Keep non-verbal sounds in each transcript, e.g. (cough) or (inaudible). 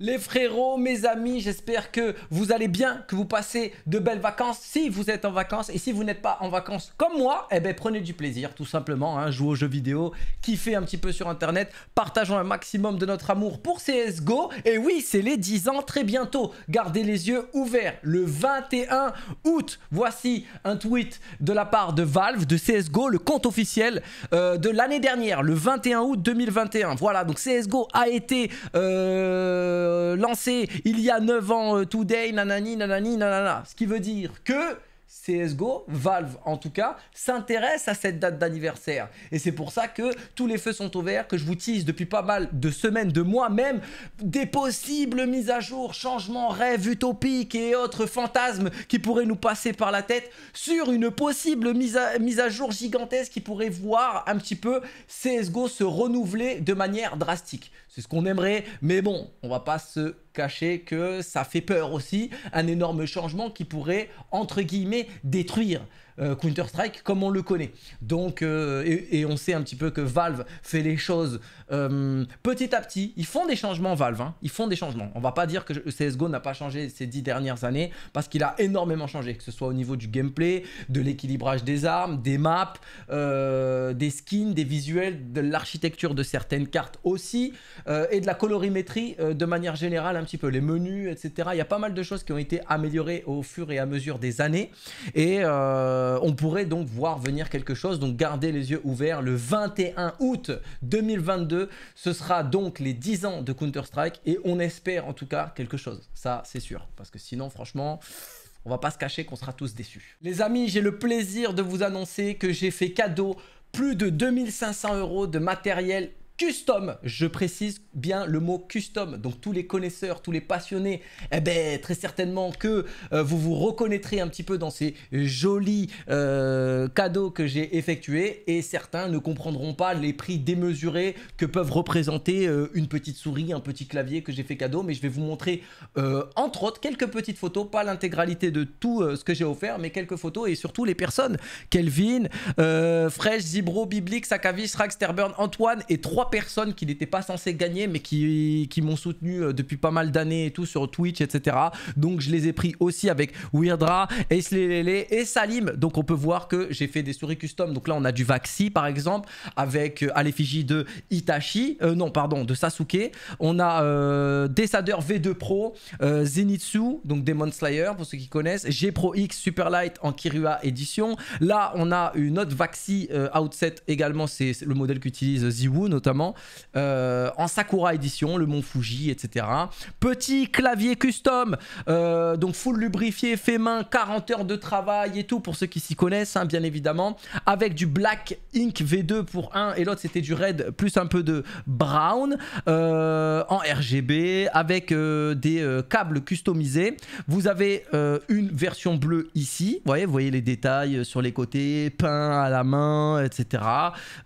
Les frérots, mes amis, j'espère que vous allez bien, que vous passez de belles vacances si vous êtes en vacances et si vous n'êtes pas en vacances comme moi, eh bien prenez du plaisir tout simplement, hein. jouez aux jeux vidéo, kiffez un petit peu sur internet, partageons un maximum de notre amour pour CSGO et oui, c'est les 10 ans très bientôt, gardez les yeux ouverts le 21 août, voici un tweet de la part de Valve, de CSGO, le compte officiel euh, de l'année dernière, le 21 août 2021, voilà, donc CSGO a été... Euh, euh, lancé il y a 9 ans euh, today, nanani, nanani, nanana. Ce qui veut dire que CSGO, Valve en tout cas, s'intéresse à cette date d'anniversaire. Et c'est pour ça que tous les feux sont ouverts, que je vous tease depuis pas mal de semaines, de mois même, des possibles mises à jour, changements, rêves utopiques et autres fantasmes qui pourraient nous passer par la tête sur une possible mise à, mise à jour gigantesque qui pourrait voir un petit peu CSGO se renouveler de manière drastique. C'est ce qu'on aimerait, mais bon, on va pas se cacher que ça fait peur aussi, un énorme changement qui pourrait, entre guillemets, détruire euh, Counter-Strike comme on le connaît. Donc, euh, et, on sait un petit peu que Valve fait les choses euh, petit à petit. Ils font des changements, Valve. Hein. Ils font des changements. On va pas dire que CSGO n'a pas changé ces dix dernières années parce qu'il a énormément changé, que ce soit au niveau du gameplay, de l'équilibrage des armes, des maps, des skins, des visuels, de l'architecture de certaines cartes aussi et de la colorimétrie de manière générale, un petit peu les menus, etc. Il y a pas mal de choses qui ont été améliorées au fur et à mesure des années. Et. Euh, euh, on pourrait donc voir venir quelque chose. Donc gardez les yeux ouverts. Le 21 août 2022, ce sera donc les 10 ans de Counter-Strike et on espère en tout cas quelque chose. Ça, c'est sûr. Parce que sinon, franchement... On va pas se cacher qu'on sera tous déçus. Les amis, j'ai le plaisir de vous annoncer que j'ai fait cadeau plus de 2500 euros de matériel custom. Je précise bien le mot custom. Donc tous les connaisseurs, tous les passionnés, eh ben, très certainement que euh, vous vous reconnaîtrez un petit peu dans ces jolis euh, cadeaux que j'ai effectués et certains ne comprendront pas les prix démesurés que peuvent représenter euh, une petite souris, un petit clavier que j'ai fait cadeau. Mais je vais vous montrer entre autres quelques petites photos, pas l'intégralité de tout ce que j'ai offert, mais quelques photos et surtout les personnes. Kelvin, Fresh, Zibro, Biblix, Sakavish, Rax, Antoine et trois personnes qui n'étaient pas censées gagner, mais qui, qui m'ont soutenu euh, depuis pas mal d'années et tout sur Twitch, etc. Donc je les ai pris aussi avec Weirdra, Eslelele et Salim. Donc on peut voir que j'ai fait des souris custom. Donc là, on a du Vaxi par exemple, avec euh, à l'effigie de Itachi, euh, non, pardon, de Sasuke. On a euh, Desader V2 Pro, Zenitsu, donc Demon Slayer pour ceux qui connaissent, G Pro X Light en Kirua Edition, Là, on a une autre Vaxi Outset également, c'est le modèle qu'utilise Ziwoo, notamment euh, en Sakura édition, le Mont Fuji, etc. Petit clavier custom, euh, donc full lubrifié, fait main, 40 heures de travail et tout, pour ceux qui s'y connaissent, hein, bien évidemment. Avec du Black Ink V2 pour un, et l'autre c'était du Red, plus un peu de Brown, euh, en RGB, avec des câbles customisés. Vous avez une version bleue ici, vous voyez, vous voyez les détails sur les côtés, peint à la main, etc.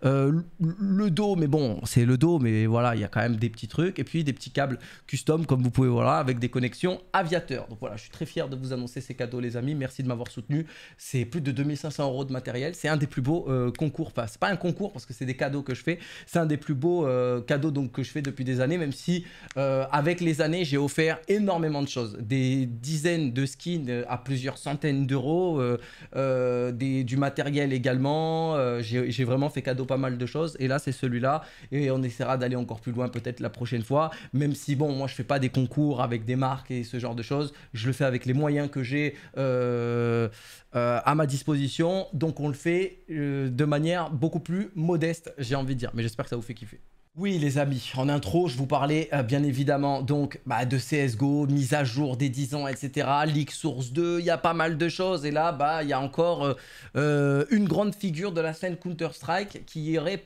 le dos, mais bon, c'est le dos, mais voilà, il y a quand même des petits trucs. Et puis des petits câbles custom, comme vous pouvez voir, avec des connexions aviateurs. Donc voilà, je suis très fier de vous annoncer ces cadeaux, les amis. Merci de m'avoir soutenu. C'est plus de 2500 euros de matériel. C'est un des plus beaux euh, concours. Enfin, c'est pas un concours parce que c'est des cadeaux que je fais. C'est un des plus beaux euh, cadeaux donc, que je fais depuis des années, même si euh, avec les années, j'ai offert énormément de choses. Des dizaines de skins à plusieurs centaines d'euros, du matériel également. j'ai vraiment fait cadeau pas mal de choses. Et là, c'est celui-là et on essaiera d'aller encore plus loin peut-être la prochaine fois. Même si, bon, moi je fais pas des concours avec des marques et ce genre de choses, je le fais avec les moyens que j'ai euh, euh, à ma disposition. Donc on le fait euh, de manière beaucoup plus modeste, j'ai envie de dire. Mais j'espère que ça vous fait kiffer. Oui les amis, en intro je vous parlais euh, bien évidemment donc bah, de CSGO, mise à jour des 10 ans etc, Leak Source 2, il y a pas mal de choses et là bah il y a encore euh, euh, une grande figure de la scène Counter-Strike qui aurait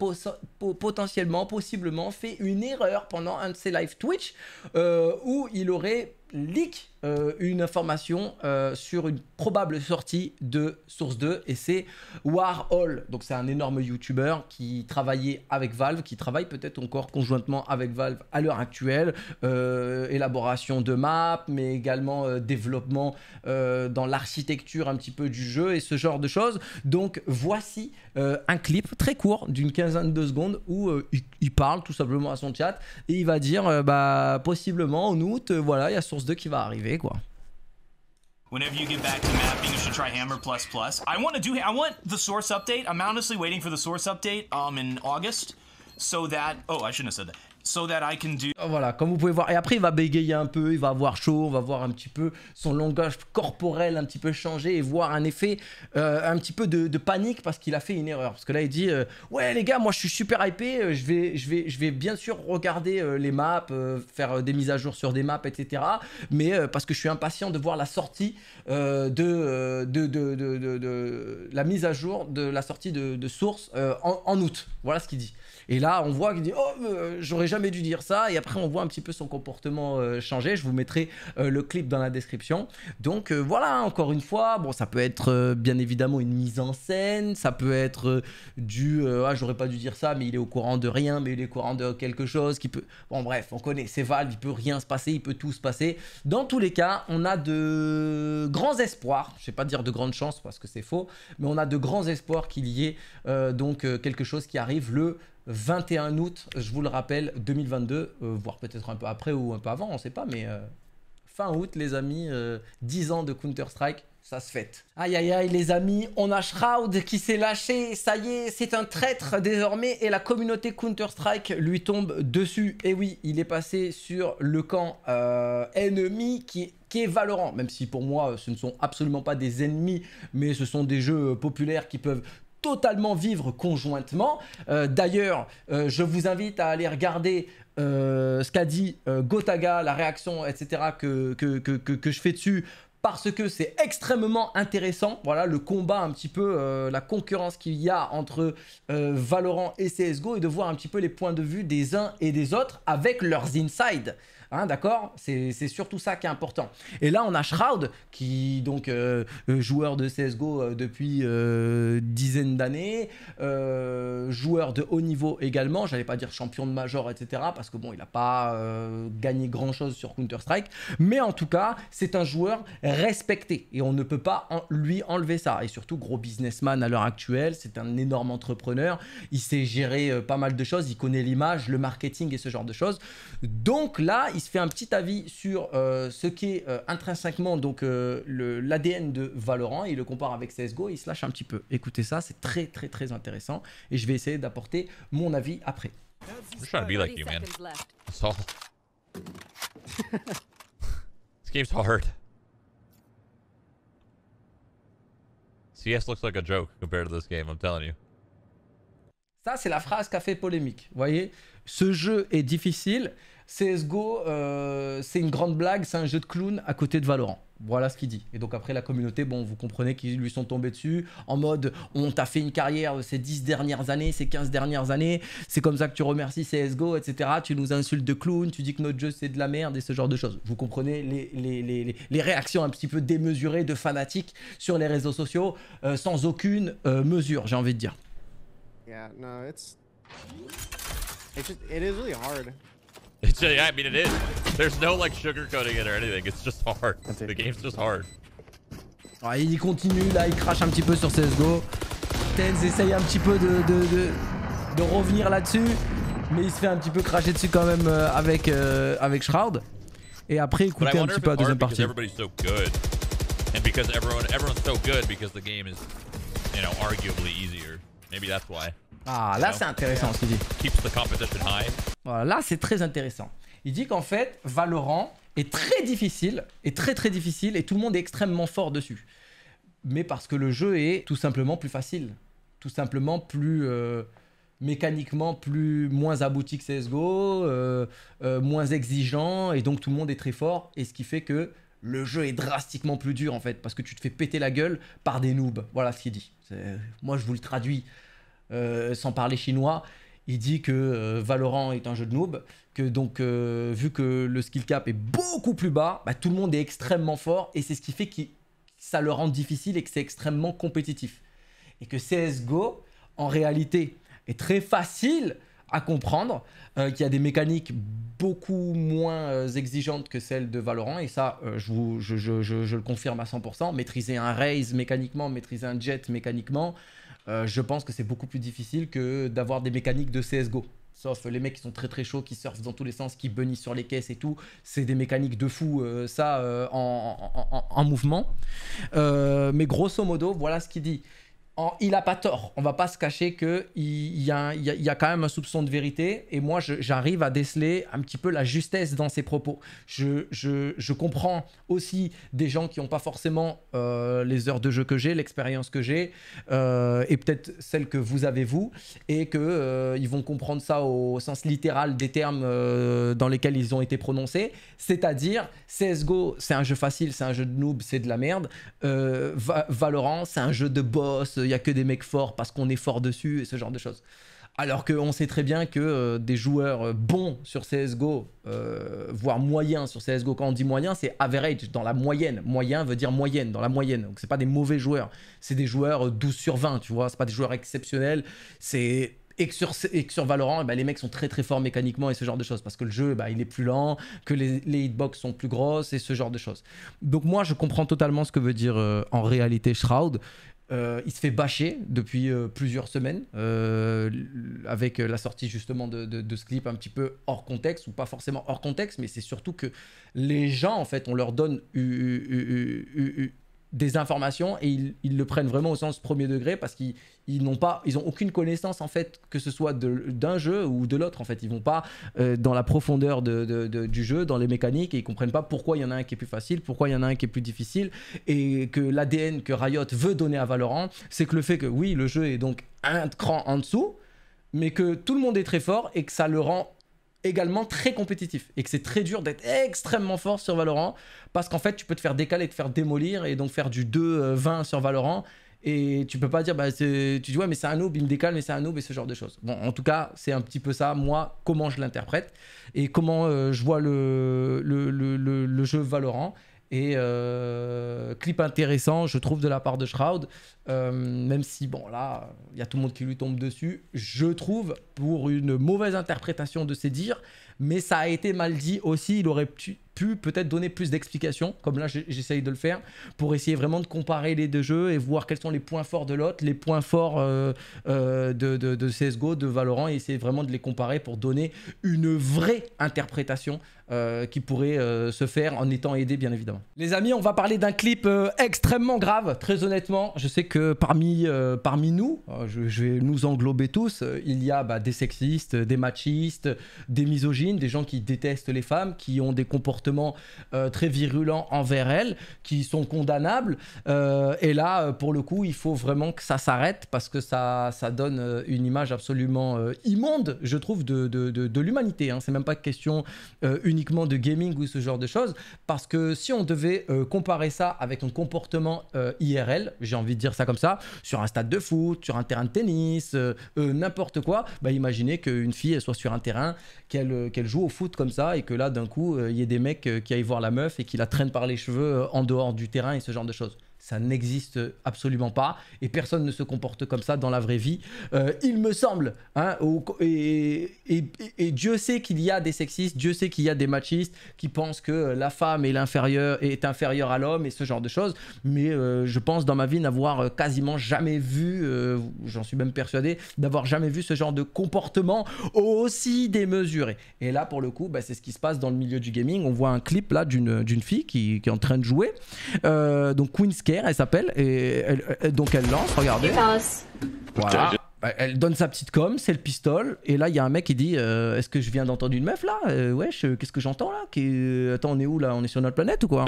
potentiellement, possiblement fait une erreur pendant un de ses live Twitch où il aurait leak euh, une information euh, sur une probable sortie de Source 2 et c'est Warhol. Donc c'est un énorme YouTuber qui travaillait avec Valve, qui travaille peut-être encore conjointement avec Valve à l'heure actuelle. Euh, élaboration de maps, mais également développement dans l'architecture un petit peu du jeu et ce genre de choses. Donc voici un clip très court d'une quinzaine de secondes où il, parle tout simplement à son chat et il va dire bah possiblement en août voilà il y a Source 2 qui va arriver big one. Whenever you get back to mapping, you should try Hammer Plus Plus. I want to do. I want the source update. I'm honestly waiting for the source update um in August, so that. Oh, I shouldn't have said that. Ah, voilà, comme vous pouvez voir. Et après, il va bégayer un peu, il va avoir chaud, on va voir un petit peu son langage corporel un petit peu changer et voir un effet euh, un petit peu de, panique parce qu'il a fait une erreur. Parce que là, il dit euh, Ouais, les gars, moi je suis super hypé, euh, je vais, je vais, je vais bien sûr regarder les maps, faire des mises à jour sur des maps, etc. Mais parce que je suis impatient de voir la sortie de de, de, de, la mise à jour de la sortie de, source en août. Voilà ce qu'il dit. Et là, on voit qu'il dit Oh, euh, j'aurais jamais dû dire ça. Et après, on voit un petit peu son comportement euh, changer. Je vous mettrai euh, le clip dans la description. Donc voilà, hein, encore une fois, bon, ça peut être bien évidemment une mise en scène. Ça peut être du Ah, j'aurais pas dû dire ça, mais il est au courant de rien, mais il est au courant de quelque chose qui peut. Bon, bref, on connaît, c'est Valve, il peut rien se passer, il peut tout se passer. Dans tous les cas, on a de grands espoirs. Je ne vais pas dire de grandes chances parce que c'est faux, mais on a de grands espoirs qu'il y ait donc quelque chose qui arrive le. 21 août, je vous le rappelle, 2022, euh, voire peut-être un peu après ou un peu avant, on ne sait pas, mais euh, fin août, les amis, 10 euh, ans de Counter-Strike, ça se fête. Aïe aïe aïe, les amis, on a Shroud qui s'est lâché, ça y est, c'est un traître désormais, et la communauté Counter-Strike lui tombe dessus. Et oui, il est passé sur le camp ennemi qui est Valorant, même si pour moi ce ne sont absolument pas des ennemis, mais ce sont des jeux populaires qui peuvent totalement vivre conjointement. Euh, d'ailleurs, euh, je vous invite à aller regarder euh, ce qu'a dit Gotaga, la réaction, etc., que, je fais dessus, parce que c'est extrêmement intéressant. Voilà le combat, un petit peu la concurrence qu'il y a entre Valorant et CSGO et de voir un petit peu les points de vue des uns et des autres avec leurs insides. Hein, d'accord C'est surtout ça qui est important. Et là, on a Shroud, qui donc euh, euh, joueur de CSGO euh, depuis dizaines d'années, joueur de haut niveau également, j'allais pas dire champion de major, etc. Parce que bon, il n'a pas gagné grand-chose sur Counter-Strike. Mais en tout cas, c'est un joueur respecté. Et on ne peut pas lui enlever ça. Et surtout, gros businessman à l'heure actuelle, c'est un énorme entrepreneur. Il sait gérer pas mal de choses, il connaît l'image, le marketing et ce genre de choses. Donc là, il se fait un petit avis sur euh, ce qu'est est euh, intrinsèquement donc euh, l'ADN de Valorant. il le compare avec CSGO. Et il se lâche un petit peu. Écoutez ça, c'est très très très intéressant. Et je vais essayer d'apporter mon avis après. CS looks like a joke compared to this game, I'm telling you. Ça, c'est la phrase qui a fait polémique. Vous voyez, ce jeu est difficile CSGO, euh, c'est une grande blague, c'est un jeu de clown à côté de Valorant. Voilà ce qu'il dit. Et donc après, la communauté, bon, vous comprenez qu'ils lui sont tombés dessus en mode on t'a fait une carrière ces 10 dernières années, ces 15 dernières années, c'est comme ça que tu remercies CSGO, etc. Tu nous insultes de clown, tu dis que notre jeu c'est de la merde et ce genre de choses. Vous comprenez les, réactions un petit peu démesurées de fanatiques sur les réseaux sociaux euh, sans aucune euh, mesure, j'ai envie de dire. It's it It's just, yeah, I mean, it is. There's no like sugarcoating it or anything. It's just hard. The game's just hard. Ah, il continue là, il crache un petit peu sur CSGO. Tenz essaye un petit peu de, de, de, de revenir là-dessus. Mais il se fait un petit peu cracher dessus quand même euh, avec, euh, avec Shroud. Et après, écouter un petit peu la deuxième partie. and because everyone everyone's so good because the game is you know arguably easier maybe that's why ah, là, c'est intéressant ce qu'il dit. Voilà, là, c'est très intéressant. Il dit qu'en fait, Valorant est très difficile, est très très difficile, et tout le monde est extrêmement fort dessus. Mais parce que le jeu est tout simplement plus facile, tout simplement plus euh, mécaniquement plus moins abouti que CSGO, euh, euh, moins exigeant, et donc tout le monde est très fort, et ce qui fait que le jeu est drastiquement plus dur en fait, parce que tu te fais péter la gueule par des noobs. Voilà ce qu'il dit. Moi, je vous le traduis. Euh, sans parler chinois, il dit que euh, Valorant est un jeu de noob, que donc euh, vu que le skill cap est beaucoup plus bas, bah, tout le monde est extrêmement fort et c'est ce qui fait que ça le rend difficile et que c'est extrêmement compétitif. Et que CSGO, en réalité, est très facile à comprendre, qu'il y a des mécaniques beaucoup moins exigeantes que celles de Valorant, et ça, je, je, le confirme à 100%, maîtriser un raise mécaniquement, maîtriser un jet mécaniquement, euh, je pense que c'est beaucoup plus difficile que d'avoir des mécaniques de CSGO. Sauf les mecs qui sont très très chauds, qui surfent dans tous les sens, qui bunny sur les caisses et tout. C'est des mécaniques de fou, euh, ça, euh, en, en, mouvement. mais grosso modo, voilà ce qu'il dit il a pas tort. On va pas se cacher que il y, a, quand même un soupçon de vérité. Et moi, j'arrive à déceler un petit peu la justesse dans ses propos. Je, comprends aussi des gens qui n'ont pas forcément euh, les heures de jeu que j'ai, l'expérience que j'ai, euh, et peut-être celle que vous avez vous, et que euh, ils vont comprendre ça au sens littéral des termes dans lesquels ils ont été prononcés. C'est-à-dire, CS:GO, c'est un jeu facile, c'est un jeu de noob, c'est de la merde. Valorant, c'est un jeu de boss il euh, n'y a que des mecs forts parce qu'on est fort dessus et ce genre de choses. Alors qu'on sait très bien que euh, des joueurs euh, bons sur CSGO, voire moyens sur CSGO, quand on dit moyen, c'est average, dans la moyenne. Moyen veut dire moyenne, dans la moyenne. Donc c'est pas des mauvais joueurs, c'est des joueurs 12 sur 20, tu vois, c'est pas des joueurs exceptionnels, c'est et sur, et sur, Valorant, eh ben, les mecs sont très très forts mécaniquement et ce genre de choses. Parce que le jeu, eh ben, il est plus lent, que les, hitbox sont plus grosses et ce genre de choses. Donc moi, je comprends totalement ce que veut dire en réalité Shroud. Euh, il se fait bâcher depuis euh, plusieurs semaines euh, avec la sortie justement de, ce clip un petit peu hors contexte ou pas forcément hors contexte mais c'est surtout que les gens en fait on leur donne des informations et ils, le prennent vraiment au sens premier degré parce qu'ils n'ont pas ils ont aucune connaissance en fait que ce soit d'un jeu ou de l'autre en fait ils vont pas euh, dans la profondeur de, du jeu dans les mécaniques et ils comprennent pas pourquoi il y en a un qui est plus facile pourquoi il y en a un qui est plus difficile et que l'ADN que Riot veut donner à Valorant c'est que le fait que oui le jeu est donc un cran en dessous mais que tout le monde est très fort et que ça le rend également très compétitif et que c'est très dur d'être extrêmement fort sur Valorant parce qu'en fait tu peux te faire décaler, te faire démolir et donc faire du 2-20 euh, sur Valorant et tu peux pas dire bah tu dis ouais mais c'est un noob il me décale mais c'est un noob et ce genre de choses bon en tout cas c'est un petit peu ça moi comment je l'interprète et comment euh, je vois le, le, le, le, jeu Valorant et euh, clip intéressant, je trouve, de la part de Shroud. Euh, même si, bon, là, il y a tout le monde qui lui tombe dessus. Je trouve, pour une mauvaise interprétation de ses dires, mais ça a été mal dit aussi. Il aurait pu, peut-être donner plus d'explications, comme là j'essaye de le faire, pour essayer vraiment de comparer les deux jeux et voir quels sont les points forts de l'autre, les points forts euh, euh, de, de, de, CSGO, de Valorant, et essayer vraiment de les comparer pour donner une vraie interprétation euh, qui pourrait se faire en étant aidé bien évidemment. Les amis, on va parler d'un clip extrêmement grave, très honnêtement. Je sais que parmi, parmi nous, je, vais nous englober tous, il y a bah, des sexistes, des machistes, des misogynes, des gens qui détestent les femmes, qui ont des comportements euh, très virulents envers elles, qui sont condamnables. Euh, et là, euh, pour le coup, il faut vraiment que ça s'arrête parce que ça, ça donne une image absolument immonde, je trouve, de, de, de, l'humanité. Hein. C'est même pas question uniquement de gaming ou ce genre de choses, parce que si on devait comparer ça avec un comportement IRL, j'ai envie de dire ça comme ça, sur un stade de foot, sur un terrain de tennis, n'importe quoi, bah, imaginez qu'une fille soit sur un terrain, qu'elle elle joue au foot comme ça et que là d'un coup euh, il y a des mecs euh, qui aillent voir la meuf et qui la traînent par les cheveux euh, en dehors du terrain et ce genre de choses. Ça n'existe absolument pas et personne ne se comporte comme ça dans la vraie vie, euh, il me semble. Hein, et, et, Dieu sait qu'il y a des sexistes, Dieu sait qu'il y a des machistes qui pensent que la femme est, inférieure, est inférieure à l'homme et ce genre de choses. Mais euh, je pense dans ma vie n'avoir euh, quasiment jamais vu, j'en suis même persuadé, d'avoir jamais vu ce genre de comportement aussi démesuré. Et là, pour le coup, bah, c'est ce qui se passe dans le milieu du gaming. On voit un clip là d'une fille qui, qui, est en train de jouer. donc Queen's elle s'appelle. Et donc elle lance, regardez. Voilà. Bah, elle donne sa petite com, c'est le pistol. Et là, il y a un mec qui dit euh, Est-ce que je viens d'entendre une meuf là Ouais. Euh, wesh, euh, qu'est-ce que j'entends là Attends, on est où là On est sur notre planète ou quoi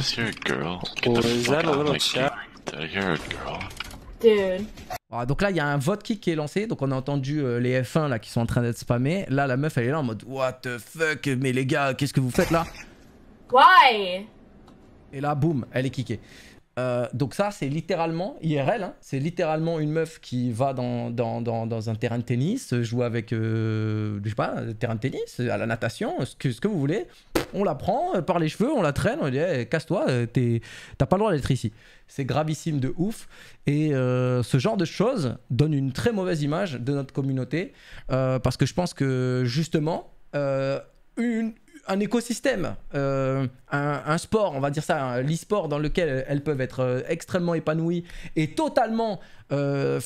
oh, donc là, il y a un vote kick qui est lancé. Donc on a entendu les F1 là qui sont en train d'être spammés. Là, la meuf, elle est là en mode What the fuck Mais les gars, qu'est-ce que vous faites là Why Et là, boum, elle est kickée. Euh, donc ça, c'est littéralement IRL, hein. c'est littéralement une meuf qui va dans, dans, un terrain de tennis, joue avec, euh, je sais pas, un terrain de tennis, à la natation, ce que, ce que vous voulez. On la prend euh, par les cheveux, on la traîne, on dit eh, casse-toi, t'as pas le droit d'être ici. C'est gravissime de ouf. Et ce genre de choses donne une très mauvaise image de notre communauté parce que je pense que justement, une, un écosystème, euh, un, sport, on va dire ça, l'e-sport dans lequel elles peuvent être euh, extrêmement épanouies et totalement euh,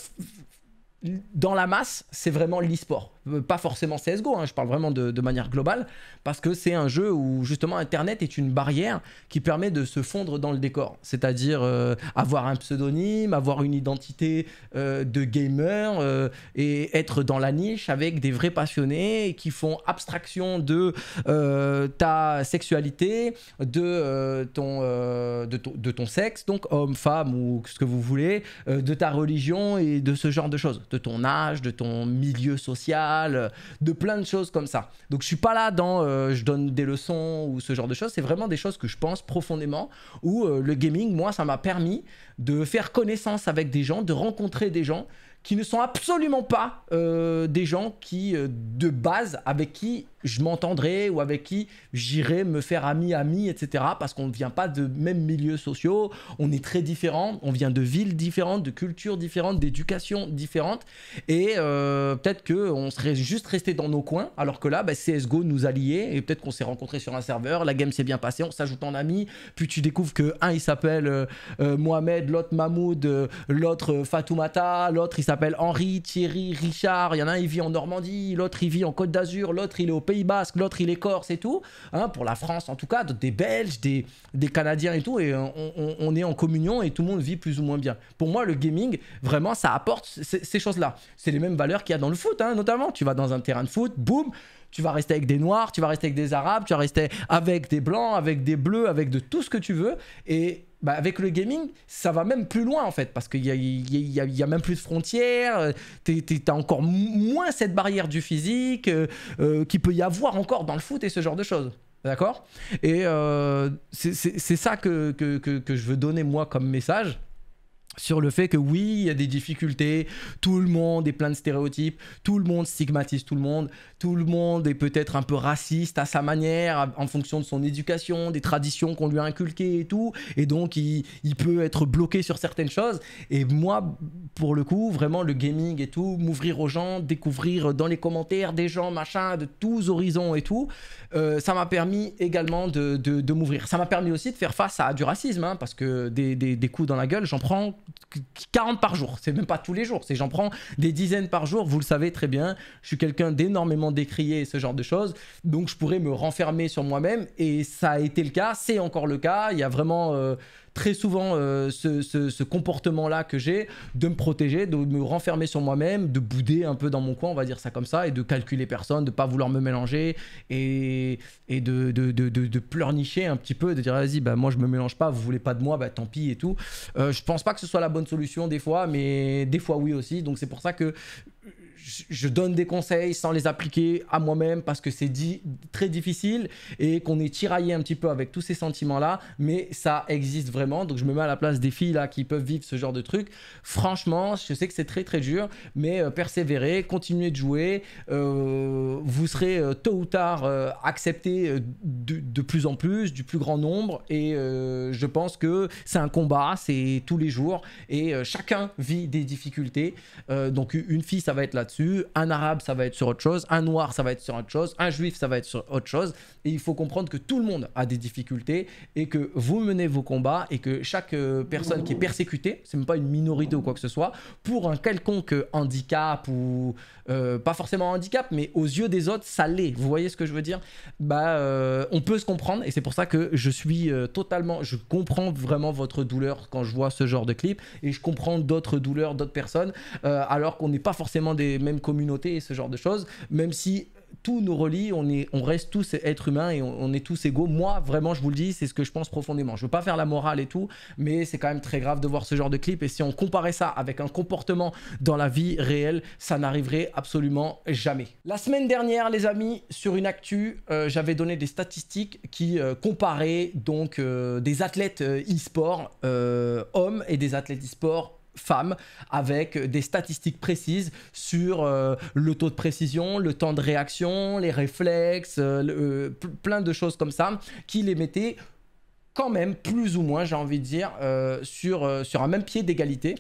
dans la masse, c'est vraiment l'e-sport. Euh, pas forcément CSGO, hein, je parle vraiment de, manière globale, parce que c'est un jeu où justement Internet est une barrière qui permet de se fondre dans le décor, c'est-à-dire euh, avoir un pseudonyme, avoir une identité euh, de gamer et être dans la niche avec des vrais passionnés qui font abstraction de ta sexualité, de, ton, de, ton sexe, donc homme, femme ou ce que vous voulez, de ta religion et de ce genre de choses, de ton âge, de ton milieu social euh, de plein de choses comme ça. Donc je suis pas là dans euh, je donne des leçons ou ce genre de choses, c'est vraiment des choses que je pense profondément, où euh, le gaming, moi, ça m'a permis de faire connaissance avec des gens, de rencontrer des gens, ne sont absolument pas euh, des gens qui, euh, de base, avec qui je m'entendrai ou avec qui j'irai me faire ami-ami, etc. Parce qu'on ne vient pas de mêmes milieux sociaux, on est très différents, on vient de villes différentes, de cultures différentes, d'éducation différentes. Et euh, peut-être qu'on serait juste resté dans nos coins, alors que là, bah, CSGO nous a liés et peut-être qu'on s'est rencontrés sur un serveur, la game s'est bien passée, on s'ajoute en ami, puis tu découvres que un il s'appelle Mohamed, l'autre Mahmoud, l'autre Fatoumata, l'autre il s'appelle Henri, Thierry, Richard. Il y en a un, il vit en Normandie, l'autre, il vit en Côte d'Azur, l'autre, il est au Pays Basque, l'autre, il est Corse et tout. Hein, pour la France, en tout cas, des Belges, des, des Canadiens et tout. Et on, est en communion et tout le monde vit plus ou moins bien. Pour moi, le gaming, vraiment, ça apporte ces choses-là. C'est les mêmes valeurs qu'il y a dans le foot, hein, notamment. Tu vas dans un terrain de foot, boum, tu vas rester avec des noirs, tu vas rester avec des arabes, tu vas rester avec des blancs, avec des bleus, avec de tout ce que tu veux. Et bah avec le gaming, ça va même plus loin en fait, parce qu'il n'y a, y a, même plus de frontières, euh, t'as encore moins cette barrière du physique euh, euh, qu'il qui peut y avoir encore dans le foot et ce genre de choses. D'accord Et c'est ça que, que, que je veux donner moi comme message sur le fait que oui, il y a des difficultés, tout le monde est plein de stéréotypes, tout le monde stigmatise tout le monde, tout le monde est peut-être un peu raciste à sa manière, en fonction de son éducation, des traditions qu'on lui a inculquées et tout, et donc il, peut être bloqué sur certaines choses. Et moi, pour le coup, vraiment le gaming et tout, m'ouvrir aux gens, découvrir dans les commentaires des gens, machin, de tous horizons et tout, euh, ça m'a permis également de, m'ouvrir. Ça m'a permis aussi de faire face à du racisme, hein, parce que des coups dans la gueule, j'en prends 40 par jour. C'est même pas tous les jours. C'est j'en prends des dizaines par jour. Vous le savez très bien. Je suis quelqu'un d'énormément décrié et ce genre de choses. Donc je pourrais me renfermer sur moi-même. Et ça a été le cas. C'est encore le cas. Il y a vraiment. Euh, très souvent euh, ce, comportement-là que j'ai de me protéger, de me renfermer sur moi-même, de bouder un peu dans mon coin, on va dire ça comme ça, et de calculer personne, de pas vouloir me mélanger et, et de, de, de, pleurnicher un petit peu, de dire vas-y, bah, moi je me mélange pas, vous voulez pas de moi, bah tant pis et tout. Je euh, je pense pas que ce soit la bonne solution des fois, mais des fois oui aussi. Donc c'est pour ça que je donne des conseils sans les appliquer à moi-même parce que c'est dit très difficile et qu'on est tiraillé un petit peu avec tous ces sentiments-là, mais ça existe vraiment. Donc je me mets à la place des filles là qui peuvent vivre ce genre de truc. Franchement, je sais que c'est très très dur, mais euh, persévérer, continuer de jouer. Euh, vous serez euh, tôt ou tard accepté de, de, plus en plus, du plus grand nombre. Et je pense que c'est un combat, c'est tous les jours et chacun vit des difficultés. donc une fille, ça va être là-dessus un arabe ça va être sur autre chose, un noir ça va être sur autre chose, un juif ça va être sur autre chose. Et il faut comprendre que tout le monde a des difficultés et que vous menez vos combats et que chaque euh, personne qui est persécutée, c'est même pas une minorité ou quoi que ce soit, pour un quelconque handicap ou euh, pas forcément handicap, mais aux yeux des autres ça l'est. Vous voyez ce que je veux dire Bah, euh, on peut se comprendre et c'est pour ça que je suis totalement, je comprends vraiment votre douleur quand je vois ce genre de clip et je comprends d'autres douleurs d'autres personnes alors qu'on n'est pas forcément des communauté et ce genre de choses, même si tout nous relie, on, est, on reste tous êtres humains et on, est tous égaux. Moi, vraiment, je vous le dis, c'est ce que je pense profondément. Je veux pas faire la morale et tout, mais c'est quand même très grave de voir ce genre de clip. Et si on comparait ça avec un comportement dans la vie réelle, ça n'arriverait absolument jamais. La semaine dernière, les amis, sur une actu, euh, j'avais donné des statistiques qui euh, comparaient donc euh, des athlètes e-sport hommes et des athlètes e-sport femmes avec des statistiques précises sur euh, le taux de précision, le temps de réaction, les réflexes, euh, euh, plein de choses comme ça qui les mettaient quand même plus ou moins, j'ai envie de dire, sur, sur un même pied d'égalité.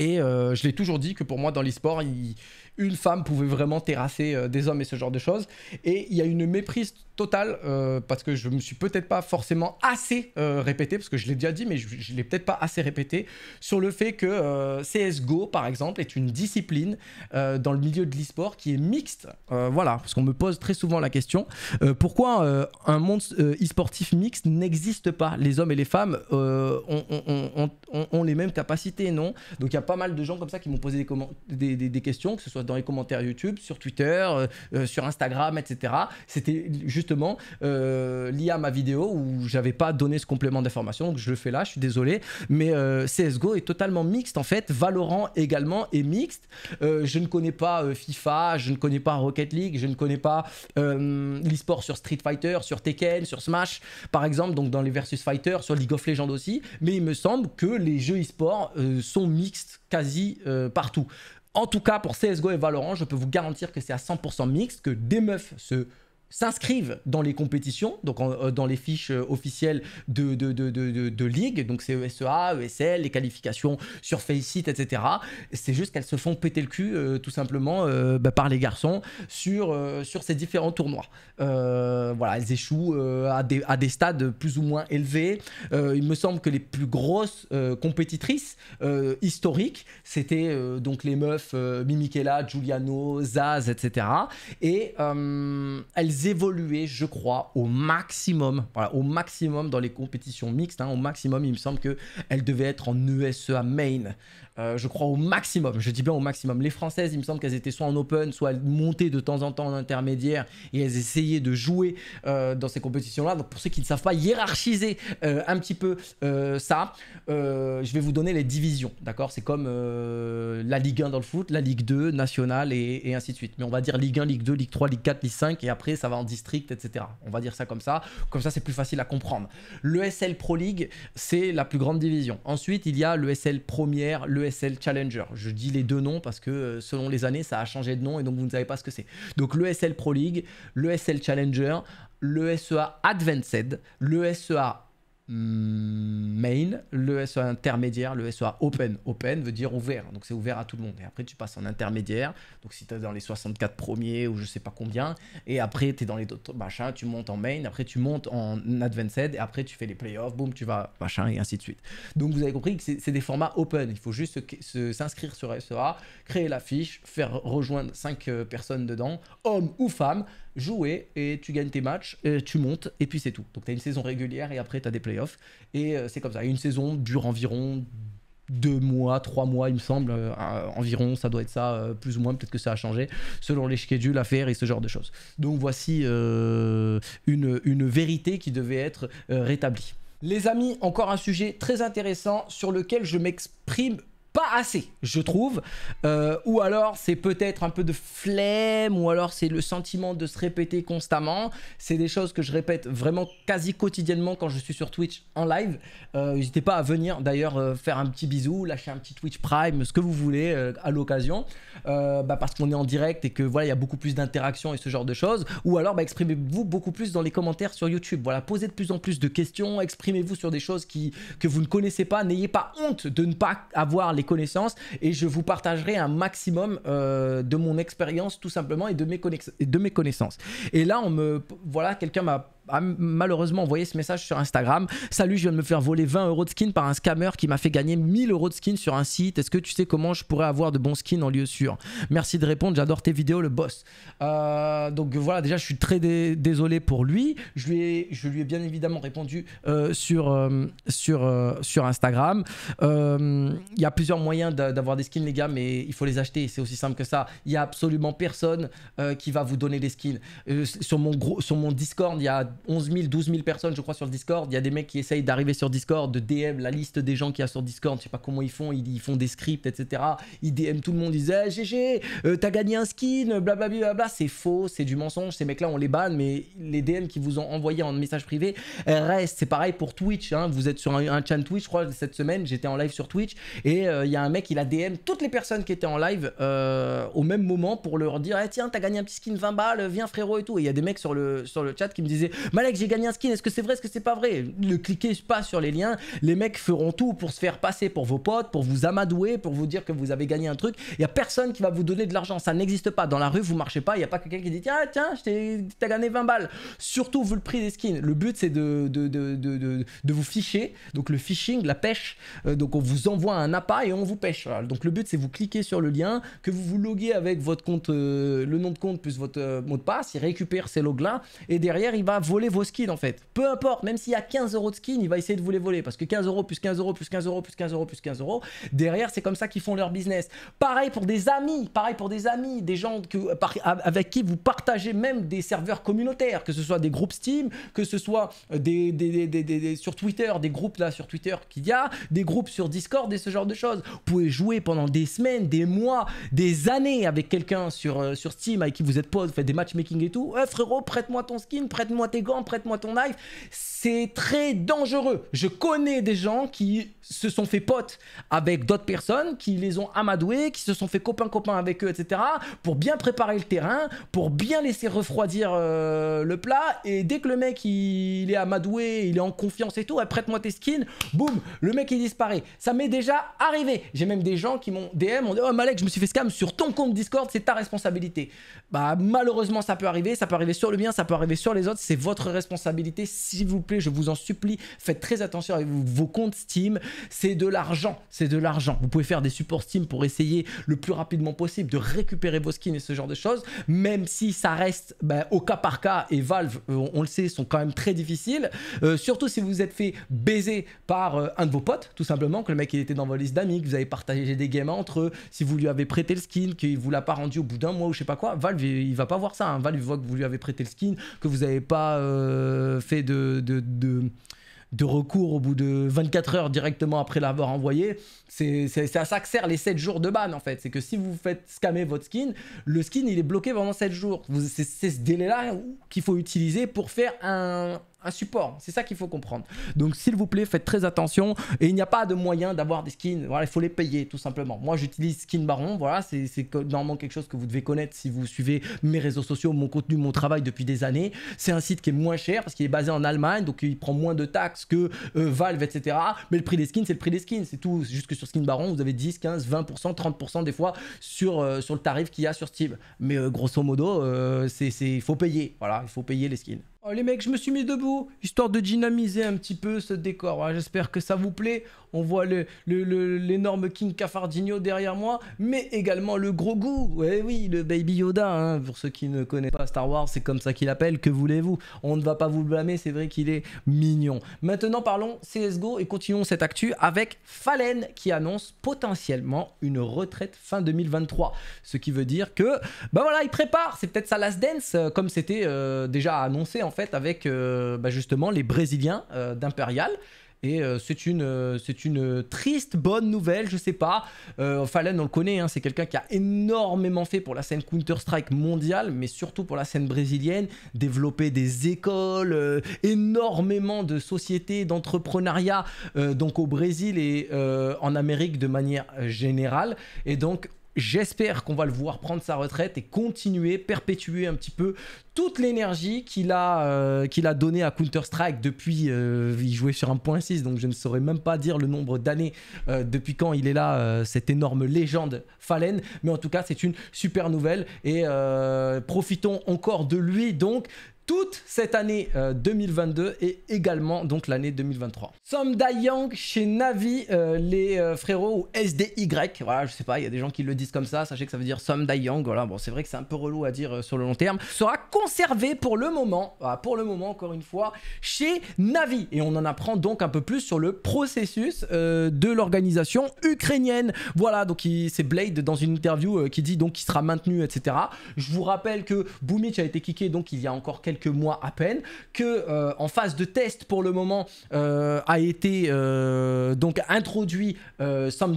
Et je l'ai toujours dit que pour moi dans l'e-sport, il, une femme pouvait vraiment terrasser euh, des hommes et ce genre de choses. Et il y a une méprise totale, euh, parce que je me suis peut-être pas forcément assez euh, répété, parce que je l'ai déjà dit, mais je, ne l'ai peut-être pas assez répété, sur le fait que CSGO, par exemple, est une discipline dans le milieu de l'e-sport qui est mixte. voilà, parce qu'on me pose très souvent la question, pourquoi un monde e-sportif mixte n'existe pas Les hommes et les femmes ont, les mêmes capacités, non Donc il y a pas mal de gens comme ça qui m'ont posé des, des, questions, que ce soit dans dans les commentaires YouTube, sur Twitter, euh, euh, sur Instagram, etc. C'était justement euh, lié à ma vidéo où j'avais pas donné ce complément d'information, donc je le fais là, je suis désolé. Mais CSGO est totalement mixte en fait, Valorant également est mixte. je ne connais pas FIFA, je ne connais pas Rocket League, je ne connais pas le sur Street Fighter, sur Tekken, sur Smash, par exemple, donc dans les Versus Fighter, sur League of Legends aussi. Mais il me semble que les jeux e-sport sont mixtes quasi partout. En tout cas, pour CSGO et Valorant, je peux vous garantir que c'est à 100% mixte, que des meufs se s'inscrivent dans les compétitions, donc euh, dans les fiches euh, officielles de, de, de, de, de ligue, donc c'est ESL, e e les qualifications sur Faceit, etc. C'est juste qu'elles se font péter le cul euh, tout simplement bah, par les garçons sur, sur ces différents tournois. voilà, elles échouent à, des, à des stades plus ou moins élevés. il me semble que les plus grosses compétitrices historiques, c'était donc les meufs Mimikela, Giuliano, Zaz, etc. Et elles évoluer, je crois, au maximum, voilà, au maximum dans les compétitions mixtes, hein. au maximum, il me semble qu'elle devait être en ESE e à euh, je crois au maximum, je dis bien au maximum. Les Françaises, il me semble qu'elles étaient soit en open, soit elles montaient de temps en temps en intermédiaire et elles essayaient de jouer euh, dans ces compétitions-là. Donc pour ceux qui ne savent pas hiérarchiser euh, un petit peu ça, je vais vous donner les divisions, d'accord C'est comme la Ligue 1 dans le foot, la Ligue 2, nationale et, ainsi de suite. Mais on va dire Ligue 1, Ligue 2, Ligue 3, Ligue 4, Ligue 5 et après ça va en district, etc. On va dire ça comme ça. Comme ça, c'est plus facile à comprendre. le SL Pro League, c'est la plus grande division. Ensuite, il y a le SL Première, le SL Challenger. Je dis les deux noms parce que euh, selon les années, ça a changé de nom et donc vous ne savez pas ce que c'est. Donc le SL Pro League, SL Challenger, le SEA Advanced, SEA. Mm, main, le SOA intermédiaire, le SOA open. Open veut dire ouvert, donc c'est ouvert à tout le monde. Et après, tu passes en intermédiaire, donc si tu es dans les 64 premiers ou je sais pas combien, et après, tu es dans les autres machins, tu montes en main, après, tu montes en advanced, et après, tu fais les playoffs, boum, tu vas machin, et ainsi de suite. Donc, vous avez compris que c'est des formats open. Il faut juste s'inscrire sur SOA, créer la fiche, faire rejoindre 5 euh, personnes dedans, hommes ou femmes, jouer et tu gagnes tes matchs, euh, tu montes et puis c'est tout. Donc tu as une saison régulière et après tu as des playoffs. Et euh, c'est comme ça. Une saison dure environ deux mois, trois mois, il me semble, euh, environ, ça doit être ça, plus ou moins, peut-être que ça a changé, selon les schedules à faire et ce genre de choses. Donc voici une, une, vérité qui devait être rétablie. Les amis, encore un sujet très intéressant sur lequel je m'exprime pas assez, je trouve. Euh, ou alors c'est peut-être un peu de flemme, ou alors c'est le sentiment de se répéter constamment. C'est des choses que je répète vraiment quasi quotidiennement quand je suis sur Twitch en live. Euh, n'hésitez pas à venir d'ailleurs euh, faire un petit bisou, lâcher un petit Twitch Prime, ce que vous voulez à l'occasion, bah, parce qu'on est en direct et que voilà il y a beaucoup plus d'interactions et ce genre de choses. Ou alors bah, exprimez-vous beaucoup plus dans les commentaires sur YouTube. Voilà, posez de plus en plus de questions, exprimez-vous sur des choses qui, que vous ne connaissez pas. N'ayez pas honte de ne pas avoir les connaissances et je vous partagerai un maximum euh, de mon expérience tout simplement et de mes, et de mes connaissances. Et là, on me, voilà, quelqu'un m'a malheureusement envoyé ce message sur Instagram. Salut, je viens de me faire voler 20 euros de skin par un scammer qui m'a fait gagner 1000 euros de skin sur un site. Est-ce que tu sais comment je pourrais avoir de bons skins en lieu sûr Merci de répondre, j'adore tes vidéos, le boss. Euh, donc voilà, déjà, je suis très désolé pour lui. Je lui ai, je lui ai bien évidemment répondu euh, sur, euh, sur, sur Instagram. Il y a plusieurs moyens d'avoir des skins, les gars, mais il faut les acheter. C'est aussi simple que ça. Il n'y a absolument personne qui va vous donner des skins. sur, mon gros, sur mon Discord, il y a 11 000, 12 000 personnes, je crois, sur le Discord. Il y a des mecs qui essayent d'arriver sur Discord, de DM la liste des gens qu'il y a sur Discord. Je sais pas comment ils font, ils, font des scripts, etc. Ils DM tout le monde, ils disent «Eh, GG, euh, t'as gagné un skin, blablabla. C'est faux, c'est du mensonge. Ces mecs-là, on les banne, mais les DM qui vous ont envoyé en message privé restent. C'est pareil pour Twitch. Hein. Vous êtes sur un, chat Twitch, je crois, cette semaine, j'étais en live sur Twitch et euh, il y a un mec, il a DM toutes les personnes qui étaient en live euh, au même moment pour leur dire «Eh, tiens, t'as gagné un petit skin 20 balles, viens frérot et tout. Et il y a des mecs sur le, sur le chat qui me disaient Malek, j'ai gagné un skin, est-ce que c'est vrai, est-ce que c'est pas vrai Ne cliquez pas sur les liens, les mecs feront tout pour se faire passer pour vos potes, pour vous amadouer, pour vous dire que vous avez gagné un truc. Il n'y a personne qui va vous donner de l'argent, ça n'existe pas. Dans la rue, vous marchez pas, il n'y a pas quelqu'un qui dit tiens, tiens, as gagné 20 balles. Surtout vu le prix des skins. Le but, c'est de de, de, de, de, vous ficher. Donc le phishing, la pêche. Euh, donc on vous envoie un appât et on vous pêche. Donc le but, c'est vous cliquez sur le lien, que vous vous loguez avec votre compte, euh, le nom de compte plus votre euh, mot de passe. Il récupère ces logs-là et derrière, il va vous voler vos skins en fait. Peu importe, même s'il y a 15 euros de skin, il va essayer de vous les voler parce que 15 euros plus 15 euros plus 15 euros plus 15 euros plus 15 euros, derrière c'est comme ça qu'ils font leur business. Pareil pour des amis, pareil pour des amis, des gens que, par, avec qui vous partagez même des serveurs communautaires, que ce soit des groupes Steam, que ce soit euh, des, des, des, des sur Twitter, des groupes là sur Twitter qu'il y a, des groupes sur Discord et ce genre de choses. Vous pouvez jouer pendant des semaines, des mois, des années avec quelqu'un sur, euh, sur Steam avec qui vous êtes pote, vous faites des matchmaking et tout. ouais euh, frérot, prête-moi ton skin, prête-moi tes prête-moi ton knife. C'est très dangereux. Je connais des gens qui se sont fait potes avec d'autres personnes, qui les ont amadoués, qui se sont fait copains-copains avec eux, etc. pour bien préparer le terrain, pour bien laisser refroidir euh, le plat. Et dès que le mec il, est amadoué, il est en confiance et tout, eh, prête-moi tes skins, boum, le mec il disparaît. Ça m'est déjà arrivé. J'ai même des gens qui m'ont DM, on dit Oh Malek, je me suis fait scam sur ton compte Discord, c'est ta responsabilité. Bah malheureusement, ça peut arriver, ça peut arriver sur le mien, ça peut arriver sur les autres, c'est votre votre responsabilité, s'il vous plaît, je vous en supplie, faites très attention avec vos comptes Steam, c'est de l'argent, c'est de l'argent. Vous pouvez faire des supports Steam pour essayer le plus rapidement possible de récupérer vos skins et ce genre de choses, même si ça reste ben, au cas par cas et Valve, euh, on, le sait, sont quand même très difficiles, euh, surtout si vous vous êtes fait baiser par euh, un de vos potes, tout simplement, que le mec il était dans votre liste d'amis, que vous avez partagé des games entre eux, si vous lui avez prêté le skin, qu'il vous l'a pas rendu au bout d'un mois ou je sais pas quoi, Valve il, va pas voir ça, hein. Valve voit que vous lui avez prêté le skin, que vous avez pas euh, fait de, de, de recours au bout de 24 heures directement après l'avoir envoyé. C'est à ça que sert les 7 jours de ban en fait. C'est que si vous faites scammer votre skin, le skin il est bloqué pendant 7 jours. C'est ce délai là qu'il faut utiliser pour faire un, un support. C'est ça qu'il faut comprendre. Donc s'il vous plaît, faites très attention. Et il n'y a pas de moyen d'avoir des skins. Voilà, il faut les payer tout simplement. Moi, j'utilise Skin Baron. Voilà, c'est normalement quelque chose que vous devez connaître si vous suivez mes réseaux sociaux, mon contenu, mon travail depuis des années. C'est un site qui est moins cher parce qu'il est basé en Allemagne, donc il prend moins de taxes que euh, Valve, etc. Mais le prix des skins, c'est le prix des skins. C'est tout. Juste que sur Skin Baron, vous avez 10, 15, 20%, 30% des fois sur, euh, sur le tarif qu'il y a sur Steam. Mais euh, grosso modo, c'est il faut payer. Voilà, il faut payer les skins. Oh, les mecs, je me suis mis debout, histoire de dynamiser un petit peu ce décor. Hein. J'espère que ça vous plaît. On voit l'énorme King Cafardinho derrière moi, mais également le gros goût. Ouais, eh oui, le Baby Yoda. Hein. Pour ceux qui ne connaissent pas Star Wars, c'est comme ça qu'il appelle. Que voulez-vous On ne va pas vous blâmer, c'est vrai qu'il est mignon. Maintenant, parlons CSGO et continuons cette actu avec Fallen qui annonce potentiellement une retraite fin 2023. Ce qui veut dire que, ben voilà, il prépare. C'est peut-être sa last dance, euh, comme c'était euh, déjà annoncé en fait avec euh, bah, justement les Brésiliens euh, d'impérial Et euh, c'est une, une triste bonne nouvelle, je sais pas. Euh, Fallen, on le connaît, hein, c'est quelqu'un qui a énormément fait pour la scène Counter-Strike mondiale, mais surtout pour la scène brésilienne. développer des écoles, énormément de sociétés, d'entrepreneuriat, donc au Brésil et en Amérique de manière générale. Et donc, J'espère qu'on va le voir prendre sa retraite et continuer, perpétuer un petit peu toute l'énergie qu'il a, euh, qu'il a donnée à Counter-Strike depuis. Euh, il jouait sur 1.6, donc je ne saurais même pas dire le nombre d'années euh, depuis quand il est là, cette énorme légende Fallen. Mais en tout cas, c'est une super nouvelle et profitons encore de lui. Donc, toute cette année 2022 euh, et également donc l'année 2023. Somdai chez Navi, euh, les euh, frérots ou SDY, voilà, je sais pas, il y a des gens qui le disent comme ça, sachez que ça veut dire Somme voilà, bon, c'est vrai que c'est un peu relou à dire sur le long terme, sera conservé pour le moment, pour le moment encore une fois, chez Navi. Et on en apprend donc un peu plus sur le processus de l'organisation ukrainienne. Voilà, donc c'est Blade dans une interview qui dit donc qu'il sera maintenu, etc. Je vous rappelle que Boomich a été kické donc il y a encore quelques quelques mois à peine, que euh, en phase de test pour le moment euh, a été euh, donc introduit Sam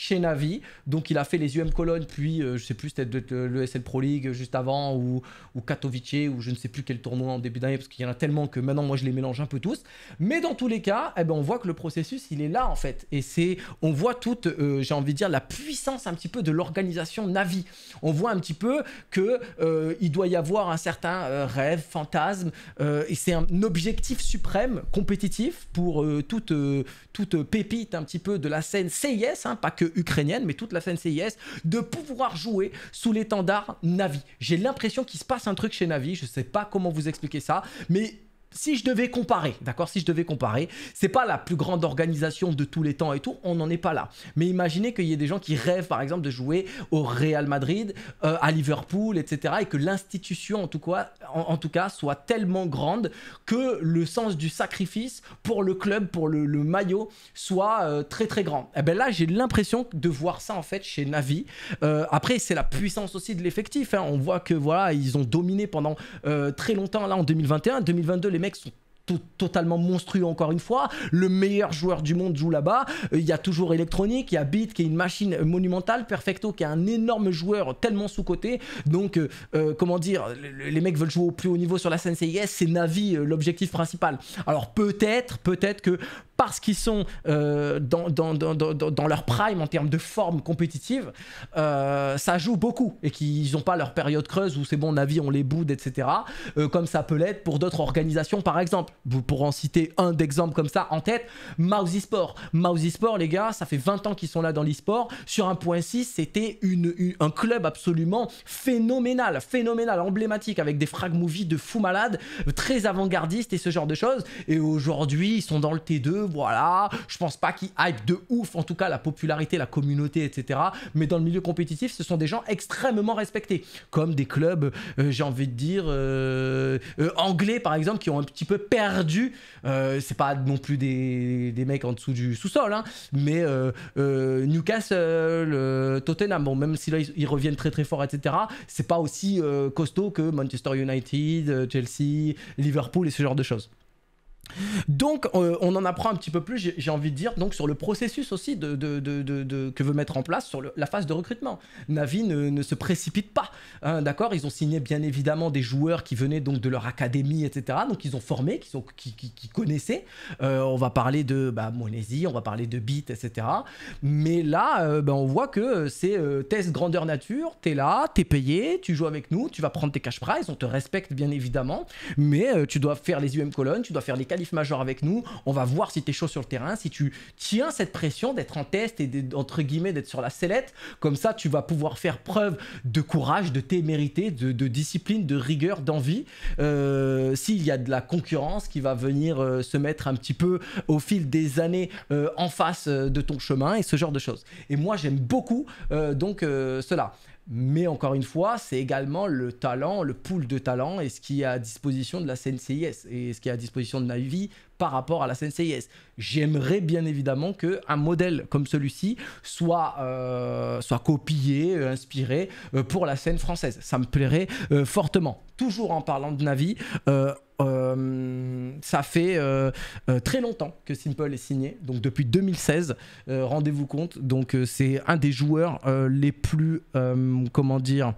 chez Navi. Donc il a fait les UM Cologne, puis euh, je sais plus, peut c'était SL Pro League euh, juste avant, ou, ou Katowice, ou je ne sais plus quel tournoi en début d'année, parce qu'il y en a tellement que maintenant moi je les mélange un peu tous. Mais dans tous les cas, eh ben, on voit que le processus il est là en fait. Et c'est, on voit toute, euh, j'ai envie de dire, la puissance un petit peu de l'organisation Navi. On voit un petit peu que il doit y avoir un certain rêve, fantasme, et c'est un objectif suprême compétitif pour toute, toute pépite un petit peu de la scène CIS, hein, pas que ukrainienne, mais toute la scène CIS, de pouvoir jouer sous l'étendard Navi. J'ai l'impression qu'il se passe un truc chez Navi, je sais pas comment vous expliquer ça, mais si je devais comparer, d'accord, si je devais comparer, c'est pas la plus grande organisation de tous les temps et tout, on n'en est pas là. Mais imaginez qu'il y ait des gens qui rêvent, par exemple, de jouer au Real Madrid, euh, à Liverpool, etc., et que l'institution, en tout cas, en, tout cas, soit tellement grande que le sens du sacrifice pour le club, pour le, maillot, soit euh, très très grand. Et eh ben là, j'ai l'impression de voir ça en fait chez Navi. Euh, après, c'est la puissance aussi de l'effectif. Hein. On voit que voilà, ils ont dominé pendant très longtemps. Là, en 2021, 2022, les mecs sont totalement monstrueux encore une fois. Le meilleur joueur du monde joue là-bas. Euh, il y a toujours Electronic, il y a Beat qui est une machine monumentale, Perfecto qui est un énorme joueur tellement sous-côté. Donc, euh, euh, comment dire, les mecs veulent jouer au plus haut niveau sur la scène CIS, c'est Navi l'objectif principal. Alors peut-être, peut-être que parce qu'ils sont dans, leur prime en termes de forme compétitive, ça joue beaucoup et qu'ils n'ont pas leur période creuse où c'est bon, Navi, on les boude, etc. comme ça peut l'être pour d'autres organisations par exemple vous pourrez en citer un d'exemple comme ça en tête, Mouse eSport. Mouse eSport, les gars, ça fait 20 ans qu'ils sont là dans l'eSport. Sur 1.6, c'était une, un club absolument phénoménal, phénoménal, emblématique, avec des frag movies de fou malade, très avant gardiste et ce genre de choses. Et aujourd'hui, ils sont dans le T2, voilà. Je pense pas qu'ils hype de ouf, en tout cas, la popularité, la communauté, etc. Mais dans le milieu compétitif, ce sont des gens extrêmement respectés, comme des clubs, euh, j'ai envie de dire, euh, euh, anglais par exemple, qui ont un petit peu perdu perdu. Euh, c'est pas non plus des, mecs en dessous du sous-sol, hein, mais euh, euh, Newcastle, Tottenham, bon, même si là ils reviennent très très fort, etc., c'est pas aussi costaud que Manchester United, Chelsea, Liverpool et ce genre de choses. Donc, euh, on en apprend un petit peu plus, j'ai envie de dire, donc sur le processus aussi de, que veut mettre en place sur la phase de recrutement. Navi ne, se précipite pas, hein, d'accord Ils ont signé bien évidemment des joueurs qui venaient donc de leur académie, etc. Donc, ils ont formé, qui, sont, qui, connaissaient. Euh, on va parler de bah, on va parler de Beat etc. Mais là, euh, bah, on voit que c'est test grandeur nature, t'es là, t'es payé, tu joues avec nous, tu vas prendre tes cash prize, on te respecte bien évidemment, mais tu dois faire les UM colonnes, tu dois faire les qualif major avec nous. On va voir si tu es chaud sur le terrain, si tu tiens cette pression d'être en test et entre guillemets d'être sur la sellette. Comme ça, tu vas pouvoir faire preuve de courage, de témérité, de, discipline, de rigueur, d'envie. Euh, s'il y a de la concurrence qui va venir euh, se mettre un petit peu au fil des années euh, en face de ton chemin et ce genre de choses. Et moi, j'aime beaucoup donc cela. Mais encore une fois, c'est également le talent, le pool de talent et ce qui est à disposition de la CNCIS et ce qui est à disposition de Navy par rapport à la CNCIS. J'aimerais bien évidemment qu'un modèle comme celui-ci soit, euh, soit copié, euh, inspiré euh, pour la scène française. Ça me plairait fortement. Toujours en parlant de Navi, ça fait très longtemps que Simple est signé, donc depuis 2016, rendez-vous compte, donc c'est un des joueurs les plus, comment dire,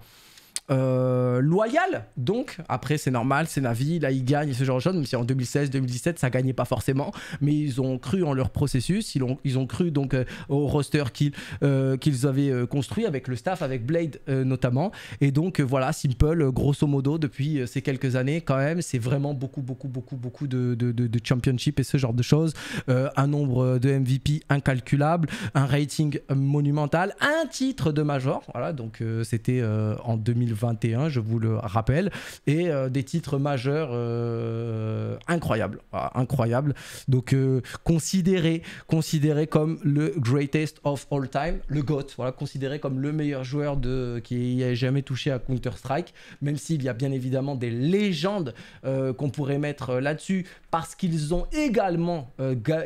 euh, loyal. Donc, après, c'est normal, c'est Navi, là, ils gagnent ce genre de choses, même si en 2016-2017, ça gagnait pas forcément. Mais ils ont cru en leur processus, ils ont, ils ont cru donc euh, au roster qu'ils euh, qu'ils avaient construit avec le staff, avec Blade notamment. Et donc, voilà, Simple, grosso modo, depuis ces quelques années, quand même, c'est vraiment beaucoup, beaucoup, beaucoup, beaucoup de, de, de championship et ce genre de choses. un nombre de MVP incalculable, un rating monumental, un titre de major. Voilà, donc c'était en 2020 je vous le rappelle, et euh, des titres majeurs euh, ah, incroyables, Donc considéré, euh, considéré comme le greatest of all time, le GOAT, voilà, considéré comme le meilleur joueur de qui ait jamais touché à Counter Strike, même s'il y a bien évidemment des légendes qu'on pourrait mettre là-dessus parce qu'ils ont également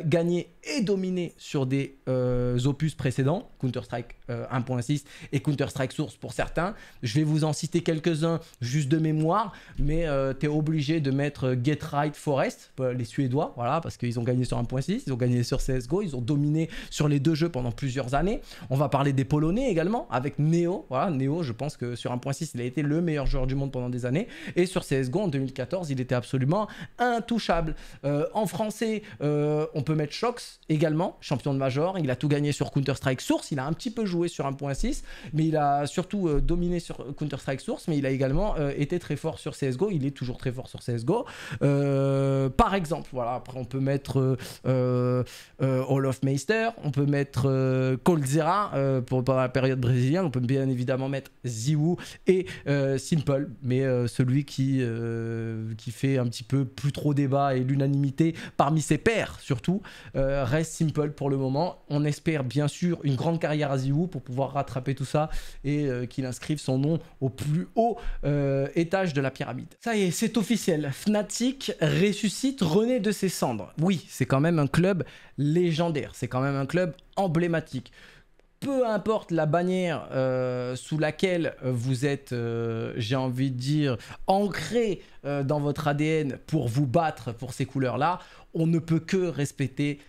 gagné et dominé sur des euh, opus précédents, Counter-Strike 1.6 euh, et Counter-Strike Source pour certains. Je vais vous en citer quelques-uns juste de mémoire, mais euh, tu es obligé de mettre Get Right Forest, les Suédois, voilà, parce qu'ils ont gagné sur 1.6, ils ont gagné sur CSGO, ils ont dominé sur les deux jeux pendant plusieurs années. On va parler des Polonais également, avec Neo, voilà, Neo, je pense que sur 1.6, il a été le meilleur joueur du monde pendant des années, et sur CSGO en 2014, il était absolument intouchable. en français, on peut mettre Shox, également, champion de Major. Il a tout gagné sur Counter-Strike Source. Il a un petit peu joué sur 1.6, mais il a surtout euh, dominé sur Counter-Strike Source. Mais il a également euh, été très fort sur CSGO. Il est toujours très fort sur CSGO. Euh, par exemple, voilà, après on peut mettre Olof Meister, on peut mettre Coldzera pour, la période brésilienne. On peut bien évidemment mettre Ziwu et Simple, mais celui qui, qui fait un petit peu plus trop débat et l'unanimité parmi ses pairs surtout. Euh, reste simple pour le moment. On espère bien sûr une grande carrière à Ziou pour pouvoir rattraper tout ça et euh, qu'il inscrive son nom au plus haut euh, étage de la pyramide. Ça y est, c'est officiel. Fnatic ressuscite René de ses cendres. Oui, c'est quand même un club légendaire, c'est quand même un club emblématique peu importe la bannière sous laquelle vous êtes, j'ai envie de dire, ancré dans votre ADN pour vous battre pour ces couleurs-là, on ne peut que respecter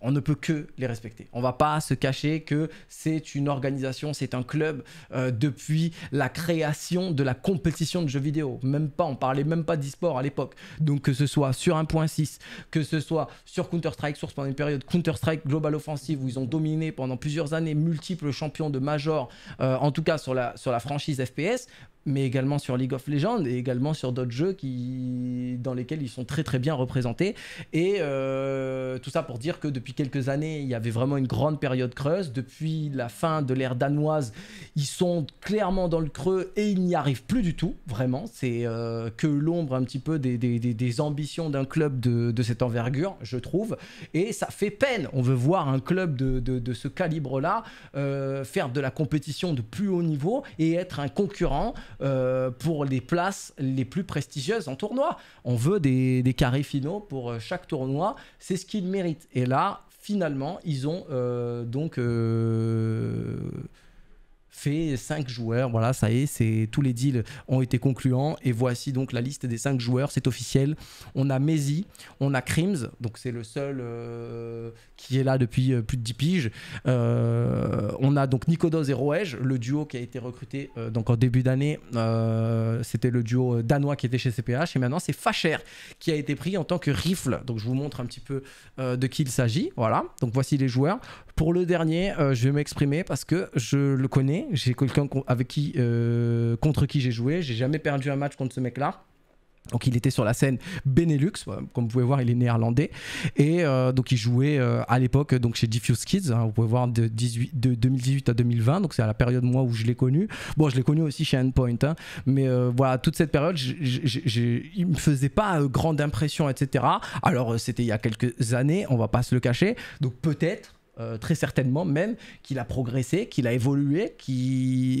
on ne peut que les respecter. On va pas se cacher que c'est une organisation, c'est un club euh, depuis la création de la compétition de jeux vidéo. Même pas, on parlait même pas d'e-sport à l'époque. Donc que ce soit sur 1.6, que ce soit sur Counter-Strike Source pendant une période, Counter-Strike Global Offensive où ils ont dominé pendant plusieurs années, multiples champions de major, euh, en tout cas sur la, sur la franchise FPS, mais également sur League of Legends et également sur d'autres jeux qui, dans lesquels ils sont très très bien représentés. Et euh, tout ça pour dire que depuis quelques années, il y avait vraiment une grande période creuse. Depuis la fin de l'ère danoise, ils sont clairement dans le creux et ils n'y arrivent plus du tout, vraiment. C'est euh, que l'ombre un petit peu des, des, ambitions d'un club de, de, cette envergure, je trouve. Et ça fait peine. On veut voir un club de, de, ce calibre-là euh, faire de la compétition de plus haut niveau et être un concurrent. Euh, pour les places les plus prestigieuses en tournoi. On veut des, carrés finaux pour euh, chaque tournoi. C'est ce qu'ils méritent. Et là, finalement, ils ont euh, donc fait 5 joueurs. Voilà, ça y est, c'est tous les deals ont été concluants. Et voici donc la liste des 5 joueurs, c'est officiel. On a Messi, on a Crims, donc c'est le seul euh, qui est là depuis euh, plus de 10 piges. Euh, on a donc Nikodos et Roège le duo qui a été recruté donc en début d'année. C'était le duo danois qui était chez CPH. Et maintenant, c'est Facher qui a été pris en tant que rifle. Donc je vous montre un petit peu de qui il s'agit. Voilà, donc voici les joueurs. Pour le dernier, je vais m'exprimer parce que je le connais, j'ai quelqu'un avec qui, euh, contre qui j'ai joué. J'ai jamais perdu un match contre ce mec-là. Donc il était sur la scène Benelux, comme vous pouvez voir, il est néerlandais. Et euh, donc il jouait euh, à l'époque donc chez Diffuse Kids, hein. vous pouvez voir de, 2018 à 2020, donc c'est à la période moi où je l'ai connu. Bon, je l'ai connu aussi chez Endpoint, hein. mais voilà, toute cette période, il ne il me faisait pas grande impression, etc. Alors c'était il y a quelques années, on va pas se le cacher, donc peut-être euh, très certainement même qu'il a progressé, qu'il a évolué,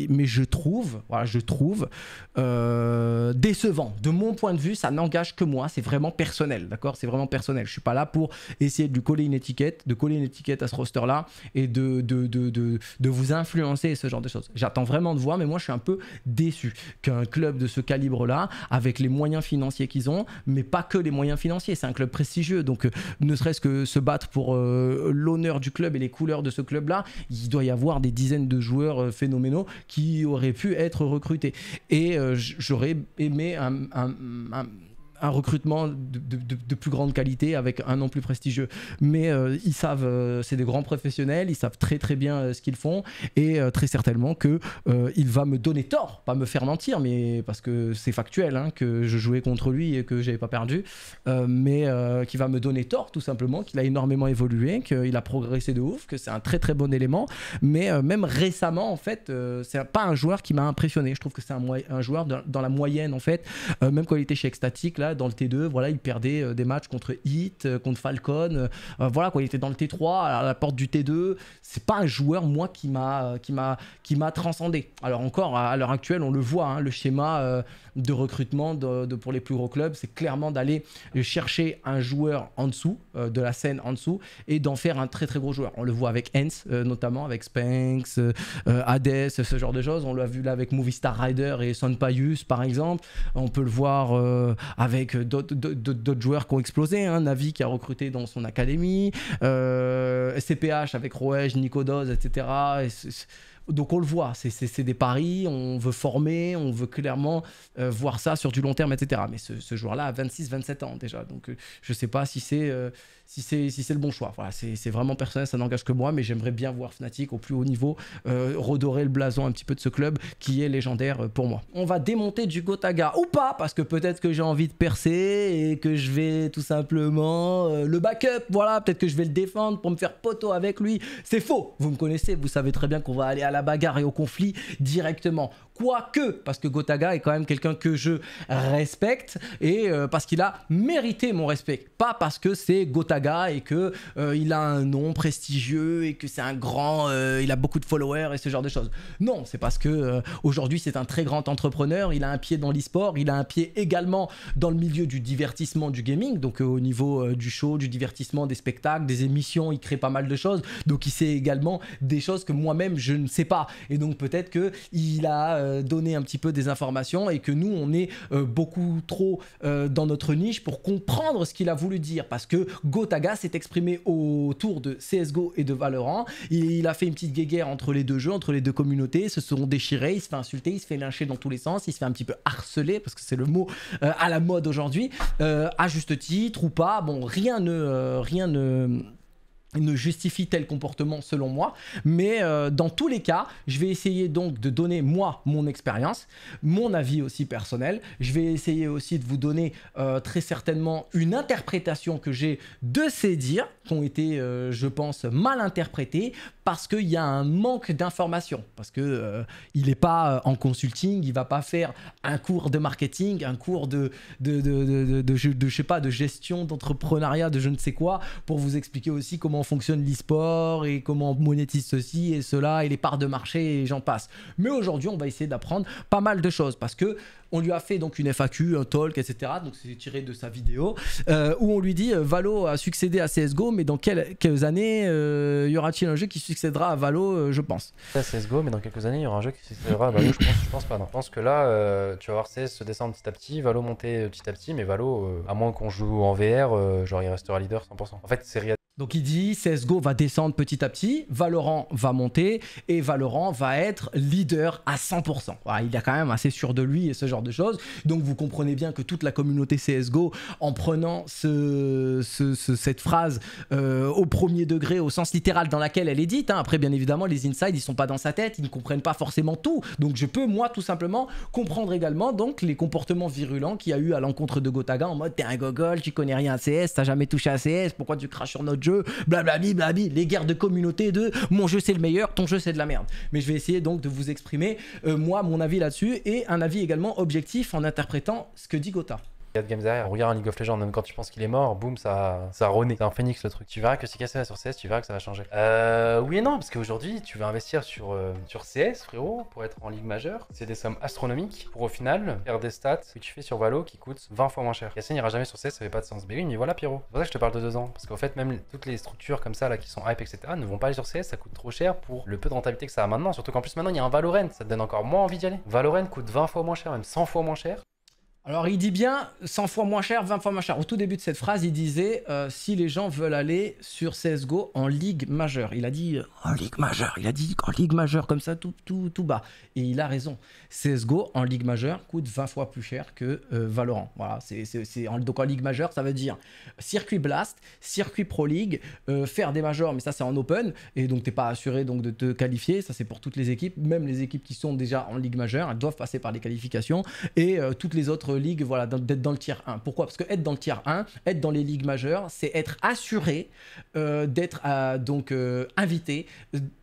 mais je trouve, voilà, je trouve euh, décevant. De mon point de vue, ça n'engage que moi, c'est vraiment personnel, d'accord C'est vraiment personnel. Je suis pas là pour essayer de lui coller une étiquette, de coller une étiquette à ce roster-là et de de, vous influencer ce genre de choses. J'attends vraiment de voir, mais moi je suis un peu déçu qu'un club de ce calibre-là, avec les moyens financiers qu'ils ont, mais pas que les moyens financiers, c'est un club prestigieux, donc euh, ne serait-ce que se battre pour l'honneur du club et les couleurs de ce club-là, il doit y avoir des dizaines de joueurs euh, phénoménaux qui auraient pu être recrutés. Et euh, j'aurais aimé un un recrutement de, plus grande qualité avec un nom plus prestigieux. Mais euh, ils savent, euh, c'est des grands professionnels, ils savent très très bien euh, ce qu'ils font et très certainement que il va me donner tort, pas me faire mentir, mais parce que c'est factuel hein, que je jouais contre lui et que j'avais pas perdu, mais qui va me donner tort tout simplement, qu'il a énormément évolué, qu'il a progressé de ouf, que c'est un très très bon élément. Mais même récemment en fait, c'est pas un joueur qui m'a impressionné. Je trouve que c'est un, un, joueur dans la moyenne en fait, même quand il était chez Ecstatic là dans le T2, voilà, il perdait euh, des matchs contre Heat, euh, contre Falcon. Euh, voilà, quoi, il était dans le T3, à la porte du T2. C'est pas un joueur, moi, qui m'a qui m'a transcendé. Alors encore, à l'heure actuelle, on le voit, hein, le schéma de recrutement pour les plus gros clubs, c'est clairement d'aller chercher un joueur en dessous, euh, de la scène en dessous, et d'en faire un très très gros joueur. On le voit avec Hens, euh, notamment, avec Spanks, euh, Hades, ce genre de choses. On l'a vu là avec Movie Star Rider et Son Payus, par exemple. On peut le voir avec d'autres joueurs qui ont explosé. Hein. Navi qui a recruté dans son académie, CPH avec Roège, Nicodos, etc. Donc on le voit, c'est des paris, on veut former, on veut clairement euh, voir ça sur du long terme, etc. Mais ce, joueur-là a 26-27 ans déjà, donc euh, je ne sais pas si c'est euh, si c'est le bon choix. Voilà, c'est vraiment personnel, ça n'engage que moi, mais j'aimerais bien voir Fnatic au plus haut niveau euh, redorer le blason un petit peu de ce club qui est légendaire euh, pour moi. On va démonter du Gotaga ou pas, parce que peut-être que j'ai envie de percer et que je vais tout simplement euh, le backup. Voilà, peut-être que je vais le défendre pour me faire poteau avec lui. C'est faux. Vous me connaissez, vous savez très bien qu'on va aller à la bagarre et au conflit directement quoique, parce que Gotaga est quand même quelqu'un que je respecte et euh, parce qu'il a mérité mon respect. Pas parce que c'est Gotaga et que euh, il a un nom prestigieux et que c'est un grand, euh, il a beaucoup de followers et ce genre de choses. Non, c'est parce que aujourd'hui c'est un très grand entrepreneur, il a un pied dans l'e-sport, il a un pied également dans le milieu du divertissement, du gaming, donc au niveau du show, du divertissement, des spectacles, des émissions, il crée pas mal de choses, donc il sait également des choses que moi-même je ne sais pas. Et donc peut-être que il a euh, donner un petit peu des informations et que nous, on est euh, beaucoup trop euh, dans notre niche pour comprendre ce qu'il a voulu dire. Parce que Gotaga s'est exprimé autour de CSGO et de Valorant. Il, a fait une petite guéguerre entre les deux jeux, entre les deux communautés, se sont déchirés, il se fait insulter, il se fait lyncher dans tous les sens, il se fait un petit peu harceler, parce que c'est le mot à la mode aujourd'hui, à juste titre ou pas. Bon, rien ne... rien ne ne justifie tel comportement selon moi, mais euh, dans tous les cas, je vais essayer donc de donner moi mon expérience, mon avis aussi personnel, je vais essayer aussi de vous donner euh, très certainement une interprétation que j'ai de ces dires qui ont été, euh, je pense, mal interprétés, parce qu'il y a un manque d'informations, parce que euh, il n'est pas euh, en consulting, il va pas faire un cours de marketing, un cours de de, de, je, sais pas de gestion d'entrepreneuriat, de je ne sais quoi, pour vous expliquer aussi comment fonctionne l'e-sport et comment on monétise ceci et cela et les parts de marché et j'en passe. Mais aujourd'hui, on va essayer d'apprendre pas mal de choses parce que on lui a fait donc une FAQ, un talk, etc. Donc c'est tiré de sa vidéo euh, où on lui dit euh, Valo a succédé à CS:GO, mais dans quelles, années euh, y aura-t-il un jeu qui succédera à Valo euh, Je pense. À CS:GO, mais dans quelques années, il y aura un jeu qui succédera à Valo. je, pense, pas. Je pense que là, tu vas voir CS se descendre petit à petit, Valo monter petit à petit, mais Valo, à moins qu'on joue en VR, genre il restera leader 100%. En fait, c'est donc il dit CSGO va descendre petit à petit, Valorant va monter et Valorant va être leader à 100%. Ah, il est quand même assez sûr de lui et ce genre de choses. Donc vous comprenez bien que toute la communauté CSGO, en prenant cette phrase euh, au premier degré, au sens littéral dans laquelle elle est dite, hein. après bien évidemment les insides ils sont pas dans sa tête, ils ne comprennent pas forcément tout. Donc je peux moi tout simplement comprendre également donc les comportements virulents qu'il y a eu à l'encontre de Gotaga en mode t'es un gogol, tu connais rien à CS, t'as jamais touché à CS, pourquoi tu craches sur notre jeu, blablabli, les guerres de communauté de mon jeu c'est le meilleur, ton jeu c'est de la merde. Mais je vais essayer donc de vous exprimer, euh, moi, mon avis là-dessus et un avis également objectif en interprétant ce que dit Gotha. 4 games derrière. On regarde un League of Legends, même quand tu penses qu'il est mort, boum, ça, ça renaît. C'est un phénix le truc. Tu verras que si cassé sur CS, tu verras que ça va changer. Euh, oui et non, parce qu'aujourd'hui, tu vas investir sur, euh, sur CS, frérot, pour être en Ligue majeure. C'est des sommes astronomiques pour au final faire des stats que tu fais sur Valo qui coûtent 20 fois moins cher. Cassé n'ira jamais sur CS, ça fait pas de sens. Mais ben oui, mais voilà, Pierrot. C'est pour ça que je te parle de 2 ans. Parce qu'en fait, même toutes les structures comme ça, là, qui sont hype, etc., ne vont pas aller sur CS, ça coûte trop cher pour le peu de rentabilité que ça a maintenant. Surtout qu'en plus, maintenant, il y a un Valorant, ça te donne encore moins envie d'y aller. Valorant coûte 20 fois moins cher, même 100 fois moins cher. Alors il dit bien 100 fois moins cher, 20 fois moins cher. Au tout début de cette phrase, il disait euh, si les gens veulent aller sur CSGO en ligue majeure. Il a dit euh, en ligue majeure, il a dit en ligue majeure, comme ça tout, tout, tout bas. Et il a raison. CSGO en ligue majeure coûte 20 fois plus cher que euh, Valorant. Voilà, c'est en, donc en ligue majeure, ça veut dire circuit Blast, circuit Pro League, faire des majors, mais ça c'est en open, et donc t'es pas assuré donc de te qualifier. Ça c'est pour toutes les équipes, même les équipes qui sont déjà en ligue majeure, elles doivent passer par les qualifications, et toutes les autres ligue, voilà, d'être dans le tiers 1. Pourquoi Parce que être dans le tiers 1, être dans les ligues majeures, c'est être assuré euh, d'être euh, donc euh, invité,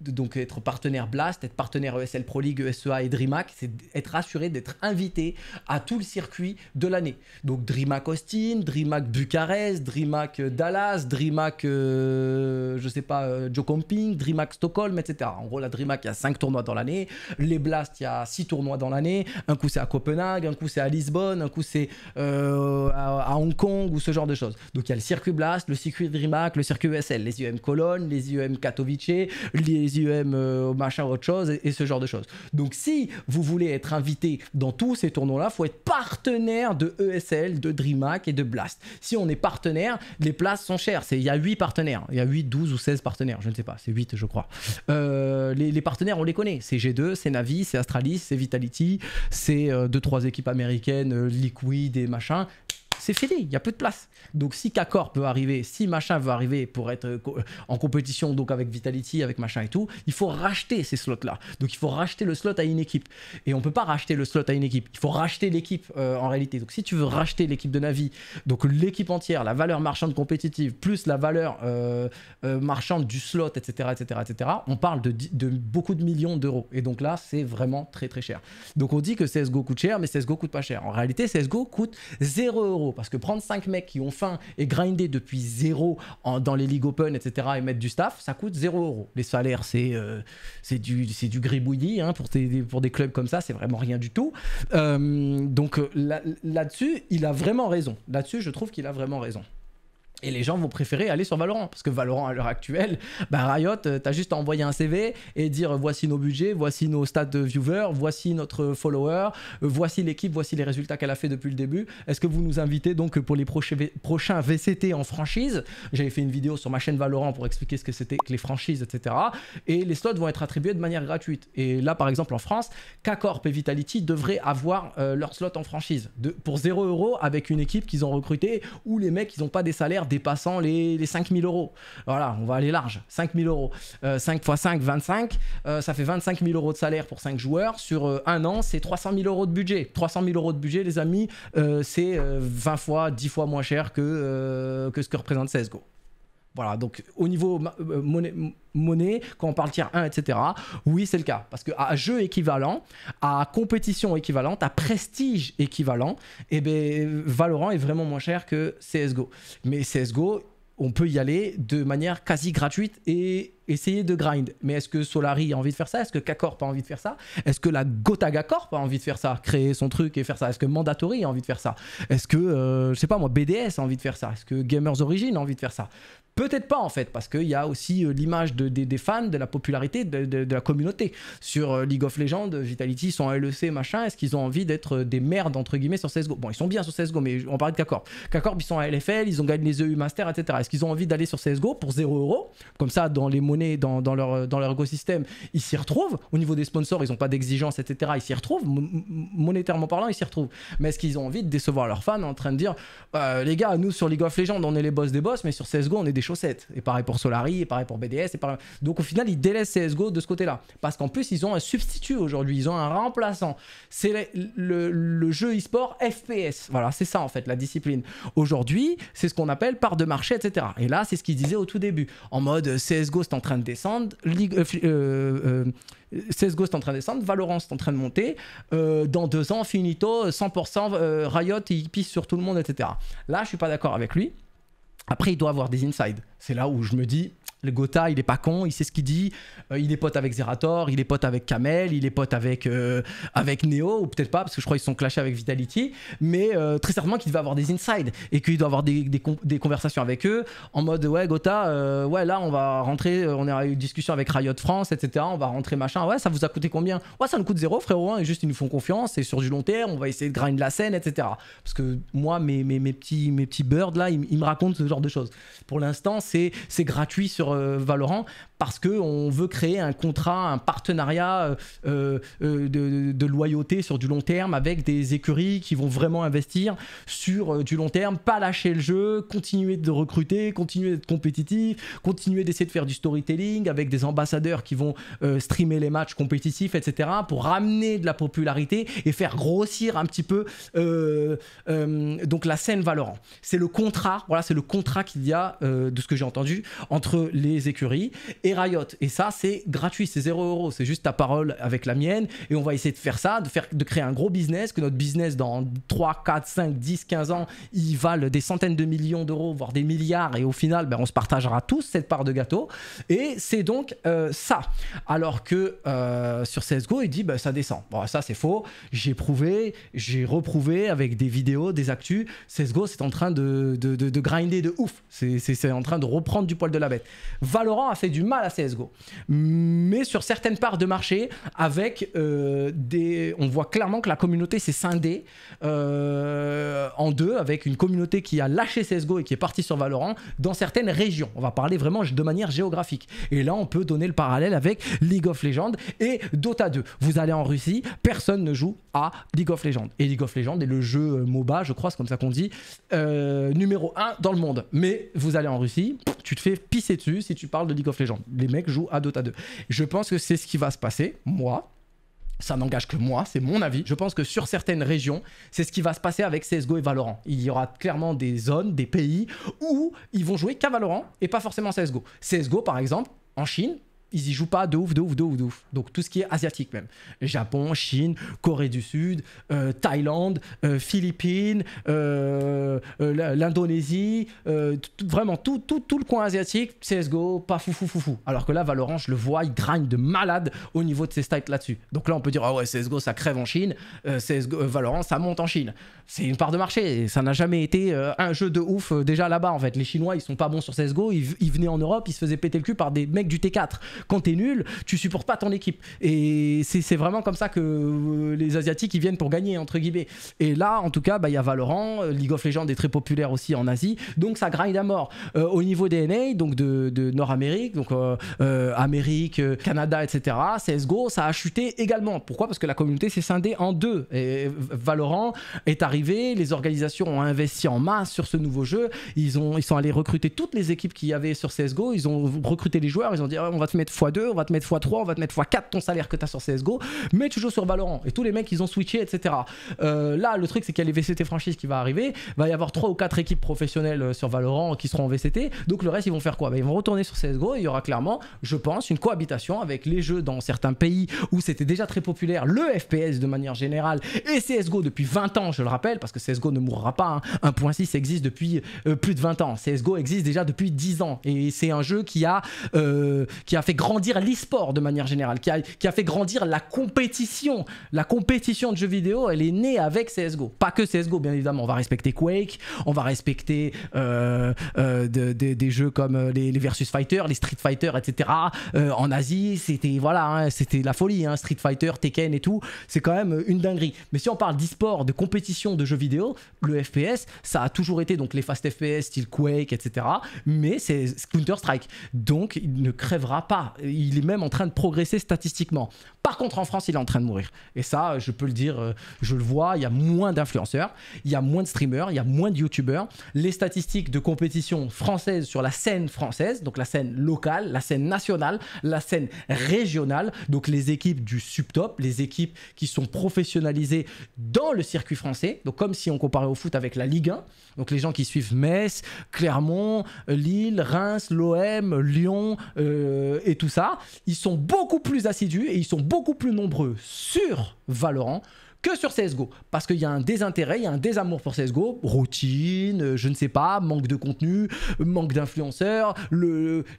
donc être partenaire Blast, être partenaire ESL Pro League, ESEA et DreamHack, c'est être assuré d'être invité à tout le circuit de l'année. Donc DreamHack Austin, DreamHack Bucarest, DreamHack Dallas, DreamHack, je sais pas, Joe Comping, DreamHack Stockholm, etc. En gros, la DreamHack, il y a 5 tournois dans l'année, les Blast, il y a 6 tournois dans l'année, un coup c'est à Copenhague, un coup c'est à Lisbonne, d'un coup c'est euh, à, Hong Kong ou ce genre de choses. Donc il y a le circuit Blast, le circuit DreamHack, le circuit ESL, les IEM Cologne, les IEM Katowice, les IEM euh, machin autre chose et, ce genre de choses. Donc si vous voulez être invité dans tous ces tournois-là, faut être partenaire de ESL, de DreamHack et de Blast. Si on est partenaire, les places sont chères. Il y a 8 partenaires, il y a 8, 12 ou 16 partenaires, je ne sais pas, c'est 8 je crois. Euh, les, les, partenaires, on les connaît, c'est G2, c'est Navi, c'est Astralis, c'est Vitality, c'est 2-3 équipes américaines, liquide et machin c'est fini, il y a peu de place. Donc si Kakor peut arriver, si machin veut arriver pour être euh, en compétition donc avec Vitality, avec machin et tout, il faut racheter ces slots-là. Donc il faut racheter le slot à une équipe. Et on peut pas racheter le slot à une équipe, il faut racheter l'équipe euh, en réalité. Donc si tu veux racheter l'équipe de Navi, donc l'équipe entière, la valeur marchande compétitive, plus la valeur euh, marchande du slot, etc., etc., etc., on parle de, beaucoup de millions d'euros. Et donc là, c'est vraiment très très cher. Donc on dit que CSGO coûte cher, mais CSGO coûte pas cher. En réalité, CSGO coûte 0 euros parce que prendre 5 mecs qui ont faim et grindé depuis zéro dans les ligues open, etc., et mettre du staff, ça coûte 0 euros. Les salaires, c'est euh, du, du gribouillis hein, pour, des, clubs comme ça, c'est vraiment rien du tout. Euh, donc euh, là-dessus, il a vraiment raison. Là-dessus, je trouve qu'il a vraiment raison. Et les gens vont préférer aller sur Valorant, parce que Valorant à l'heure actuelle, bah Riot, euh, t'as juste à envoyer un CV et dire euh, voici nos budgets, voici nos stats de viewers, voici notre follower, euh, voici l'équipe, voici les résultats qu'elle a fait depuis le début. Est-ce que vous nous invitez donc pour les prochains VCT en franchise J'avais fait une vidéo sur ma chaîne Valorant pour expliquer ce que c'était que les franchises, etc. Et les slots vont être attribués de manière gratuite. Et là, par exemple, en France, k et Vitality devraient avoir leur slot en franchise de, pour 0€ avec une équipe qu'ils ont recrutée ou les mecs, ils n'ont pas des salaires dépassant les, les 5000 euros. Voilà, on va aller large. 5000 euros. 5 x 5, 25. ça fait 25 000 euros de salaire pour 5 joueurs. Sur euh, un an, c'est 300 000 euros de budget. 300 000 euros de budget, les amis, euh, c'est 20 euh, fois, 10 fois moins cher que, que ce que représente CSGO. Voilà, donc au niveau euh, monnaie, quand on parle tiers 1, etc., oui, c'est le cas. Parce que à jeu équivalent, à compétition équivalente, à prestige équivalent, et eh ben, Valorant est vraiment moins cher que CSGO. Mais CSGO, on peut y aller de manière quasi gratuite et essayer de grind. Mais est-ce que Solari a envie de faire ça Est-ce que Kakorp a envie de faire ça Est-ce que la Gotaga Corp a envie de faire ça Créer son truc et faire ça Est-ce que Mandatory a envie de faire ça Est-ce que, euh, je sais pas moi, BDS a envie de faire ça Est-ce que Gamers Origin a envie de faire ça Peut-être pas en fait, parce qu'il y a aussi euh, l'image des fans, de la popularité, de, la communauté. Sur euh, League of Legends, Vitality, sont LEC, machin, est-ce qu'ils ont envie d'être des merdes entre guillemets sur CSGO Bon, ils sont bien sur CSGO, mais on parle de Kakorp. Kakorp, ils sont à LFL, ils ont gagné les EU Masters, etc. Est-ce qu'ils ont envie d'aller sur CSGO pour 0 Comme ça, dans les dans, leur, dans leur écosystème, ils s'y retrouvent. Au niveau des sponsors, ils n'ont pas d'exigence, etc. Ils s'y retrouvent. monétairement parlant, ils s'y retrouvent. Mais est-ce qu'ils ont envie de décevoir leurs fans en train de dire euh, les gars, nous sur League of Legends, on est les boss des boss, mais sur CSGO, on est des chaussettes. Et pareil pour Solari, et pareil pour BDS. Et pareil... Donc au final, ils délaissent CSGO de ce côté-là. Parce qu'en plus, ils ont un substitut aujourd'hui, ils ont un remplaçant. C'est le, jeu e-sport FPS. Voilà, c'est ça en fait, la discipline. Aujourd'hui, c'est ce qu'on appelle part de marché, etc. Et là, c'est ce qu'ils disaient au tout début. En mode euh, CSGO, c'est en train de descendre, ligue euh, euh, euh, est en train de descendre, Valorant est en train de monter, dans deux ans, finito, 100%, Riot, il pisse sur tout le monde, etc. Là, je suis pas d'accord avec lui. Après, il doit avoir des insides. C'est là où je me dis, le Gotha, il est pas con, il sait ce qu'il dit. Euh, il est pote avec Zerator, il est pote avec Kamel, il est pote avec, euh, avec Neo, ou peut-être pas, parce que je crois qu'ils sont clashés avec Vitality. Mais euh, très certainement qu'il va avoir des insides et qu'il doit avoir des, conversations avec eux en mode Ouais, Gotha, ouais, là, on va rentrer, on a eu une discussion avec Riot France, etc. On va rentrer machin. Ouais, ça vous a coûté combien Ouais, ça nous coûte zéro, frérot. Hein, juste, ils nous font confiance et sur du long terme, on va essayer de grind la scène, etc. Parce que moi, mes, mes, petits, mes petits birds là, ils, me racontent ce genre de choses. Pour l'instant, c'est gratuit sur euh, Valorant parce que on veut créer un contrat, un partenariat euh, euh, de, de, loyauté sur du long terme avec des écuries qui vont vraiment investir sur du long terme, pas lâcher le jeu, continuer de recruter, continuer d'être compétitif, continuer d'essayer de faire du storytelling avec des ambassadeurs qui vont streamer les matchs compétitifs, etc. pour ramener de la popularité et faire grossir un petit peu donc la scène Valorant. C'est le contrat, voilà, c'est le contrat qu'il y a, euh, de ce que j'ai entendu, entre les écuries et Riot. Et ça, c'est gratuit, c'est 0 euros. C'est juste ta parole avec la mienne. Et on va essayer de faire ça, de, faire, de créer un gros business, que notre business, dans 3, 4, 5, 10, 15 ans, il valent des centaines de millions d'euros, voire des milliards. Et au final, ben, on se partagera tous cette part de gâteau. Et c'est donc euh, ça. Alors que euh, sur CSGO, il dit ben, ça descend. Bon, ça, c'est faux. J'ai prouvé, j'ai reprouvé avec des vidéos, des actus. CSGO, c'est en train de, de, de, de grinder ouf. C'est en train de reprendre du poil de la bête. Valorant a fait du mal à CSGO. Mais sur certaines parts de marché, avec euh, des. On voit clairement que la communauté s'est scindée euh, en deux, avec une communauté qui a lâché CSGO et qui est partie sur Valorant dans certaines régions. On va parler vraiment de manière géographique. Et là, on peut donner le parallèle avec League of Legends et Dota 2. Vous allez en Russie, personne ne joue à League of Legends. Et League of Legends est le jeu euh, MOBA, je crois, c'est comme ça qu'on dit, numéro 1 dans le monde. Mais vous allez en Russie, tu te fais pisser dessus si tu parles de League of Legends. Les mecs jouent à Dota 2. Je pense que c'est ce qui va se passer, moi. Ça n'engage que moi, c'est mon avis. Je pense que sur certaines régions, c'est ce qui va se passer avec CSGO et Valorant. Il y aura clairement des zones, des pays où ils vont jouer qu'à Valorant et pas forcément CSGO. CSGO, par exemple, en Chine, ils y jouent pas de ouf, de ouf, de ouf, de ouf. Donc tout ce qui est asiatique même. Japon, Chine, Corée du Sud, euh, Thaïlande, euh, Philippines, euh, l'Indonésie, vraiment tout, tout, le coin asiatique, CSGO, pas fou, fou, fou, fou. Alors que là, Valorant, je le vois, il grigne de malade au niveau de ses stats là-dessus. Donc là, on peut dire, ah ouais, CSGO, ça crève en Chine, Valorant, ça monte en Chine. C'est une part de marché, ça n'a jamais été un jeu de ouf déjà là-bas en fait. Les Chinois, ils sont pas bons sur CSGO, ils, ils venaient en Europe, ils se faisaient péter le cul par des mecs du T4 quand t'es nul, tu supportes pas ton équipe. Et c'est vraiment comme ça que euh, les Asiatiques, ils viennent pour gagner, entre guillemets. Et là, en tout cas, bah, il y a Valorant, euh, League of Legends est très populaire aussi en Asie, donc ça grind à mort. Euh, au niveau des donc de, de Nord-Amérique, donc Amérique, Canada, etc., CSGO, ça a chuté également. Pourquoi Parce que la communauté s'est scindée en deux. Et Valorant est arrivé, les organisations ont investi en masse sur ce nouveau jeu, ils, ont, ils sont allés recruter toutes les équipes qu'il y avait sur CSGO, ils ont recruté les joueurs, ils ont dit ah, on va te mettre fois x2, on va te mettre x3, on va te mettre x4 ton salaire que t'as sur CSGO, mais tu joues sur Valorant. Et tous les mecs, ils ont switché, etc. Euh, là, le truc, c'est qu'il y a les VCT franchises qui va arriver. Il va y avoir 3 ou 4 équipes professionnelles euh, sur Valorant qui seront en VCT. Donc le reste, ils vont faire quoi bah, Ils vont retourner sur CSGO et il y aura clairement, je pense, une cohabitation avec les jeux dans certains pays où c'était déjà très populaire, le FPS de manière générale, et CSGO depuis 20 ans, je le rappelle, parce que CSGO ne mourra pas. Hein. 1.6 existe depuis euh, plus de 20 ans. CSGO existe déjà depuis 10 ans. Et c'est un jeu qui a, euh, qui a fait grandir l'e-sport de manière générale, qui a, qui a, fait grandir la compétition. La compétition de jeux vidéo, elle est née avec CSGO. Pas que CSGO, bien évidemment. On va respecter Quake, on va respecter euh, euh, des jeux comme euh, les, les, Versus Fighter, les Street Fighter, etc. en Asie, c'était voilà, hein, c'était la folie. Hein, Street Fighter, Tekken et tout, c'est quand même une dinguerie. Mais si on parle d'e-sport, de compétition de jeux vidéo, le FPS, ça a toujours été donc les fast FPS, style Quake, etc. Mais c'est Counter-Strike. Donc, il ne crèvera pas il est même en train de progresser statistiquement. Par contre, en France, il est en train de mourir. Et ça, je peux le dire, euh, je le vois, il y a moins d'influenceurs, il y a moins de streamers, il y a moins de youtubeurs. Les statistiques de compétition française sur la scène française, donc la scène locale, la scène nationale, la scène régionale, donc les équipes du subtop, les équipes qui sont professionnalisées dans le circuit français, donc comme si on comparait au foot avec la Ligue 1, donc les gens qui suivent Metz, Clermont, Lille, Reims, l'OM, Lyon euh, et tout ça, ils sont beaucoup plus assidus et ils sont beaucoup plus nombreux sur Valorant que sur CSGO. Parce qu'il y a un désintérêt, il y a un désamour pour CSGO, routine, euh, je ne sais pas, manque de contenu, euh, manque d'influenceurs,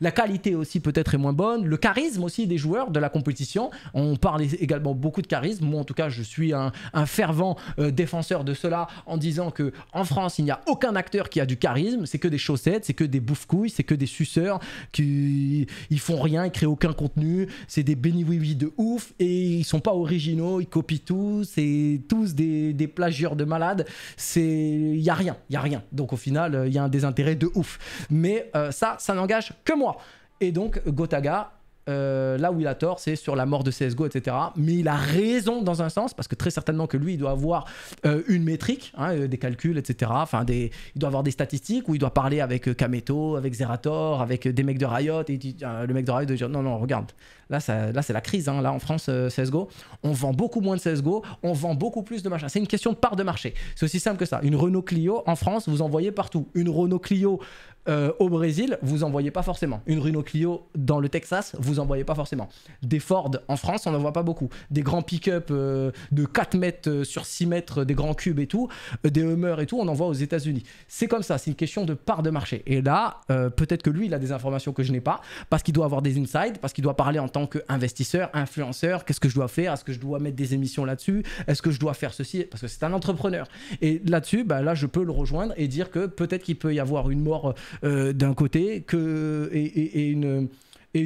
la qualité aussi peut-être est moins bonne, le charisme aussi des joueurs de la compétition. On parle également beaucoup de charisme. Moi en tout cas, je suis un, fervent euh, défenseur de cela en disant que en France, il n'y a aucun acteur qui a du charisme, c'est que des chaussettes, c'est que des bouffe-couilles, c'est que des suceurs qui ils font rien, ils créent aucun contenu, c'est des béni oui de ouf et ils sont pas originaux, ils copient tout, c'est tous des, des plagieurs de malades. C'est il y a rien, il y a rien. Donc au final, il euh, y a un désintérêt de ouf. Mais euh, ça, ça n'engage que moi. Et donc Gotaga euh, là où il a tort, c'est sur la mort de CSGO, etc. Mais il a raison dans un sens, parce que très certainement que lui, il doit avoir euh, une métrique, hein, euh, des calculs, etc. Enfin, des, il doit avoir des statistiques où il doit parler avec Kameto, avec Zerator, avec des mecs de Riot. Et le mec de Riot dit non, non, regarde, là, là c'est la crise. Hein. Là, en France, CSGO, on vend beaucoup moins de CSGO, on vend beaucoup plus de machin. C'est une question de part de marché. C'est aussi simple que ça. Une Renault Clio, en France, vous en voyez partout. Une Renault Clio euh, au Brésil, vous n'en voyez pas forcément. Une Renault Clio dans le Texas, vous n'en voyez pas forcément. Des Ford en France, on n'en voit pas beaucoup. Des grands pick-up euh, de 4 mètres euh, sur 6 mètres, des grands cubes et tout, des Hummer et tout, on en voit aux États-Unis. C'est comme ça, c'est une question de part de marché. Et là, peut-être que lui, il a des informations que je n'ai pas, parce qu'il doit avoir des insights, parce qu'il doit parler en tant qu'investisseur, influenceur, qu'est-ce que je dois faire, est-ce que je dois mettre des émissions là-dessus, est-ce que je dois faire ceci, parce que c'est un entrepreneur. Et là-dessus, bah, là, je peux le rejoindre et dire que peut-être qu'il peut y avoir une mort euh, d'un côté que, et, une,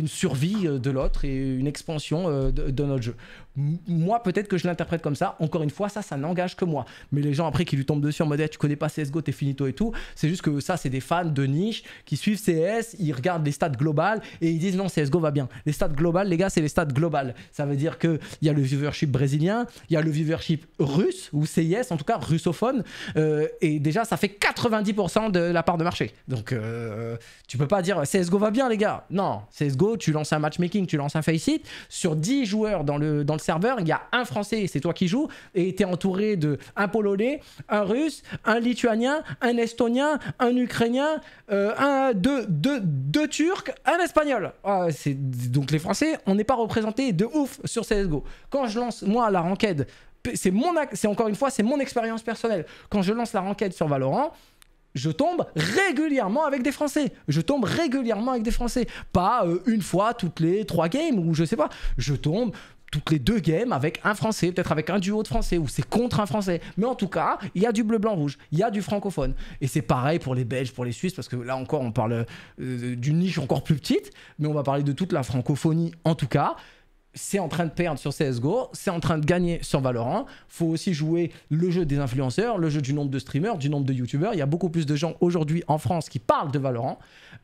survie euh, de l'autre et une expansion euh, de, notre jeu moi, peut-être que je l'interprète comme ça. Encore une fois, ça, ça n'engage que moi. Mais les gens après qui lui tombent dessus en mode eh, tu connais pas CSGO, t'es finito et tout, c'est juste que ça, c'est des fans de niche qui suivent CS, ils regardent les stats globales et ils disent non, CSGO va bien. Les stats globales, les gars, c'est les stats globales. Ça veut dire qu'il y a le viewership brésilien, il y a le viewership russe, ou CS en tout cas, russophone. Euh, et déjà, ça fait 90% de la part de marché. Donc, euh, tu peux pas dire CSGO va bien, les gars. Non, CSGO, tu lances un matchmaking, tu lances un face Sur 10 joueurs dans le, dans le serveur, il y a un Français, c'est toi qui joues, et tu es entouré de un Polonais, un Russe, un Lituanien, un Estonien, un Ukrainien, euh, un, deux, deux, deux, Turcs, un Espagnol. Ah, donc les Français, on n'est pas représentés de ouf sur CSGO. Quand je lance, moi, la ranquête c'est mon, c'est encore une fois, c'est mon expérience personnelle. Quand je lance la ranquête sur Valorant, je tombe régulièrement avec des Français. Je tombe régulièrement avec des Français. Pas euh, une fois toutes les trois games ou je sais pas. Je tombe toutes les deux games avec un Français, peut-être avec un duo de Français, ou c'est contre un Français. Mais en tout cas, il y a du bleu-blanc-rouge, il y a du francophone. Et c'est pareil pour les Belges, pour les Suisses, parce que là encore, on parle euh, d'une niche encore plus petite, mais on va parler de toute la francophonie en tout cas c'est en train de perdre sur CSGO, c'est en train de gagner sur Valorant. Faut aussi jouer le jeu des influenceurs, le jeu du nombre de streamers, du nombre de youtubeurs. Il y a beaucoup plus de gens aujourd'hui en France qui parlent de Valorant.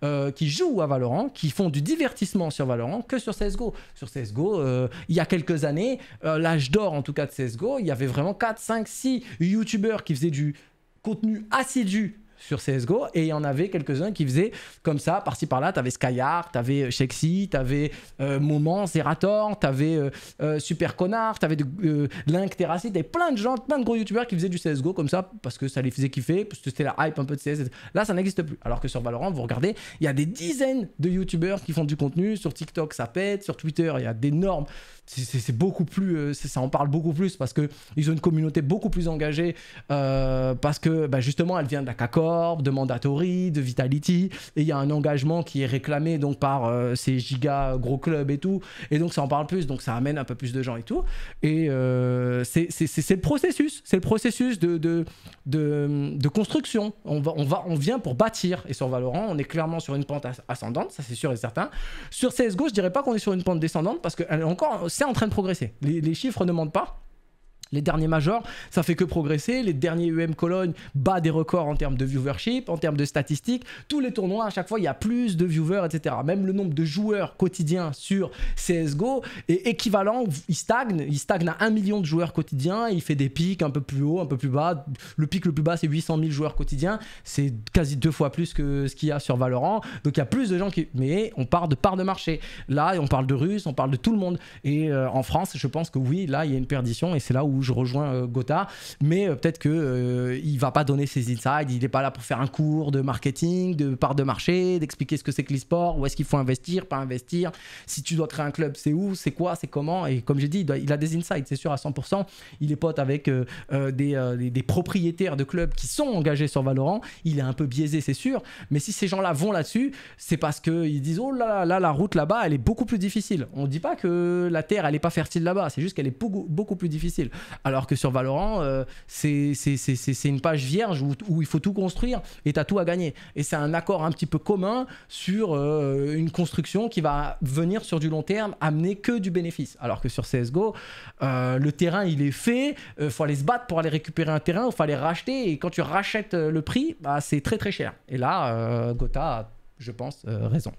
Euh, qui jouent à Valorant, qui font du divertissement sur Valorant que sur CSGO. Sur CSGO, euh, il y a quelques années, euh, l'âge d'or en tout cas de CSGO, il y avait vraiment 4, 5, 6 youtubeurs qui faisaient du contenu assidu sur CSGO et il y en avait quelques-uns qui faisaient comme ça, par-ci par-là. T'avais Skyhard, t'avais Shexy, t'avais euh, euh Moment, Zerator, t'avais euh, euh, Super Connard, t'avais euh, Link Terracid t'avais plein de gens, plein de gros youtubeurs qui faisaient du CSGO comme ça parce que ça les faisait kiffer, parce que c'était la hype un peu de CS. Là, ça n'existe plus. Alors que sur Valorant, vous regardez, il y a des dizaines de youtubeurs qui font du contenu. Sur TikTok, ça pète. Sur Twitter, il y a d'énormes c'est beaucoup plus, euh, ça en parle beaucoup plus parce que ils ont une communauté beaucoup plus engagée euh, parce que bah, justement elle vient CACORB, de Mandatory, de Vitality et il y a un engagement qui est réclamé donc par euh, ces giga gros clubs et tout et donc ça en parle plus donc ça amène un peu plus de gens et tout et c'est le processus, c'est le processus de de, de, construction. On va, on va on vient pour bâtir et sur Valorant on est clairement sur une pente ascendante, ça c'est sûr et certain. Sur CS:GO je dirais pas qu'on est sur une pente descendante parce que est encore en train de progresser. Les, les chiffres ne mentent pas. Les derniers majors, ça fait que progresser. Les derniers UM Cologne bat des records en termes de viewership, en termes de statistiques. Tous les tournois, à chaque fois, il y a plus de viewers, etc. Même le nombre de joueurs quotidiens sur CSGO est équivalent. Il stagne. Il stagne à 1 million de joueurs quotidiens. Il fait des pics un peu plus haut, un peu plus bas. Le pic le plus bas, c'est 800 000 joueurs quotidiens. C'est quasi deux fois plus que ce qu'il y a sur Valorant. Donc il y a plus de gens qui. Mais on parle de part de marché. Là, on parle de Russes, on parle de tout le monde. Et euh, en France, je pense que oui, là, il y a une perdition. Et c'est là où je rejoins euh, Gotha, mais euh, peut-être que euh, il va pas donner ses insides, il n'est pas là pour faire un cours de marketing, de part de marché, d'expliquer ce que c'est que l'e-sport, où est-ce qu'il faut investir, pas investir, si tu dois créer un club, c'est où, c'est quoi, c'est comment, et comme j'ai dit, il, a des insides, c'est sûr à 100%, il est pote avec des, propriétaires de clubs qui sont engagés sur Valorant, il est un peu biaisé, c'est sûr, mais si ces gens-là vont là-dessus, c'est parce qu'ils disent oh là là, la route là-bas, elle est beaucoup plus difficile. On ne dit pas que la terre, elle n'est pas fertile là-bas, c'est juste qu'elle est beaucoup plus difficile. Alors que sur Valorant, euh, c'est une page vierge où, il faut tout construire et tu as tout à gagner. Et c'est un accord un petit peu commun sur euh, une construction qui va venir sur du long terme, amener que du bénéfice. Alors que sur CSGO, euh, le terrain il est fait, il faut aller se battre pour aller récupérer un terrain, il faut aller racheter. Et quand tu rachètes le prix, bah, c'est très très cher. Et là, Gotha a, je pense, raison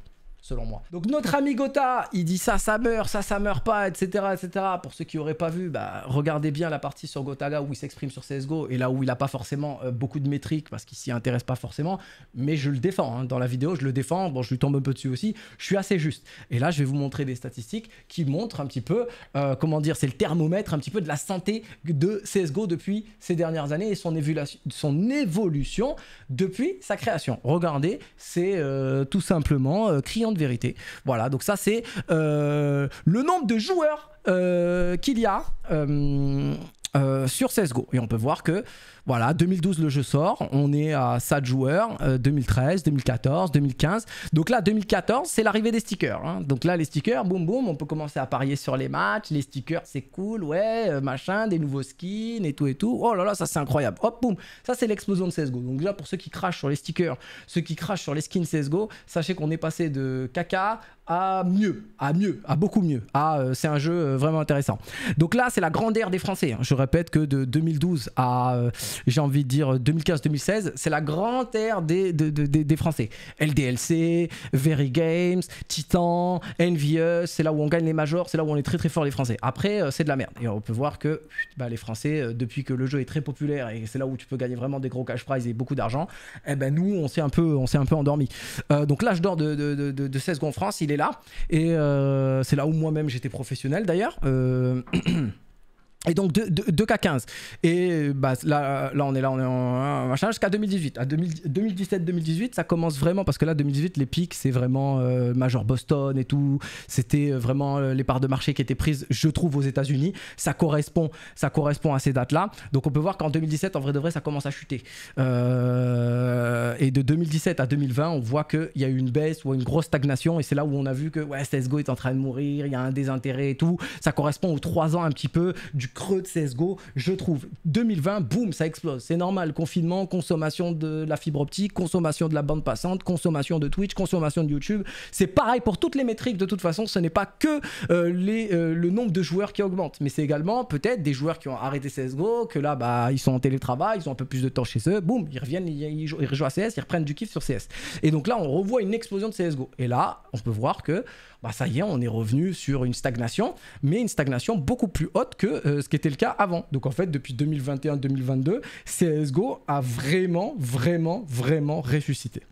selon moi. Donc notre ami Gotha, il dit ça, ça meurt, ça, ça meurt pas, etc. etc. Pour ceux qui n'auraient pas vu, bah, regardez bien la partie sur Gotaga où il s'exprime sur CSGO et là où il n'a pas forcément euh, beaucoup de métriques parce qu'il s'y intéresse pas forcément. Mais je le défends hein. dans la vidéo, je le défends. Bon, je lui tombe un peu dessus aussi. Je suis assez juste. Et là, je vais vous montrer des statistiques qui montrent un petit peu, euh, comment dire, c'est le thermomètre un petit peu de la santé de CSGO depuis ces dernières années et son, son évolution depuis sa création. Regardez, c'est euh, tout simplement criant vérité. Voilà, donc ça c'est euh, le nombre de joueurs euh, qu'il y a euh, euh, sur CSGO. Et on peut voir que, voilà, 2012 le jeu sort, on est à 7 joueurs, 2013, 2014, 2015. Donc là, 2014, c'est l'arrivée des stickers. Hein. Donc là, les stickers, boum boum, on peut commencer à parier sur les matchs, les stickers, c'est cool, ouais, euh, machin, des nouveaux skins et tout et tout. Oh là là, ça c'est incroyable. Hop, boum, ça c'est l'explosion de CSGO. Donc déjà, pour ceux qui crachent sur les stickers, ceux qui crachent sur les skins CSGO, sachez qu'on est passé de caca à mieux, à mieux, à beaucoup mieux. ah euh, c'est un jeu vraiment intéressant. Donc là, c'est la grande des Français. Hein répète que de 2012 à, euh, j'ai envie de dire, 2015-2016, euh, c'est la grande ère des, des, des, Français. LDLC, Very Games, Titan, Envious, c'est là où on gagne les majors, c'est là où on est très très fort les Français. Après, euh, c'est de la merde. Et on peut voir que bah, les Français, depuis que le jeu est très populaire et c'est là où tu peux gagner vraiment des gros cash prize et beaucoup d'argent, eh ben nous, on s'est un peu, on s'est un peu endormi. donc l'âge d'or de, de, de, de France, il est là. Et c'est là où moi-même j'étais professionnel d'ailleurs. (clears throat) Et donc 2K15. Et bah, là, là, on est là, on est en machin jusqu'à 2018. À 2017-2018, ça commence vraiment parce que là, 2018, les pics, c'est vraiment euh, Major Boston et tout. C'était euh, vraiment euh, les parts de marché qui étaient prises, je trouve, aux États-Unis. Ça correspond, ça correspond à ces dates-là. Donc on peut voir qu'en 2017, en vrai de vrai, ça commence à chuter. et de 2017 à 2020, on voit qu'il y a eu une baisse ou une grosse stagnation. Et c'est là où on a vu que ouais, CSGO est en train de mourir, il y a un désintérêt et tout. Ça correspond aux trois ans un petit peu du creux de CSGO, je trouve. 2020, boum, ça explose. C'est normal. Confinement, consommation de la fibre optique, consommation de la bande passante, consommation de Twitch, consommation de YouTube. C'est pareil pour toutes les métriques. De toute façon, ce n'est pas que euh, euh, le nombre de joueurs qui augmente, mais c'est également peut-être des joueurs qui ont arrêté CSGO, que là, bah, ils sont en télétravail, ils ont un peu plus de temps chez eux, boum, ils reviennent, ils, rejoignent à CS, ils reprennent du kiff sur CS. Et donc là, on revoit une explosion de CSGO. Et là, on peut voir que bah, ça y est, on est revenu sur une stagnation, mais une stagnation beaucoup plus haute que euh, ce qui était le cas avant. Donc en fait, depuis 2021-2022, CSGO a vraiment, vraiment, vraiment ressuscité.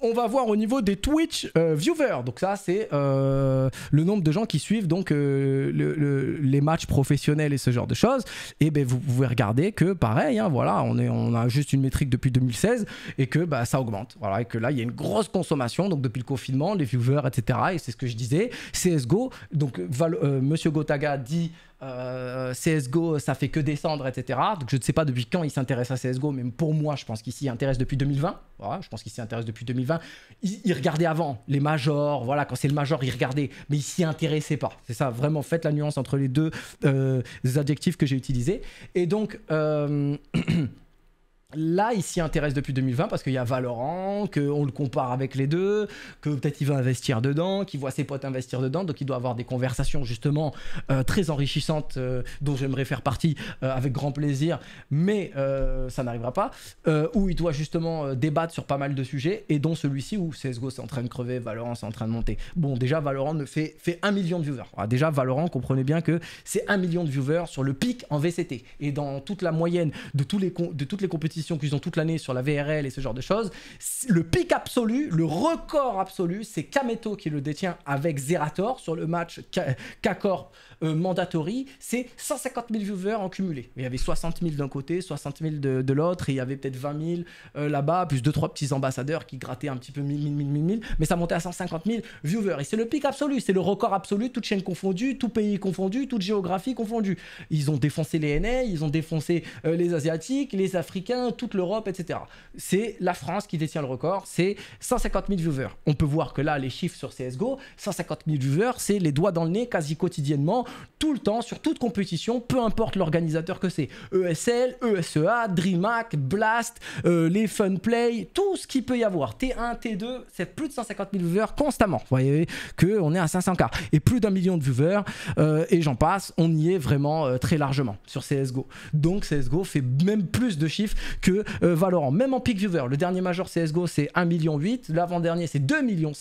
On va voir au niveau des Twitch euh, viewers. Donc ça, c'est euh, le nombre de gens qui suivent donc euh, les matchs professionnels et ce genre de choses. Et ben vous pouvez regarder que pareil, hein, voilà, on, a juste une métrique depuis 2016 et que bah, ça augmente. Voilà, et que là, il y a une grosse consommation. Donc depuis le confinement, les viewers, etc. Et c'est ce que je disais. CSGO, donc Monsieur Gotaga dit euh, CSGO, ça fait que descendre, etc. Donc je ne sais pas depuis quand il s'intéresse à CSGO, mais pour moi, je pense qu'il s'y intéresse depuis 2020. Voilà, je pense qu'il s'y intéresse depuis 2020. Il, regardait avant les majors, voilà, quand c'est le major, il regardait, mais il s'y intéressait pas. C'est ça, vraiment, faites la nuance entre les deux euh, adjectifs que j'ai utilisés. Et donc. Euh... (clears throat) Là, il s'y intéresse depuis 2020 parce qu'il y a Valorant, qu'on le compare avec les deux, que peut-être il va investir dedans, qu'il voit ses potes investir dedans, donc il doit avoir des conversations justement euh, très enrichissantes euh, dont j'aimerais faire partie euh, avec grand plaisir, mais ça n'arrivera pas, où il doit justement débattre sur pas mal de sujets, et dont celui-ci où CSGO c'est en train de crever, Valorant c'est en train de monter. Bon, déjà Valorant ne fait, fait 1 million de viewers. déjà Valorant, comprenez bien que c'est un million de viewers sur le pic en VCT, et dans toute la moyenne de, tous les de toutes les compétitions qu'ils ont toute l'année sur la VRL et ce genre de choses. Le pic absolu, le record absolu, c'est Kameto qui le détient avec Zerator sur le match K-Corp euh, Mandatory. C'est 150 000 viewers en cumulé. Il y avait 60 000 d'un côté, 60 000 de, l'autre, et il y avait peut-être 20 000 euh, là-bas, plus 2-3 petits ambassadeurs qui grattaient un petit peu 1000, 1000, 1000, 1000, mais ça montait à 150 000 viewers. Et c'est le pic absolu, c'est le record absolu, toute chaîne confondue, tout pays confondu, toute géographie confondue. Ils ont défoncé les NA, ils ont défoncé euh, les Asiatiques, les Africains, toute l'Europe, etc. C'est la France qui détient le record, c'est 150 000 viewers. On peut voir que là, les chiffres sur CSGO, 150 000 viewers, c'est les doigts dans le nez quasi quotidiennement, tout le temps, sur toute compétition, peu importe l'organisateur que c'est. ESL, ESEA, DreamHack, Blast, euh, les Fun Play, tout ce qu'il peut y avoir. T1, T2, c'est plus de 150 000 viewers constamment. Vous voyez qu'on est à 500K et plus d'un million de viewers euh, et j'en passe. On y est vraiment euh, très largement sur CSGO. Donc CSGO fait même plus de chiffres que euh, Valorant. Même en peak viewer, le dernier major CSGO c'est 1,8 million, l'avant-dernier c'est 2,7 millions,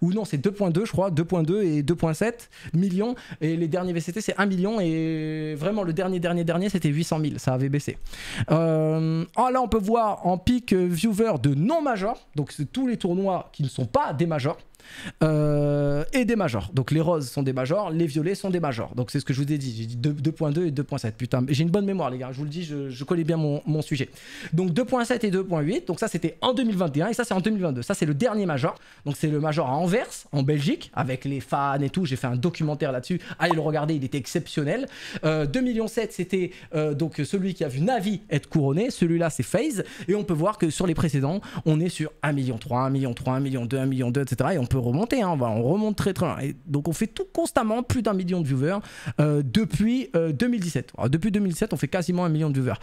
ou non c'est 2,2 je crois, 2,2 et 2,7 millions, et les derniers VCT c'est 1 million, et vraiment le dernier, dernier, dernier c'était 800 000, ça avait baissé. Euh, ah, là on peut voir en peak viewer de non-major, donc c'est tous les tournois qui ne sont pas des majors, euh, et des majors. Donc les roses sont des majors, les violets sont des majors. Donc c'est ce que je vous ai dit. J'ai dit 2.2 et 2.7. Putain, j'ai une bonne mémoire, les gars. Je vous le dis, je, connais bien mon, sujet. Donc 2.7 et 2.8. Donc ça, c'était en 2021 et ça, c'est en 2022. Ça, c'est le dernier major. Donc c'est le major à Anvers, en Belgique, avec les fans et tout. J'ai fait un documentaire là-dessus. Allez le regarder, il était exceptionnel. Euh, millions c'était euh, donc celui qui a vu Navi être couronné. Celui-là, c'est FaZe. Et on peut voir que sur les précédents, on est sur 1 million 3, 1 million 3, 1 million 2, 1 million 2, etc. Et on remonter, on, hein. va, on remonte très très loin. Et donc on fait tout constamment, plus d'un million de viewers euh, depuis 2017. Euh, depuis 2017, on fait quasiment un million de viewers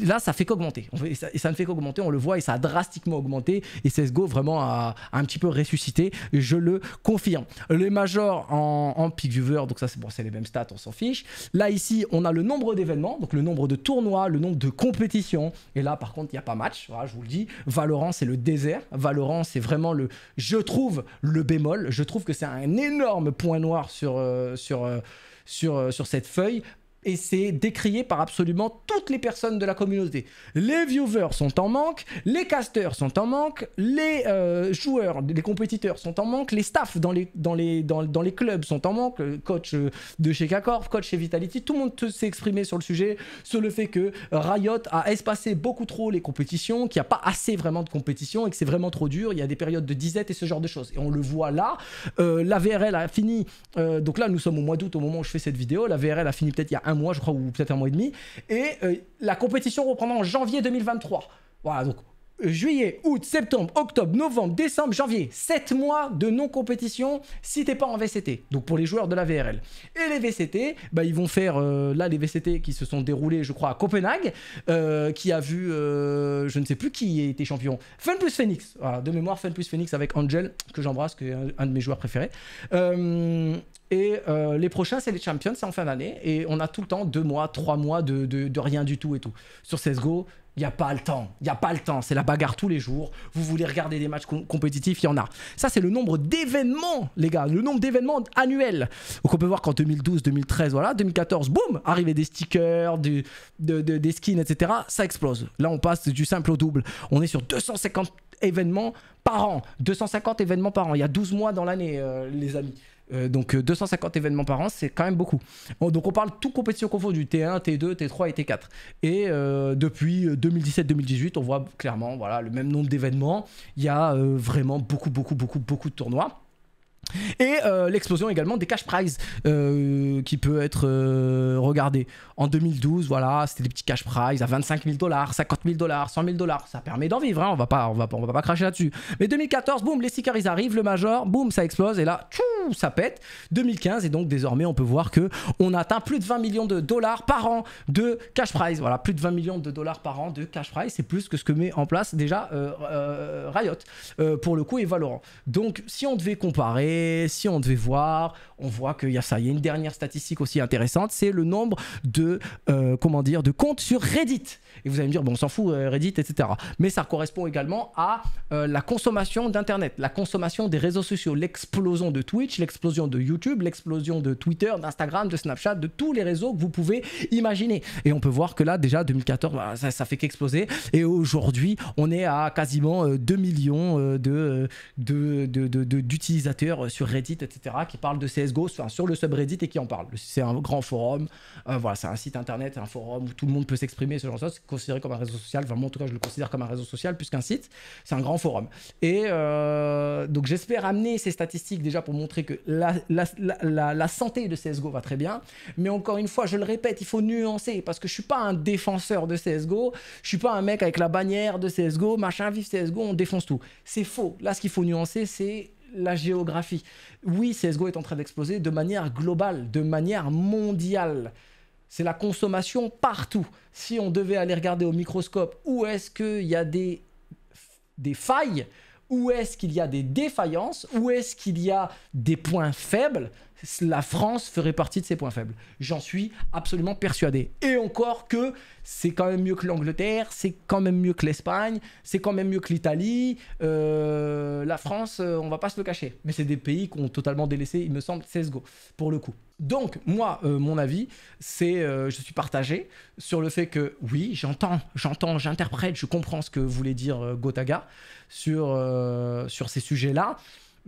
là, ça fait qu'augmenter. Et, ça ne fait qu'augmenter, on le voit, et ça a drastiquement augmenté. Et CSGO vraiment a, un petit peu ressuscité, je le confirme. Les majors en, peak viewer, donc ça c'est bon, les mêmes stats, on s'en fiche. Là ici, on a le nombre d'événements, donc le nombre de tournois, le nombre de compétitions. Et là, par contre, il n'y a pas match, je vous le dis. Valorant, c'est le désert. Valorant, c'est vraiment le, je trouve, le bémol. Je trouve que c'est un énorme point noir sur, euh, sur, euh, sur, euh, sur cette feuille et c'est décrié par absolument toutes les personnes de la communauté. Les viewers sont en manque, les casters sont en manque, les euh, joueurs, les compétiteurs sont en manque, les staffs dans les, dans les, dans les clubs sont en manque, euh, coach euh, de chez k coach chez Vitality, tout le monde s'est exprimé sur le sujet, sur le fait que Riot a espacé beaucoup trop les compétitions, qu'il n'y a pas assez vraiment de compétitions et que c'est vraiment trop dur, il y a des périodes de disette et ce genre de choses. Et on le voit là, la VRL a fini, donc là nous sommes au mois d'août au moment où je fais cette vidéo, la VRL a fini peut-être il y a un mois, je crois, ou peut-être un mois et demi. Et euh, la compétition reprendra en janvier 2023. Voilà, donc juillet, août, septembre, octobre, novembre, décembre, janvier. 7 mois de non-compétition si t'es pas en VCT. Donc pour les joueurs de la VRL. Et les VCT, bah ils vont faire euh, là les VCT qui se sont déroulés, je crois, à Copenhague, euh, qui a vu, je ne sais plus qui était champion. Fun plus Phoenix. de mémoire, Fun plus Phoenix avec Angel, que j'embrasse, qui est un, un, de mes joueurs préférés. Et euh, les prochains, c'est les Champions, c'est en fin d'année. Et on a tout le temps deux mois, trois mois de, de, rien du tout et tout. Sur CSGO, il n'y a pas le temps. Il n'y a pas le temps. C'est la bagarre tous les jours. Vous voulez regarder des matchs compétitifs, il y en a. Ça, c'est le nombre d'événements, les gars. Le nombre d'événements annuels. Donc, on peut voir qu'en 2012, 2013, voilà, 2014, boum, arrivée des stickers, du, des skins, etc. Ça explose. Là, on passe du simple au double. On est sur 250 événements par an. 250 événements par an. Il y a 12 mois dans l'année, euh, les amis. Euh, donc 250 euh, événements par an, c'est quand même beaucoup. Oh, donc on parle tout compétition du T1, T2, T3 et T4. Et euh, depuis 2017-2018, on voit clairement voilà, le même nombre d'événements. Il y a vraiment beaucoup, beaucoup, beaucoup, beaucoup de tournois. Et euh, l'explosion également des cash prizes euh, qui peut être euh, regardé En 2012, voilà, c'était des petits cash prizes à 25 000 dollars, 50 000 dollars, 100 000 dollars. Ça permet d'en vivre, hein. on va pas, on va, pas cracher là-dessus. Mais 2014, boum, les sicaris arrivent, le major, boum, ça explose et là, ça pète. 2015 et donc désormais, on peut voir que on atteint plus de 20 millions de dollars par an de cash prize. Voilà, plus de 20 millions de dollars par an de cash prize, c'est plus que ce que met en place déjà Riot pour le coup et Valorant. Donc, si on devait comparer et si on devait voir, on voit qu'il y a ça. Il y a une dernière statistique aussi intéressante, c'est le nombre de, euh, comment dire, de comptes sur Reddit. Et vous allez me dire, bon, on s'en fout, euh, Reddit, etc. Mais ça correspond également à euh, la consommation d'Internet, la consommation des réseaux sociaux, l'explosion de Twitch, l'explosion de YouTube, l'explosion de Twitter, d'Instagram, de Snapchat, de tous les réseaux que vous pouvez imaginer. Et on peut voir que là, déjà, 2014, bah, ça, ça, fait qu'exploser. Et aujourd'hui, on est à quasiment 2 euh, millions de, d'utilisateurs sur Reddit, etc., qui parlent de CSGO, sur le subreddit et qui en parlent. C'est un grand forum, voilà, c'est un site internet, un forum où tout le monde peut s'exprimer, ce genre de choses considéré comme un réseau social. Enfin, moi, en tout cas, je le considère comme un réseau social plus qu'un site. C'est un grand forum. Et euh, donc, j'espère amener ces statistiques déjà pour montrer que la, la, santé de CSGO va très bien. Mais encore une fois, je le répète, il faut nuancer parce que je suis pas un défenseur de CSGO. Je suis pas un mec avec la bannière de CSGO, machin, vive CSGO, on défonce tout. C'est faux. Là, ce qu'il faut nuancer, c'est la géographie. Oui, CSGO est en train d'exploser de manière globale, de manière mondiale c'est la consommation partout. Si on devait aller regarder au microscope où est-ce qu'il y a des, des failles, où est-ce qu'il y a des défaillances, où est-ce qu'il y a des points faibles, la France ferait partie de ses points faibles. J'en suis absolument persuadé. Et encore que c'est quand même mieux que l'Angleterre, c'est quand même mieux que l'Espagne, c'est quand même mieux que l'Italie. Euh, la France, euh, on va pas se le cacher. Mais c'est des pays qui ont totalement délaissé, il me semble, CSGO, pour le coup. Donc, moi, euh, mon avis, c'est, je suis partagé sur le fait que, oui, j'entends, j'entends, j'interprète, je comprends ce que voulait dire Gotaga sur, sur ces sujets-là.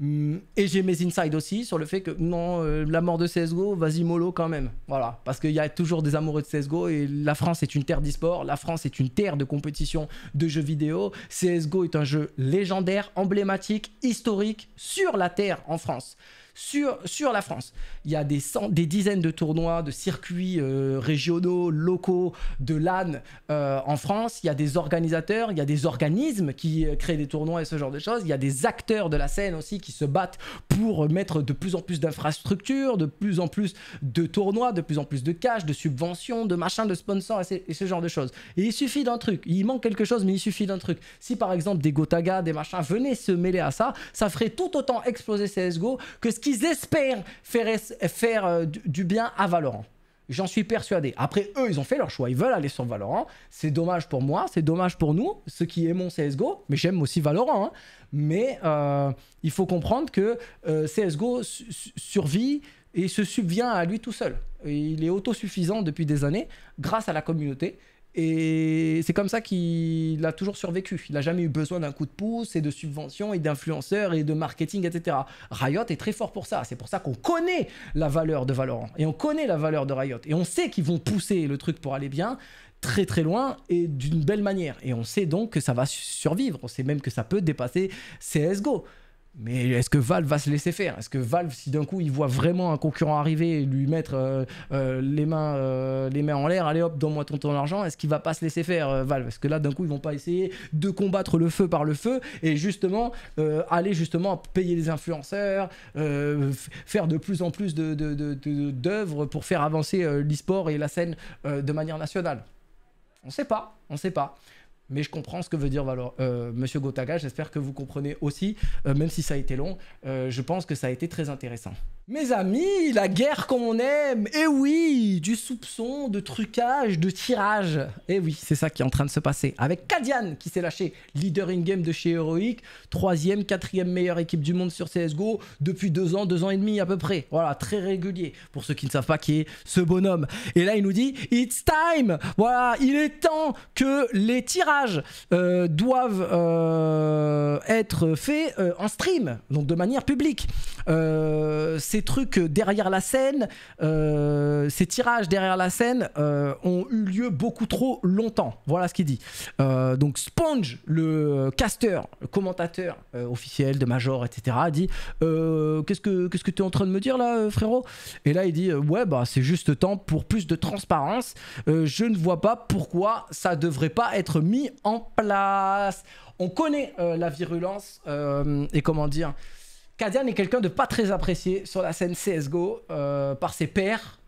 Mm, et j'ai mes insides aussi sur le fait que non, euh, la mort de CSGO, vas-y mollo quand même. Voilà, parce qu'il y a toujours des amoureux de CSGO et la France est une terre d'e-sport, la France est une terre de compétition de jeux vidéo. CSGO est un jeu légendaire, emblématique, historique sur la terre en France sur, sur la France. Il y a des, cent, des dizaines de tournois, de circuits euh, régionaux, locaux, de LAN euh, en France. Il y a des organisateurs, il y a des organismes qui euh, créent des tournois et ce genre de choses. Il y a des acteurs de la scène aussi qui se battent pour mettre de plus en plus d'infrastructures, de plus en plus de tournois, de plus en plus de cash, de subventions, de machins, de sponsors et, ce genre de choses. Et il suffit d'un truc. Il manque quelque chose, mais il suffit d'un truc. Si par exemple des Gotaga, des machins venaient se mêler à ça, ça ferait tout autant exploser CSGO que ce qui qu'ils espèrent faire, euh, du bien à Valorant. J'en suis persuadé. Après, eux, ils ont fait leur choix. Ils veulent aller sur Valorant. C'est dommage pour moi, c'est dommage pour nous, ceux qui aimons CSGO. Mais j'aime aussi Valorant. Hein. Mais euh, il faut comprendre que euh, CSGO survit et se subvient à lui tout seul. Il est autosuffisant depuis des années grâce à la communauté. Et c'est comme ça qu'il a toujours survécu. Il n'a jamais eu besoin d'un coup de pouce et de subventions et d'influenceurs et de marketing, etc. Riot est très fort pour ça. C'est pour ça qu'on connaît la valeur de Valorant et on connaît la valeur de Riot. Et on sait qu'ils vont pousser le truc pour aller bien très très loin et d'une belle manière. Et on sait donc que ça va survivre. On sait même que ça peut dépasser CSGO. Mais est-ce que Valve va se laisser faire Est-ce que Valve, si d'un coup il voit vraiment un concurrent arriver et lui mettre euh, euh, les, mains, euh, les mains en l'air, allez hop, donne-moi ton, ton argent, est-ce qu'il va pas se laisser faire Valve Est-ce que là d'un coup ils vont pas essayer de combattre le feu par le feu et justement aller justement payer les influenceurs, faire de plus en plus d'œuvres de, de, pour faire avancer l'e-sport et la scène de manière nationale On sait pas, on sait pas mais je comprends ce que veut dire alors euh, Monsieur Gotaga. J'espère que vous comprenez aussi, euh, même si ça a été long. Euh, je pense que ça a été très intéressant. Mes amis, la guerre comme on aime. Eh oui, du soupçon, de trucage, de tirage. Eh oui, c'est ça qui est en train de se passer. Avec Kadian qui s'est lâché, leader in game de chez Heroic, troisième, quatrième meilleure équipe du monde sur CS:GO depuis deux ans, deux ans et demi à peu près. Voilà, très régulier. Pour ceux qui ne savent pas qui est ce bonhomme. Et là, il nous dit, it's time. Voilà, il est temps que les tirages euh, doivent euh, être faits euh, en stream, donc de manière publique. ces trucs derrière la scène, ces tirages derrière la scène ont eu lieu beaucoup trop longtemps. Voilà ce qu'il dit. donc Sponge, le caster, le commentateur officiel de Major, etc., dit Qu'est-ce que tu que es en train de me dire là, frérot Et là, il dit Ouais, bah c'est juste temps pour plus de transparence. je ne vois pas pourquoi ça devrait pas être mis en place. On connaît euh, la virulence euh, et comment dire. Kadian est quelqu'un de pas très apprécié sur la scène CSGO euh, par ses pairs.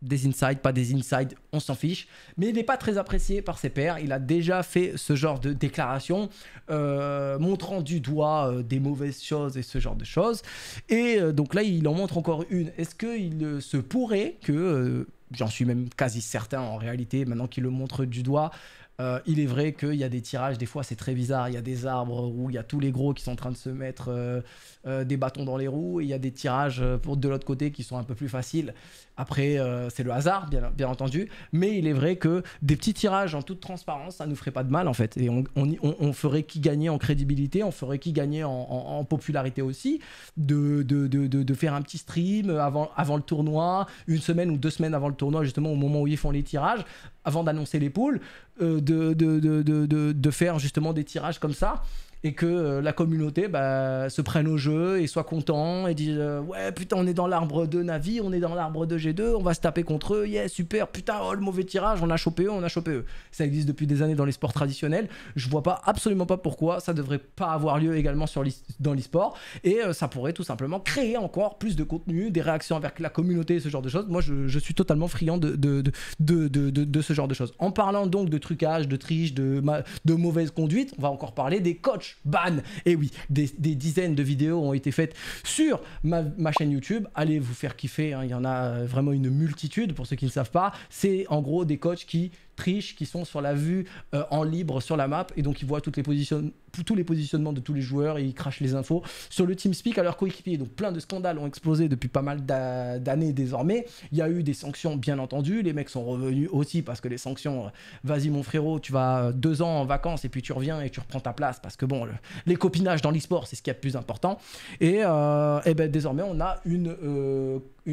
Des inside, pas des inside, on s'en fiche. Mais il n'est pas très apprécié par ses pairs. Il a déjà fait ce genre de déclaration, montrant du doigt des mauvaises choses et ce genre de choses. Et donc là, il en montre encore une. Est-ce qu'il se pourrait que j'en suis même quasi certain en réalité, maintenant qu'il le montre du doigt, euh, il est vrai qu'il y a des tirages, des fois c'est très bizarre, il y a des arbres où il y a tous les gros qui sont en train de se mettre euh, euh, des bâtons dans les roues, et il y a des tirages pour de l'autre côté qui sont un peu plus faciles. Après, euh, c'est le hasard, bien, entendu. Mais il est vrai que des petits tirages en toute transparence, ça nous ferait pas de mal, en fait. Et on, ferait qui gagner en crédibilité, on ferait qui gagner en, popularité aussi, de faire un petit stream avant, le tournoi, une semaine ou deux semaines avant le tournoi, justement, au moment où ils font les tirages, avant d'annoncer les poules, euh, de faire justement des tirages comme ça et que euh, la communauté bah, se prenne au jeu et soit content et dise euh, ouais putain on est dans l'arbre de Navi, on est dans l'arbre de G2, on va se taper contre eux, yeah super, putain oh le mauvais tirage, on a chopé eux, on a chopé eux. Ça existe depuis des années dans les sports traditionnels, je vois pas absolument pas pourquoi ça devrait pas avoir lieu également sur dans l'e-sport et euh, ça pourrait tout simplement créer encore plus de contenu, des réactions avec la communauté, ce genre de choses. Moi je, suis totalement friand de de, de, de, ce genre de choses. En parlant donc de trucage, de triche, de, de mauvaise conduite, on va encore parler des coachs ban. Et oui, des, dizaines de vidéos ont été faites sur ma, chaîne YouTube. Allez vous faire kiffer, hein. il y en a euh, vraiment une multitude pour ceux qui ne savent pas. C'est en gros des coachs qui Triche, qui sont sur la vue euh, en libre sur la map, et donc ils voient toutes les positions, tous les positionnements de tous les joueurs, et ils crachent les infos sur le TeamSpeak à leurs coéquipiers. Donc plein de scandales ont explosé depuis pas mal d'années désormais. Il y a eu des sanctions, bien entendu, les mecs sont revenus aussi parce que les sanctions, euh, vas-y mon frérot, tu vas euh, deux ans en vacances et puis tu reviens et tu reprends ta place, parce que bon, les copinages dans l'esport c'est ce qui est le plus important. Et, et eh ben, désormais, on a une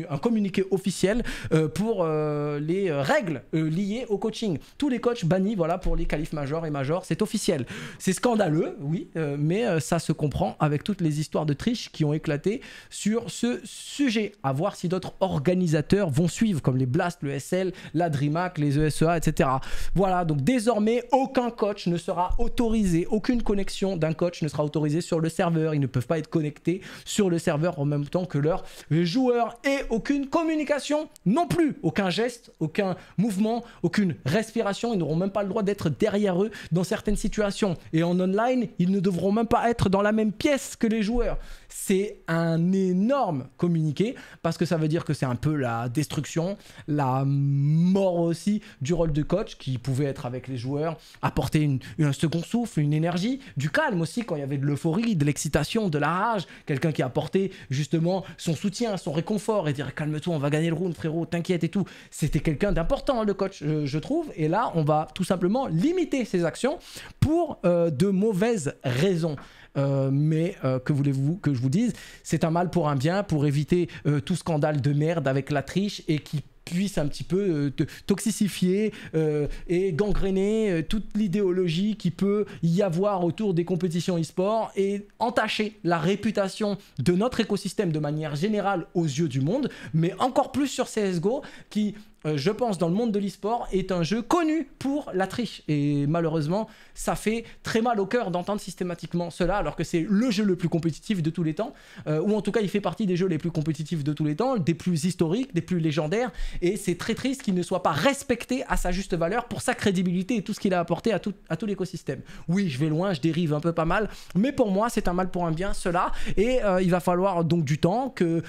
un communiqué officiel euh, pour euh, les euh, règles liées au coaching. Tous les coachs bannis voilà, pour les qualifs majeurs et majors, c'est officiel. C'est scandaleux, oui, mais ça se comprend avec toutes les histoires de triche qui ont éclaté sur ce sujet. À voir si d'autres organisateurs vont suivre, comme les Blast, le SL, la DreamHack, les ESEA, etc. Voilà, donc désormais, aucun coach ne sera autorisé, aucune connexion d'un coach ne sera autorisée sur le serveur. Ils ne peuvent pas être connectés sur le serveur en même temps que leurs joueurs. Et aucune communication non plus, aucun geste, aucun mouvement, aucune respiration. Ils n'auront même pas le droit d'être derrière eux dans certaines situations. Et en online, ils ne devront même pas être dans la même pièce que les joueurs c'est un énorme communiqué parce que ça veut dire que c'est un peu la destruction, la mort aussi du rôle de coach qui pouvait être avec les joueurs, apporter un second souffle, une énergie, du calme aussi quand il y avait de l'euphorie, de l'excitation, de la rage, quelqu'un qui apportait justement son soutien, son réconfort et dire calme-toi, on va gagner le round frérot, t'inquiète et tout. C'était quelqu'un d'important hein, le coach, je, trouve. Et là, on va tout simplement limiter ses actions pour euh, de mauvaises raisons. Euh, mais euh, que voulez-vous que je vous dise C'est un mal pour un bien, pour éviter euh, tout scandale de merde avec la triche et qui puisse un petit peu toxicifier toxicifier et gangréner toute l'idéologie qui peut y avoir autour des compétitions e-sport et entacher la réputation de notre écosystème de manière générale aux yeux du monde, mais encore plus sur CSGO qui euh, je pense, dans le monde de l'e-sport, est un jeu connu pour la triche. Et malheureusement, ça fait très mal au cœur d'entendre systématiquement cela, alors que c'est le jeu le plus compétitif de tous les temps, euh, ou en tout cas, il fait partie des jeux les plus compétitifs de tous les temps, des plus historiques, des plus légendaires, et c'est très triste qu'il ne soit pas respecté à sa juste valeur pour sa crédibilité et tout ce qu'il a apporté à tout, à tout l'écosystème. Oui, je vais loin, je dérive un peu pas mal, mais pour moi, c'est un mal pour un bien, cela, et euh, il va falloir donc du temps que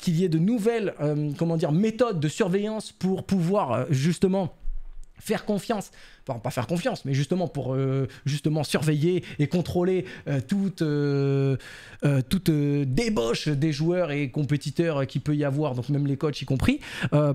qu'il y ait de nouvelles, comment dire, méthode de surveillance pour pouvoir euh, justement faire confiance enfin pas faire confiance, mais justement pour euh, justement surveiller et contrôler euh, toute, euh, débauche des joueurs et compétiteurs qui peut y avoir, donc même les coachs y compris,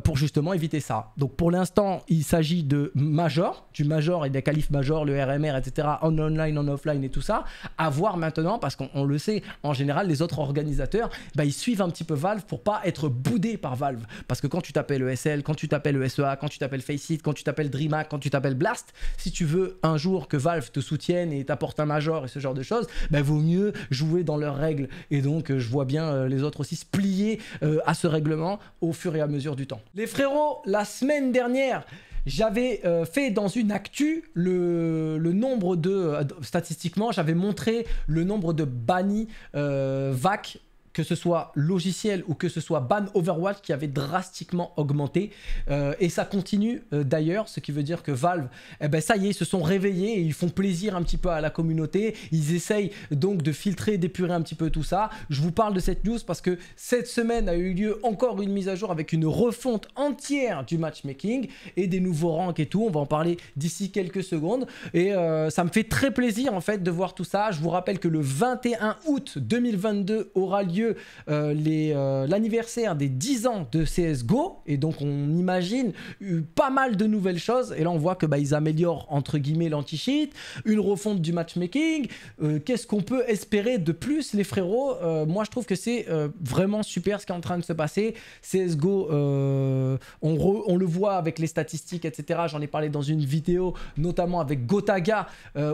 pour justement éviter ça. Donc pour l'instant, il s'agit de major, du major et des qualifs major, le RMR, etc., en online, en offline et tout ça, à voir maintenant, parce qu'on le sait, en général, les autres organisateurs, bah, ils suivent un petit peu Valve pour pas être boudés par Valve. Parce que quand tu t'appelles ESL, quand tu t'appelles ESEA, quand tu t'appelles Faceit, quand tu t'appelles DreamHack, quand tu t'appelles Blast, si tu veux un jour que Valve te soutienne et t'apporte un major et ce genre de choses, ben vaut mieux jouer dans leurs règles. Et donc, euh, je vois bien euh, les autres aussi se plier euh, à ce règlement au fur et à mesure du temps. Les frérots, la semaine dernière, j'avais fait dans une actu le, nombre de, statistiquement, j'avais montré le nombre de bannis euh, VAC que ce soit logiciel ou que ce soit ban Overwatch qui avait drastiquement augmenté. Euh, et ça continue euh, d'ailleurs, ce qui veut dire que Valve, eh ben, ça y est, ils se sont réveillés et ils font plaisir un petit peu à la communauté. Ils essayent donc de filtrer, d'épurer un petit peu tout ça. Je vous parle de cette news parce que cette semaine a eu lieu encore une mise à jour avec une refonte entière du matchmaking et des nouveaux ranks et tout. On va en parler d'ici quelques secondes. Et euh, ça me fait très plaisir en fait de voir tout ça. Je vous rappelle que le 21 août 2022 aura lieu euh, euh, l'anniversaire des 10 ans de CSGO, et donc on imagine euh, pas mal de nouvelles choses, et là on voit que bah, ils améliorent entre guillemets l'anti-cheat, une refonte du matchmaking, qu'est-ce qu'on peut espérer de plus les frérots Moi je trouve que c'est vraiment super ce qui est en train de se passer, CSGO, on, on, le voit avec les statistiques, etc., j'en ai parlé dans une vidéo, notamment avec Gotaga,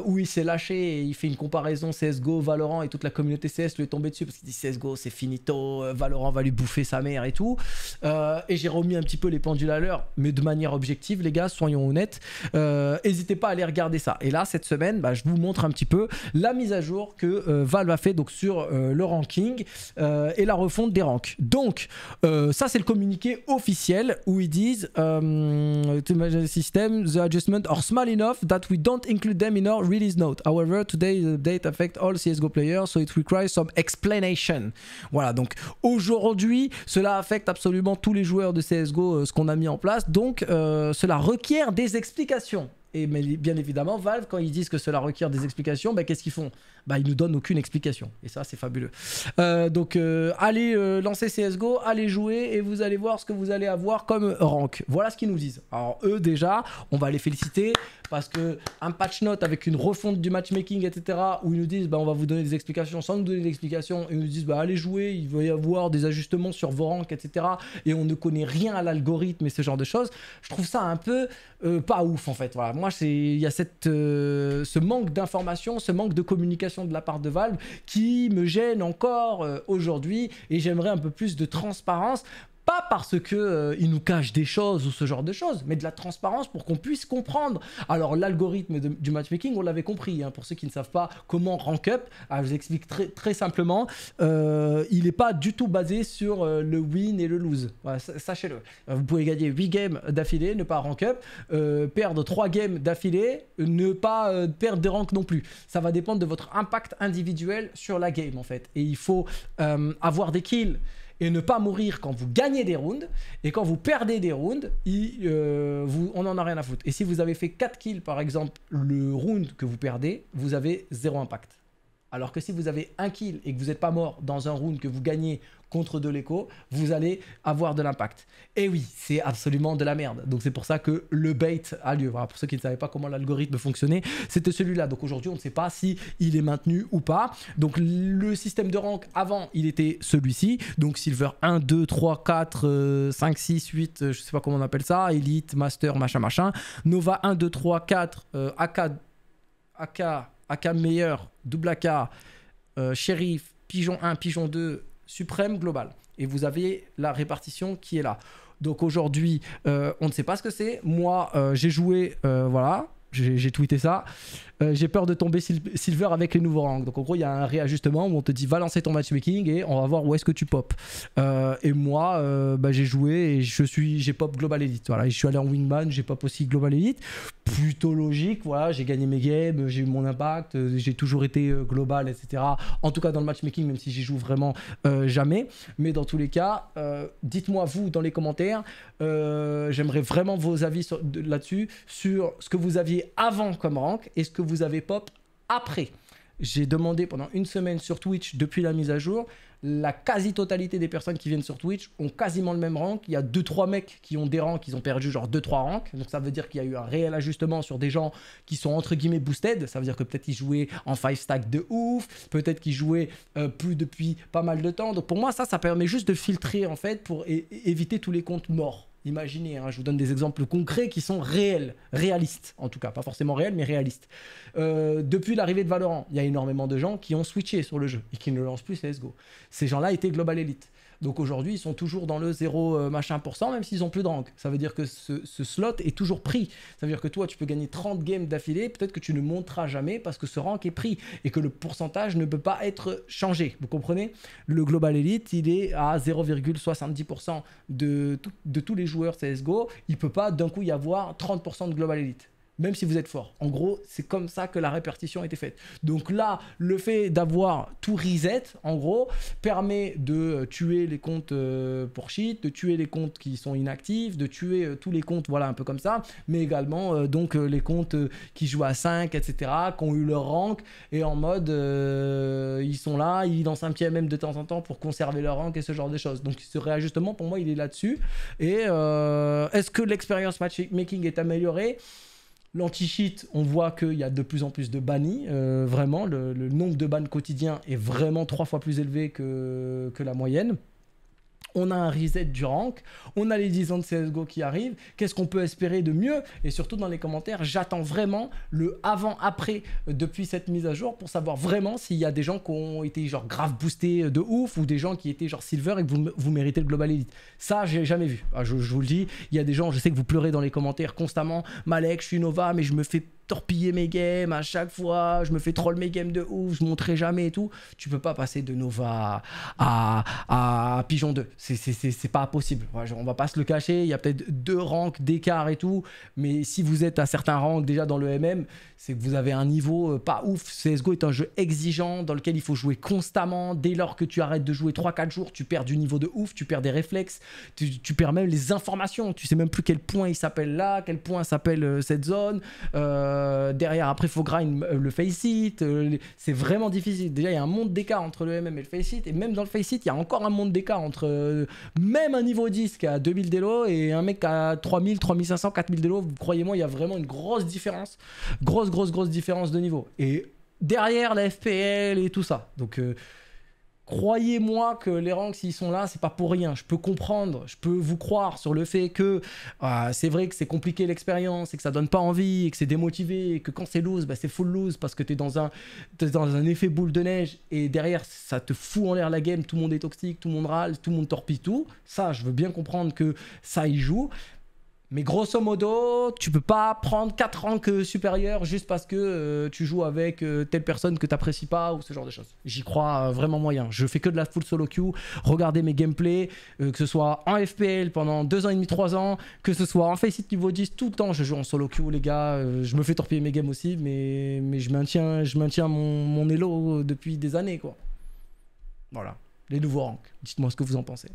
où il s'est lâché et il fait une comparaison CSGO, Valorant et toute la communauté CS lui est tombée dessus parce qu'il dit CSGO, c'est finito, euh, Valorant va lui bouffer sa mère et tout. Euh, et j'ai remis un petit peu les pendules à l'heure, mais de manière objective, les gars, soyons honnêtes. Euh, n'hésitez pas à aller regarder ça. Et là, cette semaine, bah, je vous montre un petit peu la mise à jour que Valve a fait donc, sur le ranking et la refonte des ranks. Donc, ça, c'est le communiqué officiel où ils disent To system, the adjustment are small enough that we don't include them in our release note. However, today the update affects all CSGO players, so it requires some explanation. Voilà, donc aujourd'hui, cela affecte absolument tous les joueurs de CSGO, euh, ce qu'on a mis en place. Donc, euh, cela requiert des explications. Et bien évidemment, Valve, quand ils disent que cela requiert des explications, bah, qu'est-ce qu'ils font bah, Ils nous donnent aucune explication. Et ça, c'est fabuleux. Euh, donc, euh, allez euh, lancer CSGO, allez jouer et vous allez voir ce que vous allez avoir comme rank. Voilà ce qu'ils nous disent. Alors, eux, déjà, on va les féliciter parce que un patch note avec une refonte du matchmaking, etc., où ils nous disent bah, on va vous donner des explications sans nous donner d'explications, ils nous disent bah, allez jouer, il va y avoir des ajustements sur vos ranks, etc., et on ne connaît rien à l'algorithme et ce genre de choses. Je trouve ça un peu pas ouf en fait. Voilà moi, il y a cette, euh, ce manque d'information, ce manque de communication de la part de Valve qui me gêne encore euh, aujourd'hui et j'aimerais un peu plus de transparence pas parce que euh, il nous cache des choses ou ce genre de choses, mais de la transparence pour qu'on puisse comprendre. Alors l'algorithme du matchmaking, on l'avait compris. Hein, pour ceux qui ne savent pas comment rank up, ah, je vous explique très, très simplement. Euh, il n'est pas du tout basé sur euh, le win et le lose. Sachez-le. Vous pouvez gagner 8 games d'affilée, ne pas rank up, perdre 3 games d'affilée, ne pas perdre des ranks non plus. Ça va dépendre de votre impact individuel sur la game en fait. Et il faut avoir des kills et ne pas mourir quand vous gagnez des rounds. Et quand vous perdez des rounds, euh, on n'en a rien à foutre. Et si vous avez fait 4 kills par exemple le round que vous perdez, vous avez zéro impact. Alors que si vous avez un kill et que vous n'êtes pas mort dans un round que vous gagnez contre de l'écho, vous allez avoir de l'impact. Et oui, c'est absolument de la merde. Donc c'est pour ça que le bait a lieu. pour ceux qui ne savaient pas comment l'algorithme fonctionnait, c'était celui-là. Donc aujourd'hui, on ne sait pas si il est maintenu ou pas. Donc le système de rank avant, il était celui-ci. Donc silver 1, 2, 3, 4, 5, 6, 8, je ne sais pas comment on appelle ça, elite, master, machin, machin. Nova 1, 2, 3, 4, AK, AK AK Meilleur, Double AK, euh, Shérif, Pigeon 1, Pigeon 2, Suprême, Global. Et vous avez la répartition qui est là. Donc aujourd'hui, euh, on ne sait pas ce que c'est. Moi, euh, j'ai joué, euh, voilà, j'ai tweeté ça. Euh, j'ai peur de tomber silver avec les nouveaux rangs. Donc en gros, il y a un réajustement où on te dit va lancer ton matchmaking et on va voir où est-ce que tu pop. Euh, et moi, euh, bah, j'ai joué et je suis, j'ai pop global elite. Voilà, je suis allé en wingman, j'ai pop aussi global elite. Plutôt logique, voilà, j'ai gagné mes games, j'ai eu mon impact, j'ai toujours été global, etc. En tout cas dans le matchmaking, même si j'y joue vraiment jamais. Mais dans tous les cas, dites-moi vous dans les commentaires. J'aimerais vraiment vos avis là-dessus sur ce que vous aviez avant comme rank est ce que vous avez pop après. J'ai demandé pendant une semaine sur Twitch, depuis la mise à jour, la quasi-totalité des personnes qui viennent sur Twitch ont quasiment le même rank. Il y a 2-3 mecs qui ont des ranks, ils ont perdu genre 2-3 ranks. Donc ça veut dire qu'il y a eu un réel ajustement sur des gens qui sont entre guillemets boosted. Ça veut dire que peut-être ils jouaient en 5 stack de ouf, peut-être qu'ils jouaient euh, plus depuis pas mal de temps. Donc pour moi, ça, ça permet juste de filtrer en fait pour éviter tous les comptes morts. Imaginez, hein. je vous donne des exemples concrets qui sont réels, réalistes en tout cas, pas forcément réels mais réalistes. Euh, depuis l'arrivée de Valorant, il y a énormément de gens qui ont switché sur le jeu et qui ne lancent plus CSGO. Ces gens-là étaient Global Elite. Donc aujourd'hui, ils sont toujours dans le 0 euh, machin même s'ils ont plus de rank. Ça veut dire que ce, slot est toujours pris. Ça veut dire que toi, tu peux gagner 30 games d'affilée, peut-être que tu ne monteras jamais parce que ce rank est pris et que le pourcentage ne peut pas être changé. Vous comprenez Le Global Elite, il est à 0,70% de, de tous les joueurs CSGO. Il ne peut pas d'un coup y avoir 30% de Global Elite même si vous êtes fort. En gros, c'est comme ça que la répartition a faite. Donc là, le fait d'avoir tout reset, en gros, permet de euh, tuer les comptes euh, pour shit, de tuer les comptes qui sont inactifs, de tuer euh, tous les comptes, voilà, un peu comme ça, mais également donc les comptes qui jouent à 5, etc., qui ont eu leur rank, et en mode, ils sont là, ils dansent un pied même de temps en temps pour conserver leur rank et ce genre de choses. Donc ce réajustement, pour moi, il est là-dessus. Et est-ce que l'expérience matchmaking est améliorée L'anti-cheat, on voit qu'il y a de plus en plus de bannis. Euh, vraiment, le, nombre de bannes quotidiens est vraiment trois fois plus élevé que, que la moyenne on a un reset du rank, on a les 10 ans de CSGO qui arrivent, qu'est-ce qu'on peut espérer de mieux Et surtout dans les commentaires, j'attends vraiment le avant-après euh, depuis cette mise à jour pour savoir vraiment s'il y a des gens qui ont été genre grave boostés euh, de ouf ou des gens qui étaient genre silver et que vous, vous méritez le Global Elite. Ça, j'ai jamais vu. Ah, je, je vous le dis, il y a des gens, je sais que vous pleurez dans les commentaires constamment, Malek, je suis Nova, mais je me fais torpiller mes games à chaque fois, je me fais troll mes games de ouf, je montrerai jamais et tout. Tu peux pas passer de Nova à, à, Pigeon 2. C'est pas possible. on va pas se le cacher. Il y a peut-être deux ranks d'écart et tout. Mais si vous êtes à certains ranks déjà dans le MM, c'est que vous avez un niveau euh, pas ouf. CSGO est un jeu exigeant dans lequel il faut jouer constamment. Dès lors que tu arrêtes de jouer 3-4 jours, tu perds du niveau de ouf, tu perds des réflexes, tu, tu, perds même les informations. Tu sais même plus quel point il s'appelle là, quel point s'appelle euh, cette zone. Euh, euh, derrière, après, il faut grind euh, le face it. Euh, c'est vraiment difficile. Déjà, il y a un monde d'écart entre le MM et le face it. Et même dans le face it, il y a encore un monde d'écart entre même un niveau 10 qui a 2000 d'élo et un mec à 3000, 3500, 4000 d'élo. Croyez-moi, il y a vraiment une grosse différence. Grosse, grosse, grosse différence de niveau. Et derrière la FPL et tout ça. Donc. Croyez-moi que les ranks, s'ils sont là, c'est pas pour rien. Je peux comprendre, je peux vous croire sur le fait que euh, c'est vrai que c'est compliqué l'expérience et que ça donne pas envie et que c'est démotivé et que quand c'est lose, bah, c'est full lose parce que t'es dans, dans un effet boule de neige et derrière ça te fout en l'air la game, tout le monde est toxique, tout le monde râle, tout le monde torpille tout. Ça, je veux bien comprendre que ça y joue. Mais grosso modo, tu peux pas prendre 4 ranks euh, supérieurs juste parce que euh, tu joues avec euh, telle personne que tu n'apprécies pas ou ce genre de choses. J'y crois vraiment moyen. Je fais que de la full solo queue. Regardez mes gameplays, que ce soit en FPL pendant 2 ans et demi, 3 ans, que ce soit en face niveau 10, tout le temps je joue en solo queue, les gars. je me fais torpiller mes games aussi, mais, mais je maintiens, je maintiens mon, mon elo depuis des années, quoi. Voilà. Les nouveaux ranks. Dites-moi ce que vous en pensez.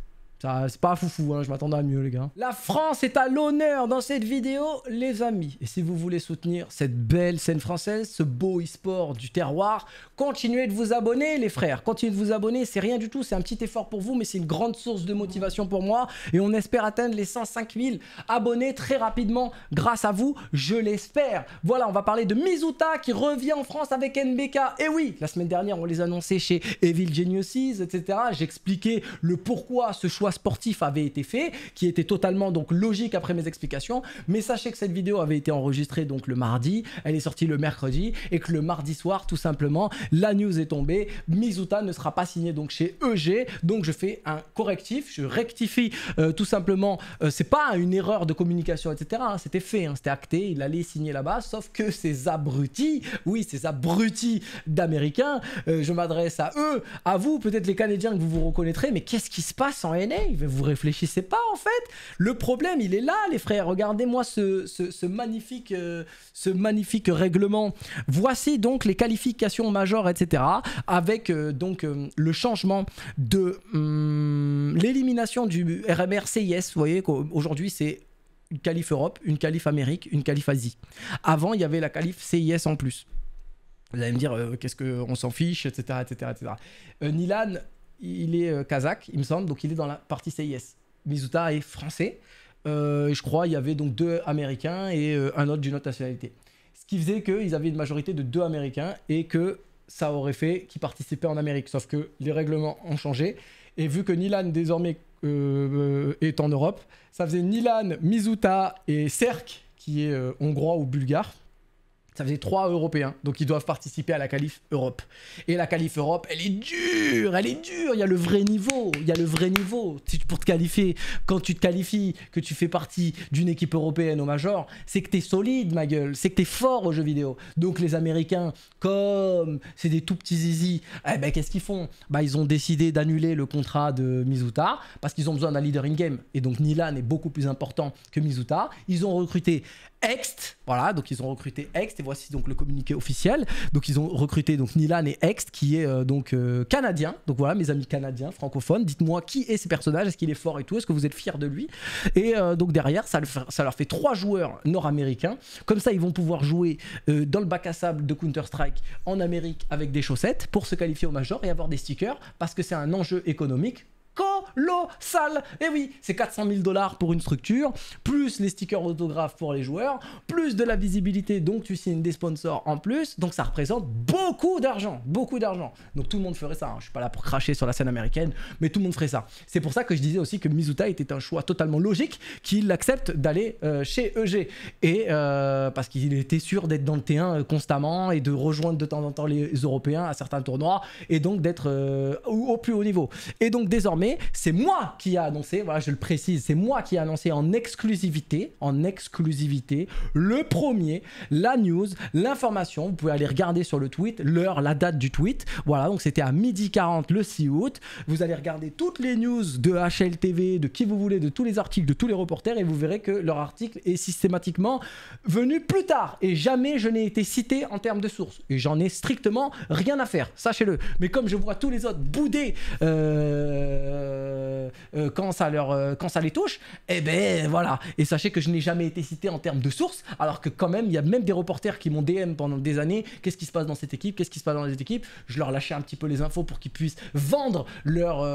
C'est pas foufou, hein, je m'attendais à mieux les gars. La France est à l'honneur dans cette vidéo, les amis. Et si vous voulez soutenir cette belle scène française, ce beau e-sport du terroir, continuez de vous abonner les frères. Continuez de vous abonner, c'est rien du tout, c'est un petit effort pour vous, mais c'est une grande source de motivation pour moi. Et on espère atteindre les 105 000 abonnés très rapidement grâce à vous, je l'espère. Voilà, on va parler de Mizuta qui revient en France avec NBK. Et oui, la semaine dernière on les annonçait chez Evil Geniuses, etc. J'expliquais le pourquoi ce choix sportif avait été fait, qui était totalement donc logique après mes explications. Mais sachez que cette vidéo avait été enregistrée donc le mardi, elle est sortie le mercredi, et que le mardi soir, tout simplement, la news est tombée. Mizuta ne sera pas signé donc chez EG, donc je fais un correctif, je rectifie euh, tout simplement. Euh, c'est pas une erreur de communication, etc. Hein. c'était fait, hein. c'était acté, il allait signer là-bas, sauf que ces abrutis, oui, ces abrutis d'Américains, euh, je m'adresse à eux, à vous, peut-être les Canadiens que vous vous reconnaîtrez, mais qu'est-ce qui se passe en NF? vous réfléchissez pas en fait. Le problème, il est là, les frères. Regardez-moi ce, magnifique, euh, ce magnifique règlement. Voici donc les qualifications majeures, etc. Avec euh, donc euh, le changement de hum, l'élimination du RMR CIS Vous voyez qu'aujourd'hui, c'est une qualif Europe, une qualif Amérique, une qualif Asie. Avant, il y avait la qualif CIS en plus. Vous allez me dire, qu'est-ce qu'on s'en fiche, etc. etc., etc. Nilan, il est euh, kazakh, il me semble, donc il est dans la partie CIS. Mizuta est français. Euh, je crois il y avait donc deux Américains et euh, un autre d'une autre nationalité. Ce qui faisait qu'ils avaient une majorité de deux Américains et que ça aurait fait qu'ils participaient en Amérique. Sauf que les règlements ont changé. Et vu que Nilan désormais est en Europe, ça faisait Nilan, Mizuta et Serk, qui est hongrois ou bulgare, ça faisait trois Européens, donc ils doivent participer à la qualif Europe. Et la qualif Europe, elle est dure, elle est dure, il y a le vrai niveau, il y a le vrai niveau. Pour te qualifier, quand tu te qualifies, que tu fais partie d'une équipe européenne au major, c'est que t'es solide, ma gueule, c'est que t'es fort aux jeux vidéo. Donc les Américains, comme c'est des tout petits zizi, eh ben qu'est-ce qu'ils font Bah ils ont décidé d'annuler le contrat de Mizuta, parce qu'ils ont besoin d'un leader in-game, et donc Nilan est beaucoup plus important que Mizuta. Ils ont recruté Ext, voilà, donc ils ont recruté Ext, et voici donc le communiqué officiel. Donc ils ont recruté donc Nilan et Ext qui est euh, donc euh, canadien. Donc voilà mes amis canadiens francophones, dites-moi qui est ce personnage, est-ce qu'il est fort et tout, est-ce que vous êtes fiers de lui Et euh, donc derrière ça, ça, leur fait trois joueurs nord-américains. Comme ça ils vont pouvoir jouer dans le bac à sable de Counter Strike en Amérique avec des chaussettes pour se qualifier au major et avoir des stickers parce que c'est un enjeu économique colossal. Et eh oui, c'est 400 000 dollars pour une structure, plus les stickers autographes pour les joueurs, plus de la visibilité, donc tu signes des sponsors en plus, donc ça représente beaucoup d'argent, beaucoup d'argent. Donc tout le monde ferait ça, hein. je suis pas là pour cracher sur la scène américaine, mais tout le monde ferait ça. C'est pour ça que je disais aussi que Mizuta était un choix totalement logique, qu'il accepte d'aller euh, chez EG, et euh, parce qu'il était sûr d'être dans le T1 euh, constamment et de rejoindre de temps en temps les Européens à certains tournois, et donc d'être au plus haut niveau. Et donc désormais, c'est moi qui a annoncé, voilà, je le précise, c'est moi qui a annoncé en exclusivité, en exclusivité, le premier, la news, l'information. Vous pouvez aller regarder sur le tweet, l'heure, la date du tweet. Voilà, donc c'était à midi 40 le 6 août. Vous allez regarder toutes les news de HLTV, de qui vous voulez, de tous les articles, de tous les reporters, et vous verrez que leur article est systématiquement venu plus tard. Et jamais je n'ai été cité en termes de source. Et j'en ai strictement rien à faire, sachez-le. Mais comme je vois tous les autres boudés, euh euh, euh, euh, quand, ça les touche, et eh ben voilà. Et sachez que je n'ai jamais été cité en termes de source, alors que quand même, il y a même des reporters qui m'ont DM pendant des années, qu'est-ce qui se passe dans cette équipe, qu'est-ce qui se passe dans les équipe. Je leur lâchais un petit peu les infos pour qu'ils puissent vendre leur,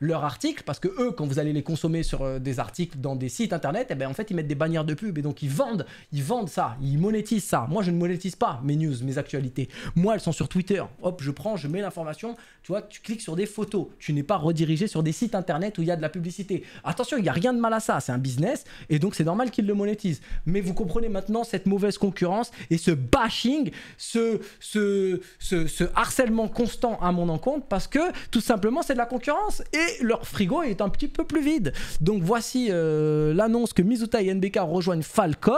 leur article, parce que eux, quand vous allez les consommer sur des articles dans des sites internet, eh ben en fait, ils mettent des bannières de pub, et donc ils vendent, ils vendent ça, ils monétisent ça. Moi, je ne monétise pas mes news, mes actualités. Moi, elles sont sur Twitter. Hop, je prends, je mets l'information. Tu vois, tu cliques sur des photos. Tu n'es pas redirigé sur des sites internet où il y a de la publicité. Attention, il n'y a rien de mal à ça, c'est un business et donc c'est normal qu'ils le monétisent. Mais vous comprenez maintenant cette mauvaise concurrence et ce bashing, ce, ce, ce, harcèlement constant à mon encontre parce que tout simplement c'est de la concurrence et leur frigo est un petit peu plus vide. Donc voici euh, l'annonce que Mizuta et NBK rejoignent Falcon,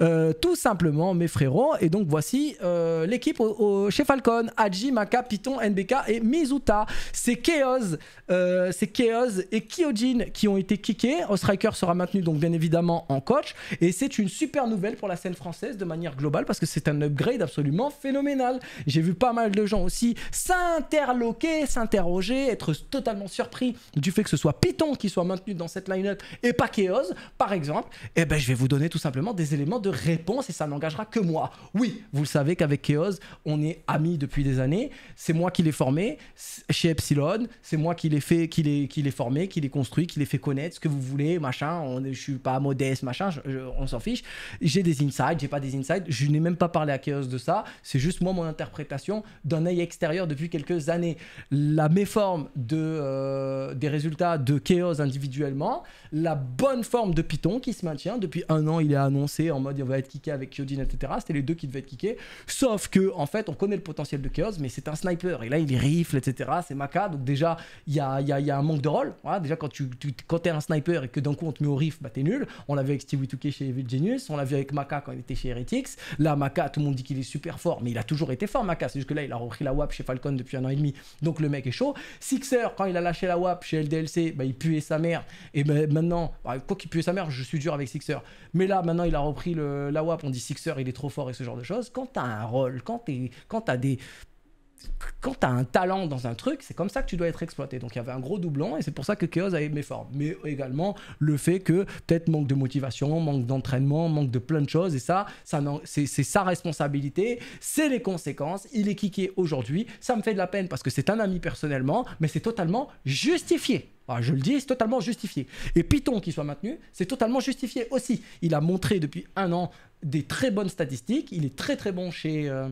euh, tout simplement mes frérots. Et donc voici euh, l'équipe chez Falcon, Haji, Maka, Python, NBK et Mizuta. C'est Chaos. Euh, c'est Chaos et Kyojin qui ont été kickés. Ostriker sera maintenu donc bien évidemment en coach. Et c'est une super nouvelle pour la scène française de manière globale parce que c'est un upgrade absolument phénoménal. J'ai vu pas mal de gens aussi s'interloquer, s'interroger, être totalement surpris du fait que ce soit Python qui soit maintenu dans cette line-up et pas Chaos par exemple. Et eh ben je vais vous donner tout simplement des éléments de réponse et ça n'engagera que moi. Oui, vous le savez qu'avec Chaos, on est amis depuis des années. C'est moi qui l'ai formé chez Epsilon. C'est moi qui l'ai fait qui les, formé, qu'il est construit, qu'il les fait connaître, ce que vous voulez, machin. On, je suis pas modeste, machin, on s'en fiche. J'ai des insights, j'ai pas des insights. Je n'ai même pas parlé à Chaos de ça. C'est juste moi mon interprétation d'un œil extérieur depuis quelques années. La méforme de, euh, des résultats de Chaos individuellement, la bonne forme de Python qui se maintient. Depuis un an, il est annoncé en mode il va être kické avec Kyojin etc. C'était les deux qui devaient être kickés. Sauf que, en fait, on connaît le potentiel de Chaos, mais c'est un sniper. Et là, il rifle, etc. C'est Maca. Donc déjà, il y a il y a un manque de rôle. Hein. déjà, quand tu, es un sniper et que d'un coup on te met au riff, bah t'es nul. On l'a vu avec Steve chez Evil Genius, on l'a vu avec Maka quand il était chez Heretics. Là, Maka, tout le monde dit qu'il est super fort, mais il a toujours été fort, Maka. C'est juste que là, il a repris la WAP chez Falcon depuis un an et demi, donc le mec est chaud. Sixer, quand il a lâché la WAP chez LDLC, bah, il puait sa mère. Et bah, maintenant, bah, quoi qu'il puait sa mère, je suis dur avec Sixer. Mais là, maintenant, il a repris la WAP, on dit Sixer, il est trop fort et ce genre de choses. Quand t'as un rôle, quand t'as des quand tu as un talent dans un truc, c'est comme ça que tu dois être exploité. Donc il y avait un gros doublon et c'est pour ça que Chaos a aimé fort. Mais également le fait que peut-être manque de motivation, manque d'entraînement, manque de plein de choses. Et ça, c'est sa responsabilité, c'est les conséquences. Il est kické aujourd'hui. Ça me fait de la peine parce que c'est un ami personnellement, mais c'est totalement justifié. Ah, je le dis, c'est totalement justifié. Et Python qui soit maintenu, c'est totalement justifié aussi. Il a montré depuis un an des très bonnes statistiques. Il est très très bon chez... Euh,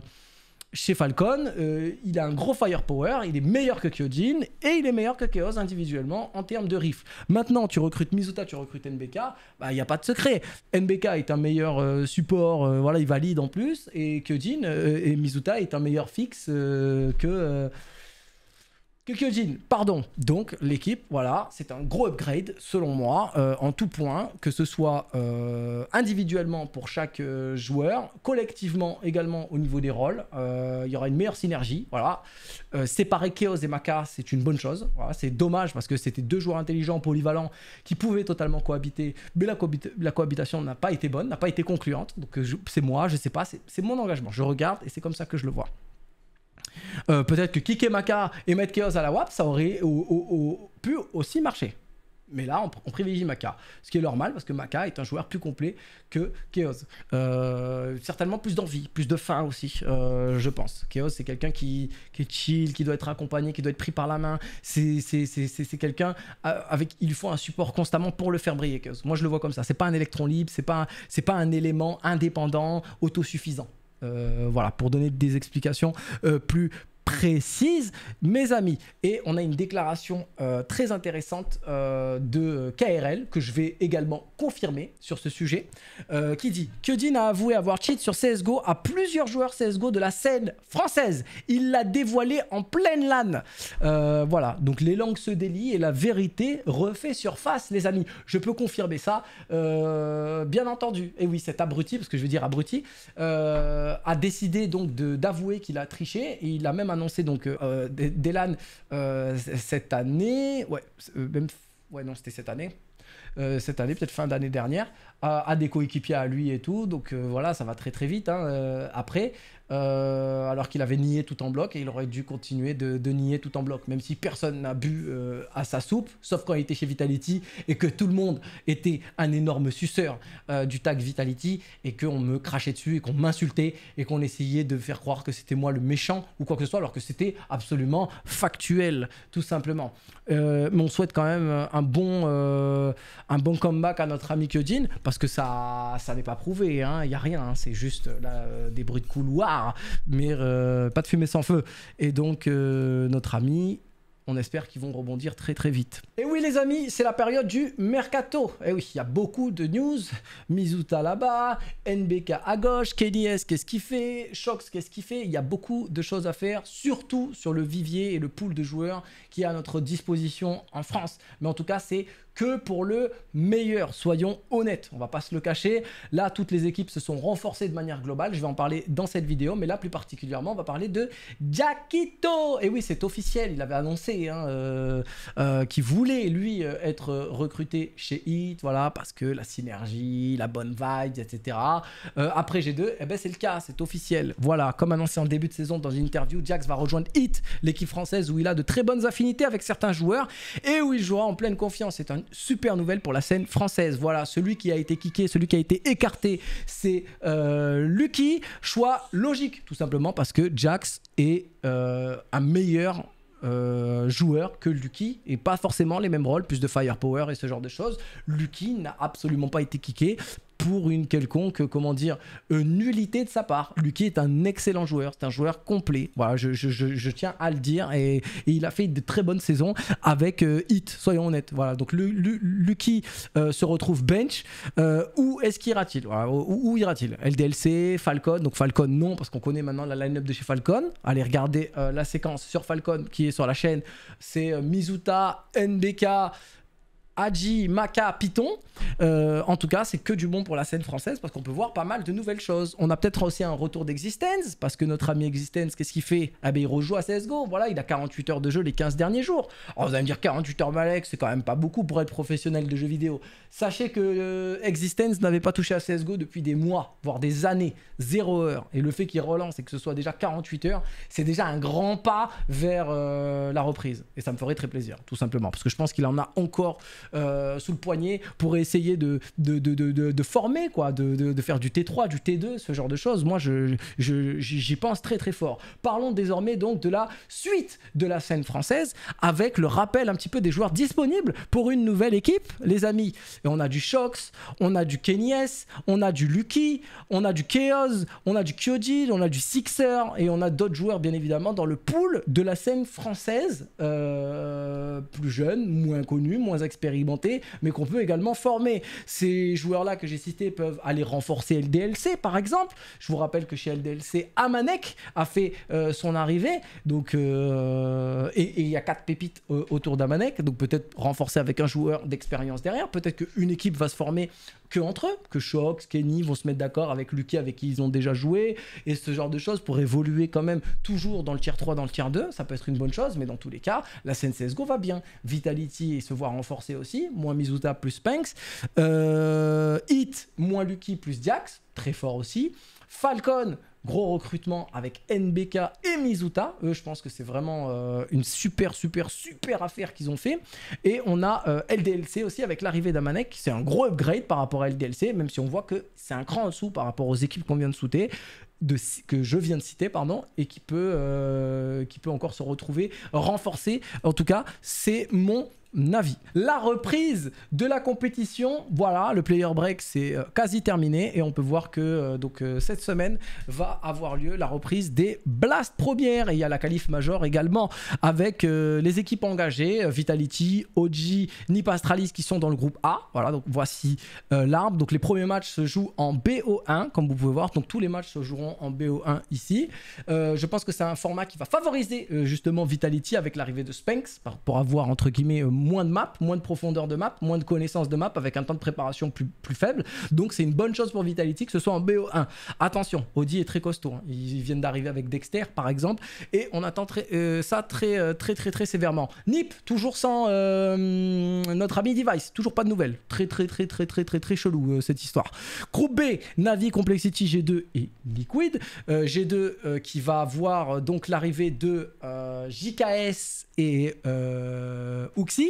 chez Falcon, euh, il a un gros firepower, il est meilleur que Kyojin et il est meilleur que Chaos individuellement en termes de riff. Maintenant, tu recrutes Mizuta, tu recrutes NBK, bah, il n'y a pas de secret. NBK est un meilleur euh, support, euh, voilà, il valide en plus, et Kyojin et Mizuta est un meilleur fixe que Kyojin, pardon. Donc l'équipe, voilà, c'est un gros upgrade selon moi, euh, en tout point, que ce soit euh, individuellement pour chaque euh, joueur, collectivement également au niveau des rôles. Il y aura une meilleure synergie, voilà. séparer Chaos et Maka, c'est une bonne chose. Voilà. C'est dommage parce que c'était deux joueurs intelligents, polyvalents, qui pouvaient totalement cohabiter, mais la, la cohabitation n'a pas été bonne, n'a pas été concluante. Donc c'est moi, je sais pas, c'est mon engagement. Je regarde et c'est comme ça que je le vois. Euh, peut-être que kicker Maka et mettre Chaos à la WAP, ça aurait pu aussi marcher. Mais là, on, privilégie Maka. Ce qui est normal parce que Maka est un joueur plus complet que Chaos. Euh, certainement plus d'envie, plus de faim aussi, euh, je pense. Chaos, c'est quelqu'un qui, est chill, qui doit être accompagné, qui doit être pris par la main. C'est quelqu'un avec. Il faut un support constamment pour le faire briller, Chaos. Moi, je le vois comme ça. C'est pas un électron libre, c'est pas, pas un élément indépendant, autosuffisant. Euh, voilà, pour donner des explications euh, plus, précise, mes amis. Et on a une déclaration euh, très intéressante euh, de KRL que je vais également confirmer sur ce sujet, euh, qui dit que Dean a avoué avoir cheat sur CSGO à plusieurs joueurs CSGO de la scène française. Il l'a dévoilé en pleine LAN. voilà, donc les langues se délient et la vérité refait surface, les amis. Je peux confirmer ça, bien entendu. Et oui, cet abruti, parce que je veux dire abruti, a décidé donc d'avouer qu'il a triché et il a même annoncé donc euh, Delan euh, cette année, ouais, euh, même, ouais non c'était cette année, cette année, peut-être fin d'année dernière, à, des coéquipiers à lui et tout. Donc voilà, ça va très très vite. Hein, après, euh, alors qu'il avait nié tout en bloc et il aurait dû continuer de, nier tout en bloc, même si personne n'a bu euh, à sa soupe, sauf quand il était chez Vitality et que tout le monde était un énorme suceur euh, du tag Vitality et qu'on me crachait dessus et qu'on m'insultait et qu'on essayait de faire croire que c'était moi le méchant ou quoi que ce soit, alors que c'était absolument factuel, tout simplement. mais on souhaite quand même un bon, un bon comeback à notre ami Kyojin parce que ça, ça n'est pas prouvé, il hein, n'y a rien, hein, c'est juste des bruits de couloir mais euh, pas de fumée sans feu. Et donc, euh, notre ami, on espère qu'ils vont rebondir très très vite. Et oui les amis, c'est la période du mercato. Et eh oui, il y a beaucoup de news. Mizuta là-bas, NBK à gauche, KDS qu'est-ce qu'il fait, Shox qu'est-ce qu'il fait. Il y a beaucoup de choses à faire, surtout sur le vivier et le pool de joueurs qui est à notre disposition en France. Mais en tout cas, c'est que pour le meilleur. Soyons honnêtes, on va pas se le cacher. Là, toutes les équipes se sont renforcées de manière globale. Je vais en parler dans cette vidéo, mais là, plus particulièrement, on va parler de Jackito Et oui, c'est officiel, il avait annoncé hein, euh, euh, qu'il voulait, lui, euh, être recruté chez Hit, voilà, parce que la synergie, la bonne vibe, etc. après G2, et eh ben, c'est le cas, c'est officiel. Voilà, comme annoncé en début de saison dans une interview, Jax va rejoindre Hit, l'équipe française où il a de très bonnes affinités avec certains joueurs et où il jouera en pleine confiance. C'est un super nouvelle pour la scène française. Voilà, celui qui a été kické, celui qui a été écarté, c'est euh, Lucky. Choix logique, tout simplement, parce que Jax est euh, un meilleur euh, joueur que Lucky et pas forcément les mêmes rôles, plus de firepower et ce genre de choses. Lucky n'a absolument pas été kické pour une quelconque, comment dire, euh, nullité de sa part. Lucky est un excellent joueur, c'est un joueur complet. Voilà, je, tiens à le dire et, il a fait de très bonnes saisons avec Hit, euh, soyons honnêtes. Voilà, donc le, Lucky euh, se retrouve bench. où est-ce qu'il ira-t-il où, où ira-t-il LDLC, Falcon, donc Falcon non, parce qu'on connaît maintenant la line-up de chez Falcon. Allez regarder la séquence sur Falcon qui est sur la chaîne, c'est Mizuta, NBK. Haji, Maka, Python. Euh, en tout cas, c'est que du bon pour la scène française parce qu'on peut voir pas mal de nouvelles choses. On a peut-être aussi un retour d'Existence parce que notre ami Existence, qu'est-ce qu'il fait Ah ben il rejoue à CSGO. Voilà, il a 48 heures de jeu les 15 derniers jours. Oh, vous allez me dire 48 heures Malek, c'est quand même pas beaucoup pour être professionnel de jeu vidéo. Sachez que euh, Existence n'avait pas touché à CSGO depuis des mois, voire des années, zéro heure. Et le fait qu'il relance et que ce soit déjà 48 heures, c'est déjà un grand pas vers euh, la reprise. Et ça me ferait très plaisir, tout simplement, parce que je pense qu'il en a encore euh, sous le poignet pour essayer de, de, de, de, de former, quoi, de, faire du T3, du T2, ce genre de choses. Moi, je, j'y pense très très fort. Parlons désormais donc de la suite de la scène française avec le rappel un petit peu des joueurs disponibles pour une nouvelle équipe, les amis. Et on a du Shox, on a du Kenyes, on a du Lucky, on a du Chaos, on a du Kyojin, on a du Sixer et on a d'autres joueurs bien évidemment dans le pool de la scène française, euh, plus jeune, moins connu moins expérimenté mais qu'on peut également former. Ces joueurs-là que j'ai cités peuvent aller renforcer LDLC, par exemple. Je vous rappelle que chez LDLC, Amanek a fait euh, son arrivée, donc euh, et il y a quatre pépites euh, autour d'Amanek, donc peut-être renforcer avec un joueur d'expérience derrière. Peut-être qu'une équipe va se former que entre eux, que Shox, Kenny vont se mettre d'accord avec Lucky avec qui ils ont déjà joué et ce genre de choses pour évoluer quand même toujours dans le tier 3, dans le tier 2, ça peut être une bonne chose, mais dans tous les cas, la scène CSGO va bien. Vitality se voit renforcé aussi, moins Mizuta plus Spanks, euh, moins Lucky plus Diax, très fort aussi. Falcon Gros recrutement avec NBK et Mizuta. Eux, je pense que c'est vraiment euh, une super, super, super affaire qu'ils ont fait. Et on a euh, LDLC aussi avec l'arrivée d'Amanek. C'est un gros upgrade par rapport à LDLC, même si on voit que c'est un cran en dessous par rapport aux équipes qu'on vient de souter. que je viens de citer, pardon, et qui peut, euh, qui peut encore se retrouver renforcée, En tout cas, c'est mon Navi. La reprise de la compétition, voilà, le player break c'est euh, quasi terminé et on peut voir que euh, donc euh, cette semaine va avoir lieu la reprise des Blast premières et il y a la qualif major également avec les équipes engagées Vitality, OG, Nip Astralis qui sont dans le groupe A. Voilà, donc voici l'arbre. Donc les premiers matchs se jouent en BO1 comme vous pouvez voir. Donc tous les matchs se joueront en BO1 ici. je pense que c'est un format qui va favoriser justement Vitality avec l'arrivée de Spanx pour avoir entre guillemets moins de map moins de profondeur de map, moins de connaissances de map avec un temps de préparation plus, plus faible. Donc c'est une bonne chose pour Vitality que ce soit en BO1. Attention, Audi est très costaud. Hein. Ils viennent d'arriver avec Dexter par exemple et on attend euh, ça très, euh, très très très sévèrement. NIP, toujours sans euh, notre ami Device, toujours pas de nouvelles. Très très très très très très très chelou cette histoire. Groupe B, Navi, Complexity, G2 et Liquid. G2 qui va avoir donc l'arrivée de JKS et Ouxy.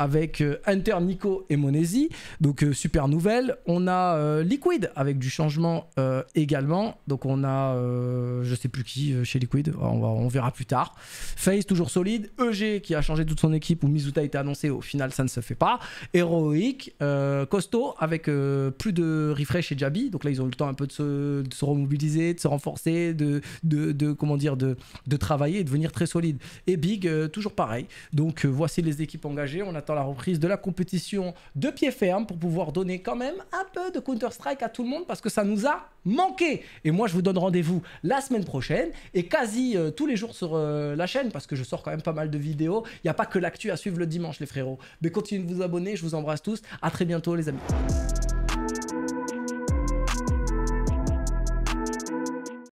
avec euh, Inter, Nico et Monesi. Donc euh, super nouvelle. On a euh, Liquid avec du changement également. Donc on a je sais plus qui chez Liquid. Ah, on, va, on verra plus tard. Face toujours solide. EG qui a changé toute son équipe où Mizuta été annoncé. Au final ça ne se fait pas. Heroic, costaud avec plus de refresh et Jabi. Donc là ils ont eu le temps un peu de se, remobiliser, de se renforcer, de, de, de comment dire de, de travailler et devenir très solide. Et Big toujours pareil. Donc voici les équipes engagées. On attend la reprise de la compétition de pied ferme pour pouvoir donner quand même un peu de Counter-Strike à tout le monde parce que ça nous a manqué. Et moi, je vous donne rendez-vous la semaine prochaine et quasi euh, tous les jours sur euh, la chaîne parce que je sors quand même pas mal de vidéos. Il n'y a pas que l'actu à suivre le dimanche, les frérots. Mais continuez de vous abonner. Je vous embrasse tous. À très bientôt, les amis.